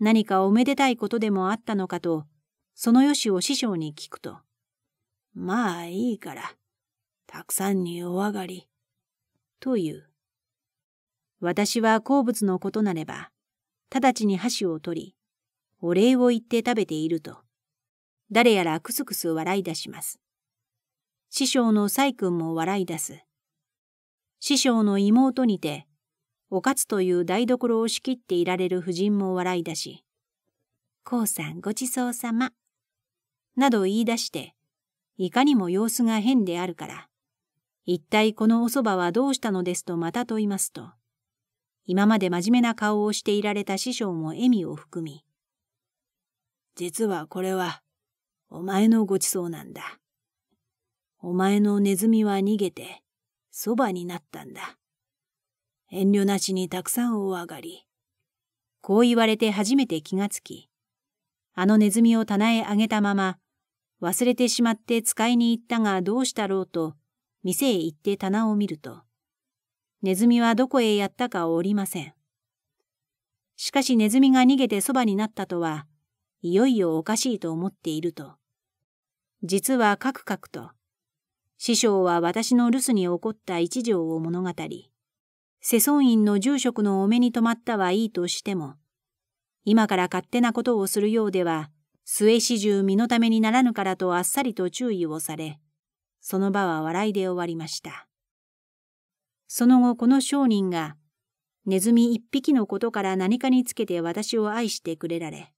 何かおめでたいことでもあったのかと、そのよしを師匠に聞くと、まあいいから、たくさんにお上がり、という。私は好物のことなれば、直ちに箸を取り、お礼を言って食べていると、誰やらくすくす笑い出します。師匠の細君も笑い出す。師匠の妹にて、おかつという台所を仕切っていられる夫人も笑い出し、こうさんごちそうさま、など言い出して、いかにも様子が変であるから、一体このおそばはどうしたのですとまた問いますと、今まで真面目な顔をしていられた師匠も笑みを含み、実はこれは、お前のごちそうなんだ。お前のネズミは逃げて、そばになったんだ。遠慮なしにたくさん大上がり。こう言われて初めて気がつき、あのネズミを棚へあげたまま、忘れてしまって使いに行ったがどうしたろうと、店へ行って棚を見ると、ネズミはどこへやったかおりません。しかしネズミが逃げてそばになったとは、いよいよおかしいと思っていると。実はカクカクと、師匠は私の留守に起こった一条を物語世尊院の住職のお目に留まったはいいとしても、今から勝手なことをするようでは、末始終身のためにならぬからとあっさりと注意をされ、その場は笑いで終わりました。その後この商人が、ネズミ一匹のことから何かにつけて私を愛してくれられ、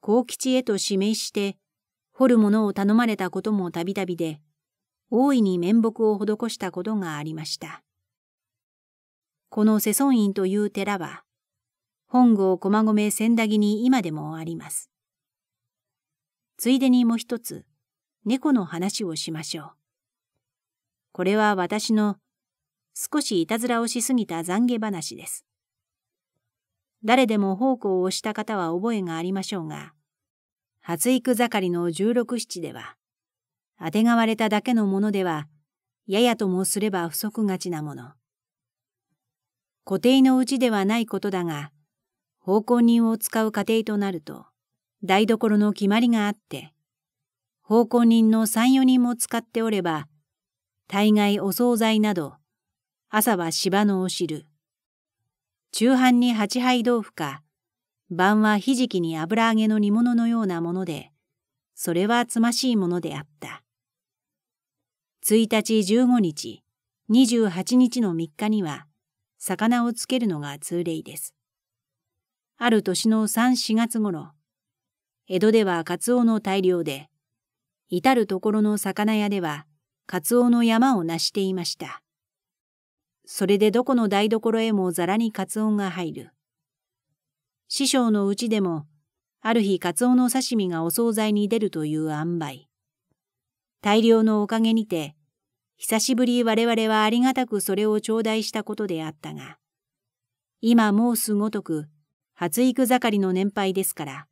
幸吉へと指名して、掘るものを頼まれたこともたびたびで、大いに面目を施したことがありました。この世尊院という寺は、本郷駒込千駄木に今でもあります。ついでにもう一つ、猫の話をしましょう。これは私の少しいたずらをしすぎた懺悔話です。誰でも奉公をした方は覚えがありましょうが、発育盛りの十六七では、あてがわれただけのものでは、ややともすれば不足がちなもの。固定のうちではないことだが、奉公人を使う家庭となると、台所の決まりがあって、奉公人の三、四人も使っておれば、大概お惣菜など、朝は芝のお汁、中半に八杯豆腐か、晩はひじきに油揚げの煮物のようなもので、それはつましいものであった。一日十五日、二十八日の三日には、魚をつけるのが通例です。ある年の3、4月頃、江戸ではカツオの大量で、至るところの魚屋ではカツオの山を成していました。それでどこの台所へもざらにカツオが入る。師匠のうちでも、ある日カツオの刺身がお惣菜に出るという塩梅。大量のおかげにて、久しぶり我々はありがたくそれを頂戴したことであったが、今もうすごとく、発育盛りの年配ですから、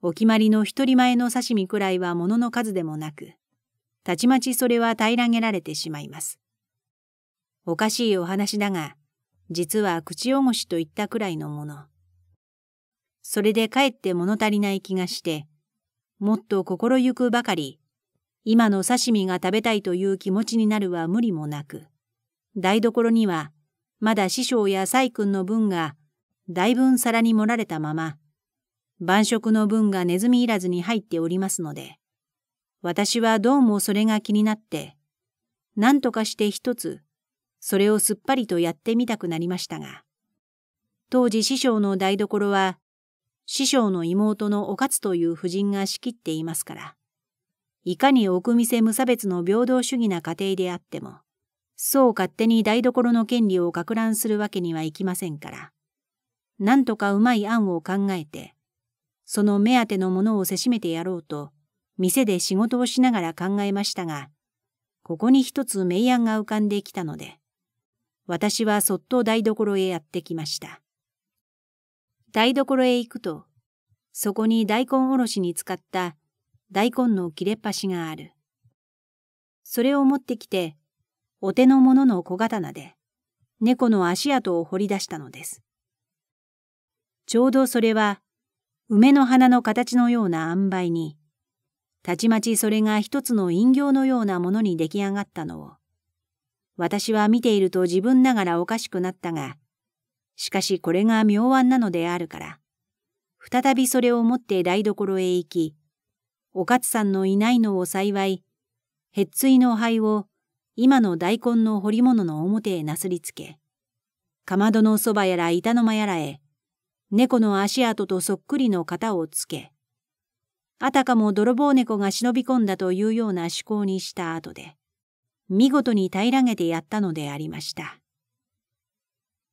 お決まりの一人前の刺身くらいは物の数でもなく、たちまちそれは平らげられてしまいます。おかしいお話だが、実は口汚しといったくらいのもの。それでかえって物足りない気がして、もっと心ゆくばかり今の刺身が食べたいという気持ちになるは無理もなく、台所にはまだ師匠や細君の分が大分皿に盛られたまま、晩食の分がネズミいらずに入っておりますので、私はどうもそれが気になって、何とかして一つ、それをすっぱりとやってみたくなりましたが、当時師匠の台所は、師匠の妹のおかつという夫人が仕切っていますから、いかに奥見せ無差別の平等主義な家庭であっても、そう勝手に台所の権利を拡乱するわけにはいきませんから、なんとかうまい案を考えて、その目当てのものをせしめてやろうと、店で仕事をしながら考えましたが、ここに一つ名案が浮かんできたので、私はそっと台所へやってきました。台所へ行くと、そこに大根おろしに使った大根の切れっ端がある。それを持ってきて、お手の者の小刀で、猫の足跡を掘り出したのです。ちょうどそれは、梅の花の形のような塩梅に、たちまちそれが一つの陰形のようなものに出来上がったのを、私は見ていると自分ながらおかしくなったが、しかしこれが妙案なのであるから、再びそれを持って台所へ行き、お勝さんのいないのを幸い、へっついの灰を今の大根の彫り物の表へなすりつけ、かまどのそばやら板の間やらへ、猫の足跡とそっくりの型をつけ、あたかも泥棒猫が忍び込んだというような趣向にした後で、見事に平らげてやったのでありました。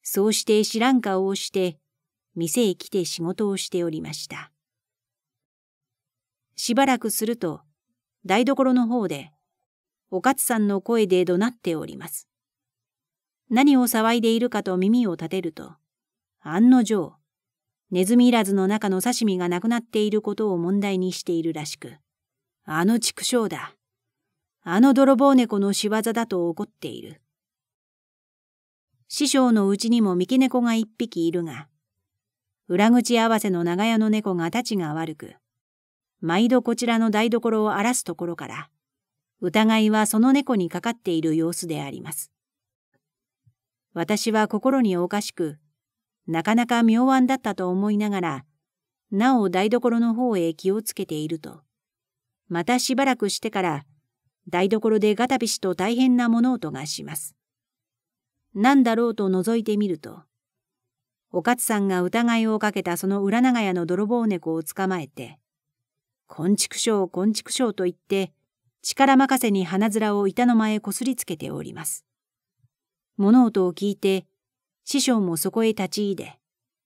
そうして知らん顔をして、店へ来て仕事をしておりました。しばらくすると、台所の方で、おかつさんの声で怒鳴っております。何を騒いでいるかと耳を立てると、案の定、ネズミいらずの中の刺身がなくなっていることを問題にしているらしく、あの畜生だ。あの泥棒猫の仕業だと怒っている。師匠のうちにも三毛猫が一匹いるが、裏口合わせの長屋の猫がたちが悪く、毎度こちらの台所を荒らすところから、疑いはその猫にかかっている様子であります。私は心におかしく、なかなか妙案だったと思いながら、なお台所の方へ気をつけていると、またしばらくしてから、台所でガタビシと大変な物音がします。何だろうと覗いてみると、おかつさんが疑いをかけたその裏長屋の泥棒猫を捕まえて、昆畜商昆畜商と言って、力任せに花面を板の前へこすりつけております。物音を聞いて、師匠もそこへ立ち入れ、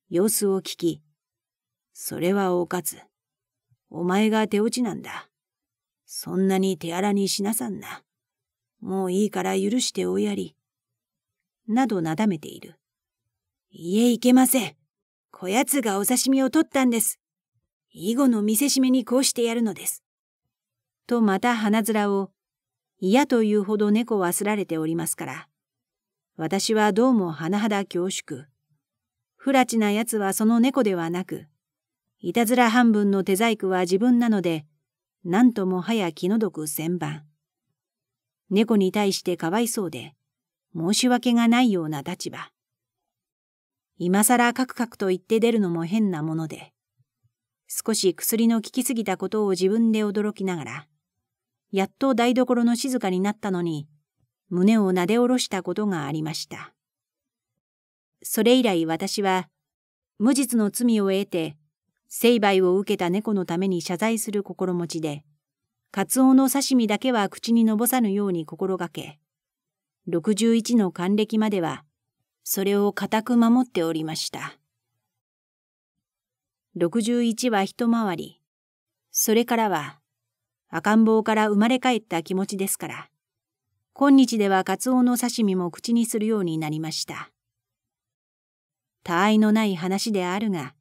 様子を聞き、それはおかず。お前が手落ちなんだ。そんなに手荒にしなさんな。もういいから許しておやり。などなだめている。いえいけません。こやつがお刺身を取ったんです。以後の見せしめにこうしてやるのです。とまた花面を、嫌というほど猫はすられておりますから、私はどうも甚だ恐縮。不らちな奴はその猫ではなく、いたずら半分の手細工は自分なので、なんともはや気の毒千番。猫に対してかわいそうで、申し訳がないような立場。今更カクカクと言って出るのも変なもので。少し薬の効きすぎたことを自分で驚きながら、やっと台所の静かになったのに、胸をなでおろしたことがありました。それ以来私は、無実の罪を得て、成敗を受けた猫のために謝罪する心持ちで、カツオの刺身だけは口にのぼさぬように心がけ、六十一の還暦までは、それを固く守っておりました。61は一回り。それからは、赤ん坊から生まれ返った気持ちですから、今日ではカツオの刺身も口にするようになりました。他愛のない話であるが、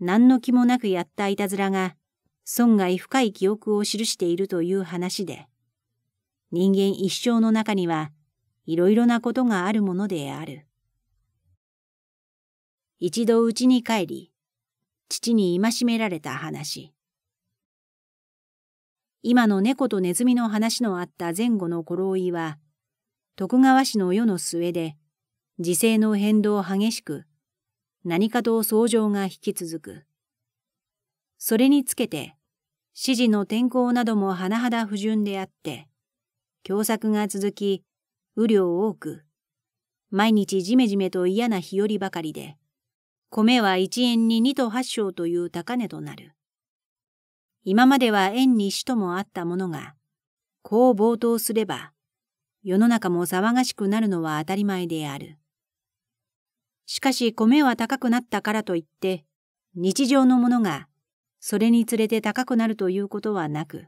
何の気もなくやったいたずらが、損害深い記憶を記しているという話で、人間一生の中には、いろいろなことがあるものである。一度家に帰り、父に戒められた話。今の猫とネズミの話のあった前後の頃追いは、徳川氏の世の末で、時勢の変動激しく、何かと相乗が引き続く。それにつけて、指示の天候なども甚だ不順であって、凶作が続き、雨量多く、毎日じめじめと嫌な日和ばかりで、米は1円に2と8章という高値となる。今までは円に死ともあったものが、こう冒頭すれば、世の中も騒がしくなるのは当たり前である。しかし米は高くなったからといって、日常のものが、それにつれて高くなるということはなく、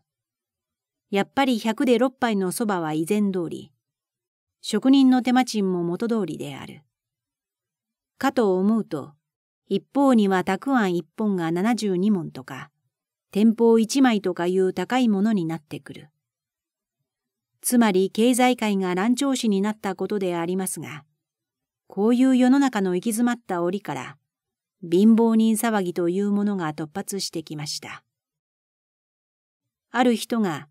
やっぱり100で6杯のそばは依然通り、職人の手間賃も元通りである。かと思うと、一方にはたくあん一本が七十二文とか、天保一枚とかいう高いものになってくる。つまり経済界が乱調子になったことでありますが、こういう世の中の行き詰まった折から、貧乏人騒ぎというものが突発してきました。ある人が、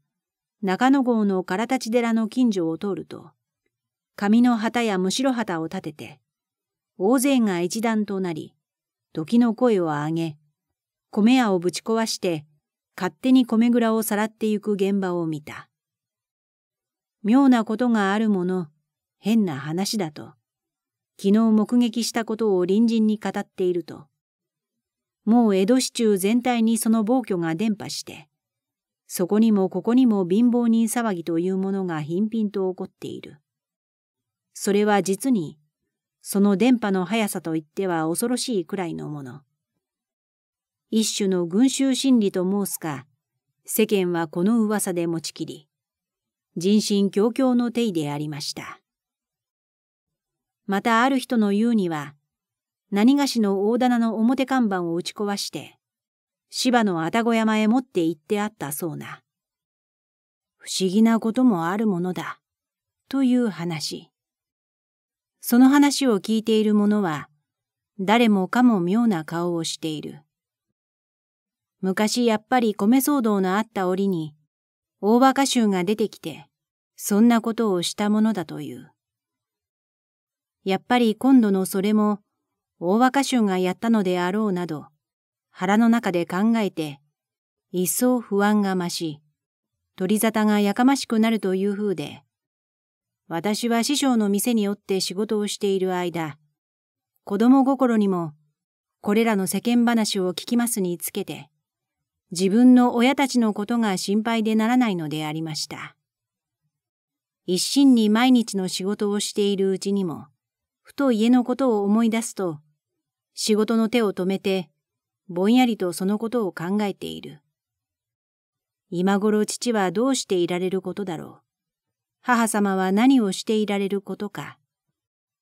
中野郷の唐立寺の近所を通ると、紙の旗やむしろ旗を立てて、大勢が一段となり、時の声を上げ、米屋をぶち壊して勝手に米蔵をさらってゆく現場を見た。妙なことがあるもの、変な話だと、昨日目撃したことを隣人に語っていると、もう江戸市中全体にその暴挙が伝播して、そこにもここにも貧乏人騒ぎというものが頻々と起こっている。それは実にその電波の速さといっては恐ろしいくらいのもの。一種の群衆心理と申すか、世間はこの噂で持ちきり、人心恐々の手でありました。またある人の言うには、何がしの大棚の表看板を打ち壊して、芝の愛宕山へ持って行ってあったそうな。不思議なこともあるものだ、という話。その話を聞いている者は、誰もかも妙な顔をしている。昔やっぱり米騒動のあった折に、大馬鹿衆が出てきて、そんなことをしたものだという。やっぱり今度のそれも、大馬鹿衆がやったのであろうなど、腹の中で考えて、一層不安が増し、取り沙汰がやかましくなるという風で、私は師匠の店におって仕事をしている間、子供心にも、これらの世間話を聞きますにつけて、自分の親たちのことが心配でならないのでありました。一心に毎日の仕事をしているうちにも、ふと家のことを思い出すと、仕事の手を止めて、ぼんやりとそのことを考えている。今頃父はどうしていられることだろう。母様は何をしていられることか、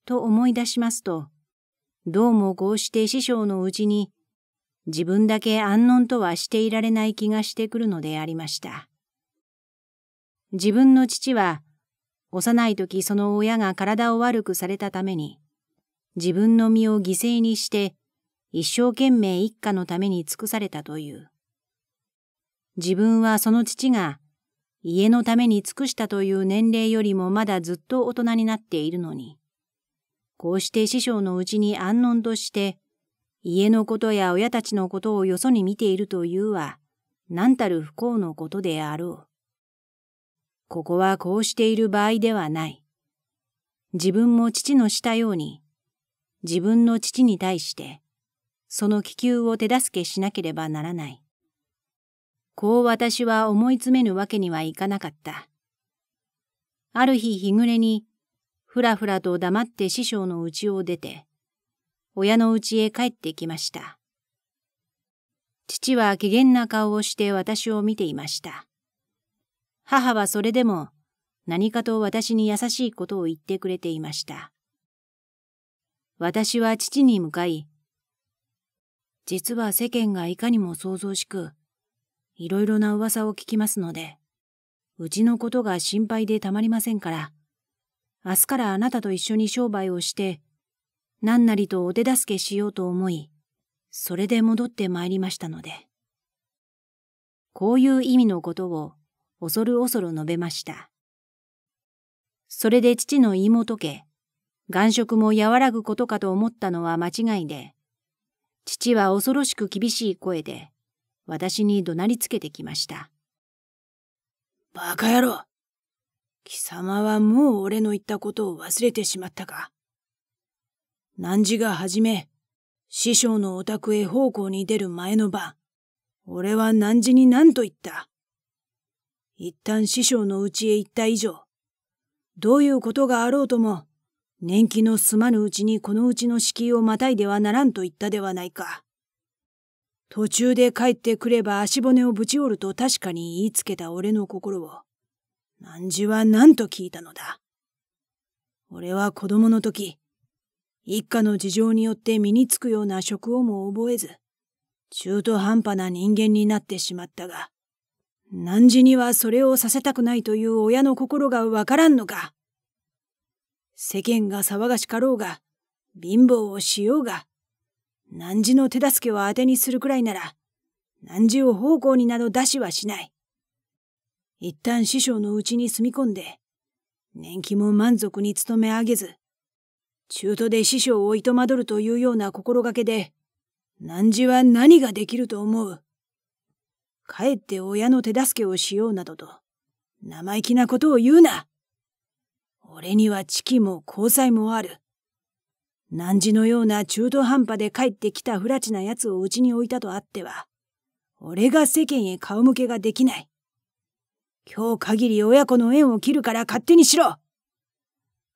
と思い出しますと、どうもこうして師匠のうちに、自分だけ安穏とはしていられない気がしてくるのでありました。自分の父は、幼い時その親が体を悪くされたために、自分の身を犠牲にして、一生懸命一家のために尽くされたという。自分はその父が家のために尽くしたという年齢よりもまだずっと大人になっているのに、こうして師匠のうちに安穏として、家のことや親たちのことをよそに見ているというは、何たる不幸のことであろう。ここはこうしている場合ではない。自分も父のしたように、自分の父に対して、その気球を手助けしなければならない。こう私は思い詰めぬわけにはいかなかった。ある日日暮れに、ふらふらと黙って師匠の家を出て、親の家へ帰ってきました。父は機嫌な顔をして私を見ていました。母はそれでも何かと私に優しいことを言ってくれていました。私は父に向かい、実は世間がいかにも騒々しく、いろいろな噂を聞きますので、うちのことが心配でたまりませんから、明日からあなたと一緒に商売をして、何なりとお手助けしようと思い、それで戻ってまいりましたので。こういう意味のことを恐る恐る述べました。それで父の妹家、眼色も和らぐことかと思ったのは間違いで、父は恐ろしく厳しい声で、私に怒鳴りつけてきました。バカ野郎貴様はもう俺の言ったことを忘れてしまったか。何時がはじめ、師匠のお宅へ奉公に出る前の晩、俺は何時に何と言った一旦師匠の家へ行った以上、どういうことがあろうとも、年季のすまぬうちにこのうちの敷居をまたいではならんと言ったではないか。途中で帰ってくれば足骨をぶち折ると確かに言いつけた俺の心を、何時は何と聞いたのだ。俺は子供の時、一家の事情によって身につくような職をも覚えず、中途半端な人間になってしまったが、何時にはそれをさせたくないという親の心がわからんのか。世間が騒がしかろうが、貧乏をしようが、何時の手助けを当てにするくらいなら、何時を奉公になど出しはしない。一旦師匠のうちに住み込んで、年季も満足に努め上げず、中途で師匠をいとまどるというような心がけで、何時は何ができると思う。かえって親の手助けをしようなどと、生意気なことを言うな。俺には知気も交際もある。何時のような中途半端で帰ってきた不らちな奴をうちに置いたとあっては、俺が世間へ顔向けができない。今日限り親子の縁を切るから勝手にしろ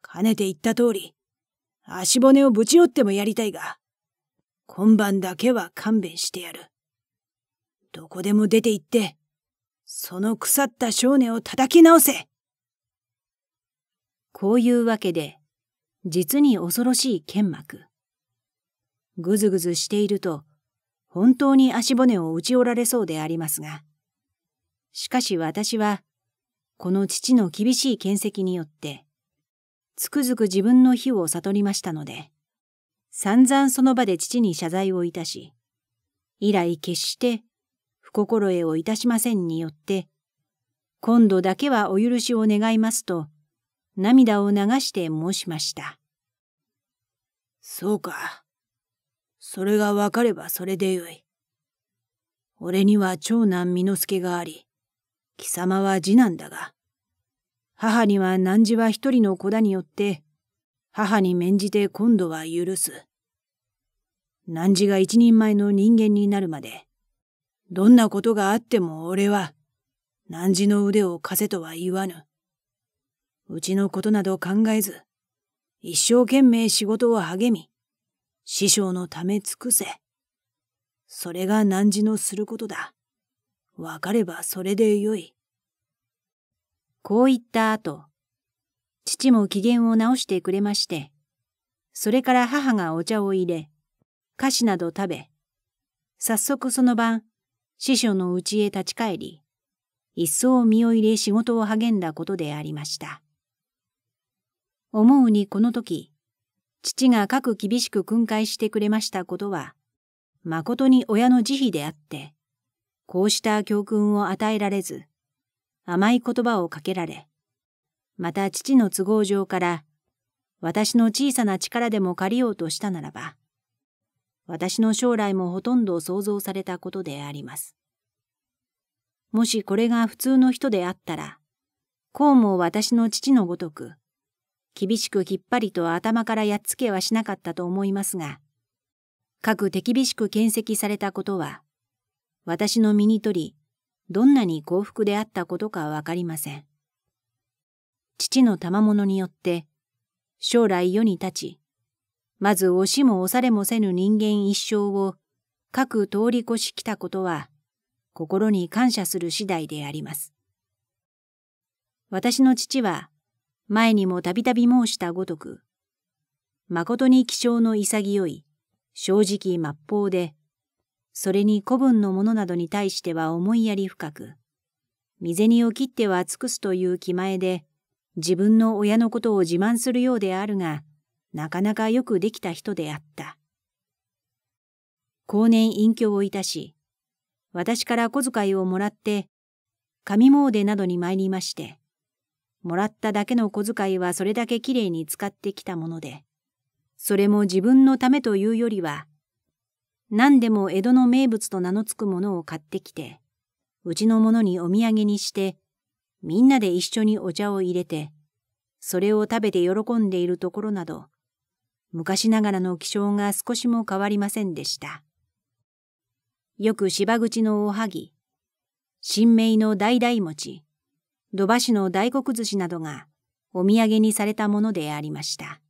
かねて言った通り、足骨をぶち折ってもやりたいが、今晩だけは勘弁してやる。どこでも出て行って、その腐った少年を叩き直せこういうわけで、実に恐ろしい剣幕。ぐずぐずしていると、本当に足骨を打ち折られそうでありますが。しかし私は、この父の厳しい剣跡によって、つくづく自分の非を悟りましたので、散々その場で父に謝罪をいたし、以来決して不心得をいたしませんによって、今度だけはお許しを願いますと、涙を流して申しました。そうか。それがわかればそれでよい。俺には長男美之助があり、貴様は次男だが、母には何時は一人の子だによって、母に免じて今度は許す。何時が一人前の人間になるまで、どんなことがあっても俺は、何時の腕を貸せとは言わぬ。うちのことなど考えず、一生懸命仕事を励み、師匠のため尽くせ。それが何時のすることだ。わかればそれでよい。こう言った後、父も機嫌を直してくれまして、それから母がお茶を入れ、菓子など食べ、早速その晩、師匠の家へ立ち帰り、一層身を入れ仕事を励んだことでありました。思うにこの時、父が各厳しく訓戒してくれましたことは、誠に親の慈悲であって、こうした教訓を与えられず、甘い言葉をかけられ、また父の都合上から、私の小さな力でも借りようとしたならば、私の将来もほとんど想像されたことであります。もしこれが普通の人であったら、こうも私の父のごとく、厳しくきっぱりと頭からやっつけはしなかったと思いますが、各手厳しく検責されたことは、私の身にとり、どんなに幸福であったことかわかりません。父の賜物によって、将来世に立ち、まず押しも押されもせぬ人間一生を、各通り越し来たことは、心に感謝する次第であります。私の父は、前にもたびたび申したごとく、誠に気性の潔い、正直末法で、それに古文の者などに対しては思いやり深く、身銭を切っては尽くすという気前で、自分の親のことを自慢するようであるが、なかなかよくできた人であった。後年隠居をいたし、私から小遣いをもらって、紙詣などに参りまして、もらっただけの小遣いはそれだけきれいに使ってきたもので、それも自分のためというよりは、何でも江戸の名物と名のつくものを買ってきて、うちのものにお土産にして、みんなで一緒にお茶を入れて、それを食べて喜んでいるところなど、昔ながらの気性が少しも変わりませんでした。よく芝口のおはぎ、新名の代々餅、土橋の大黒寿司などがお土産にされたものでありました。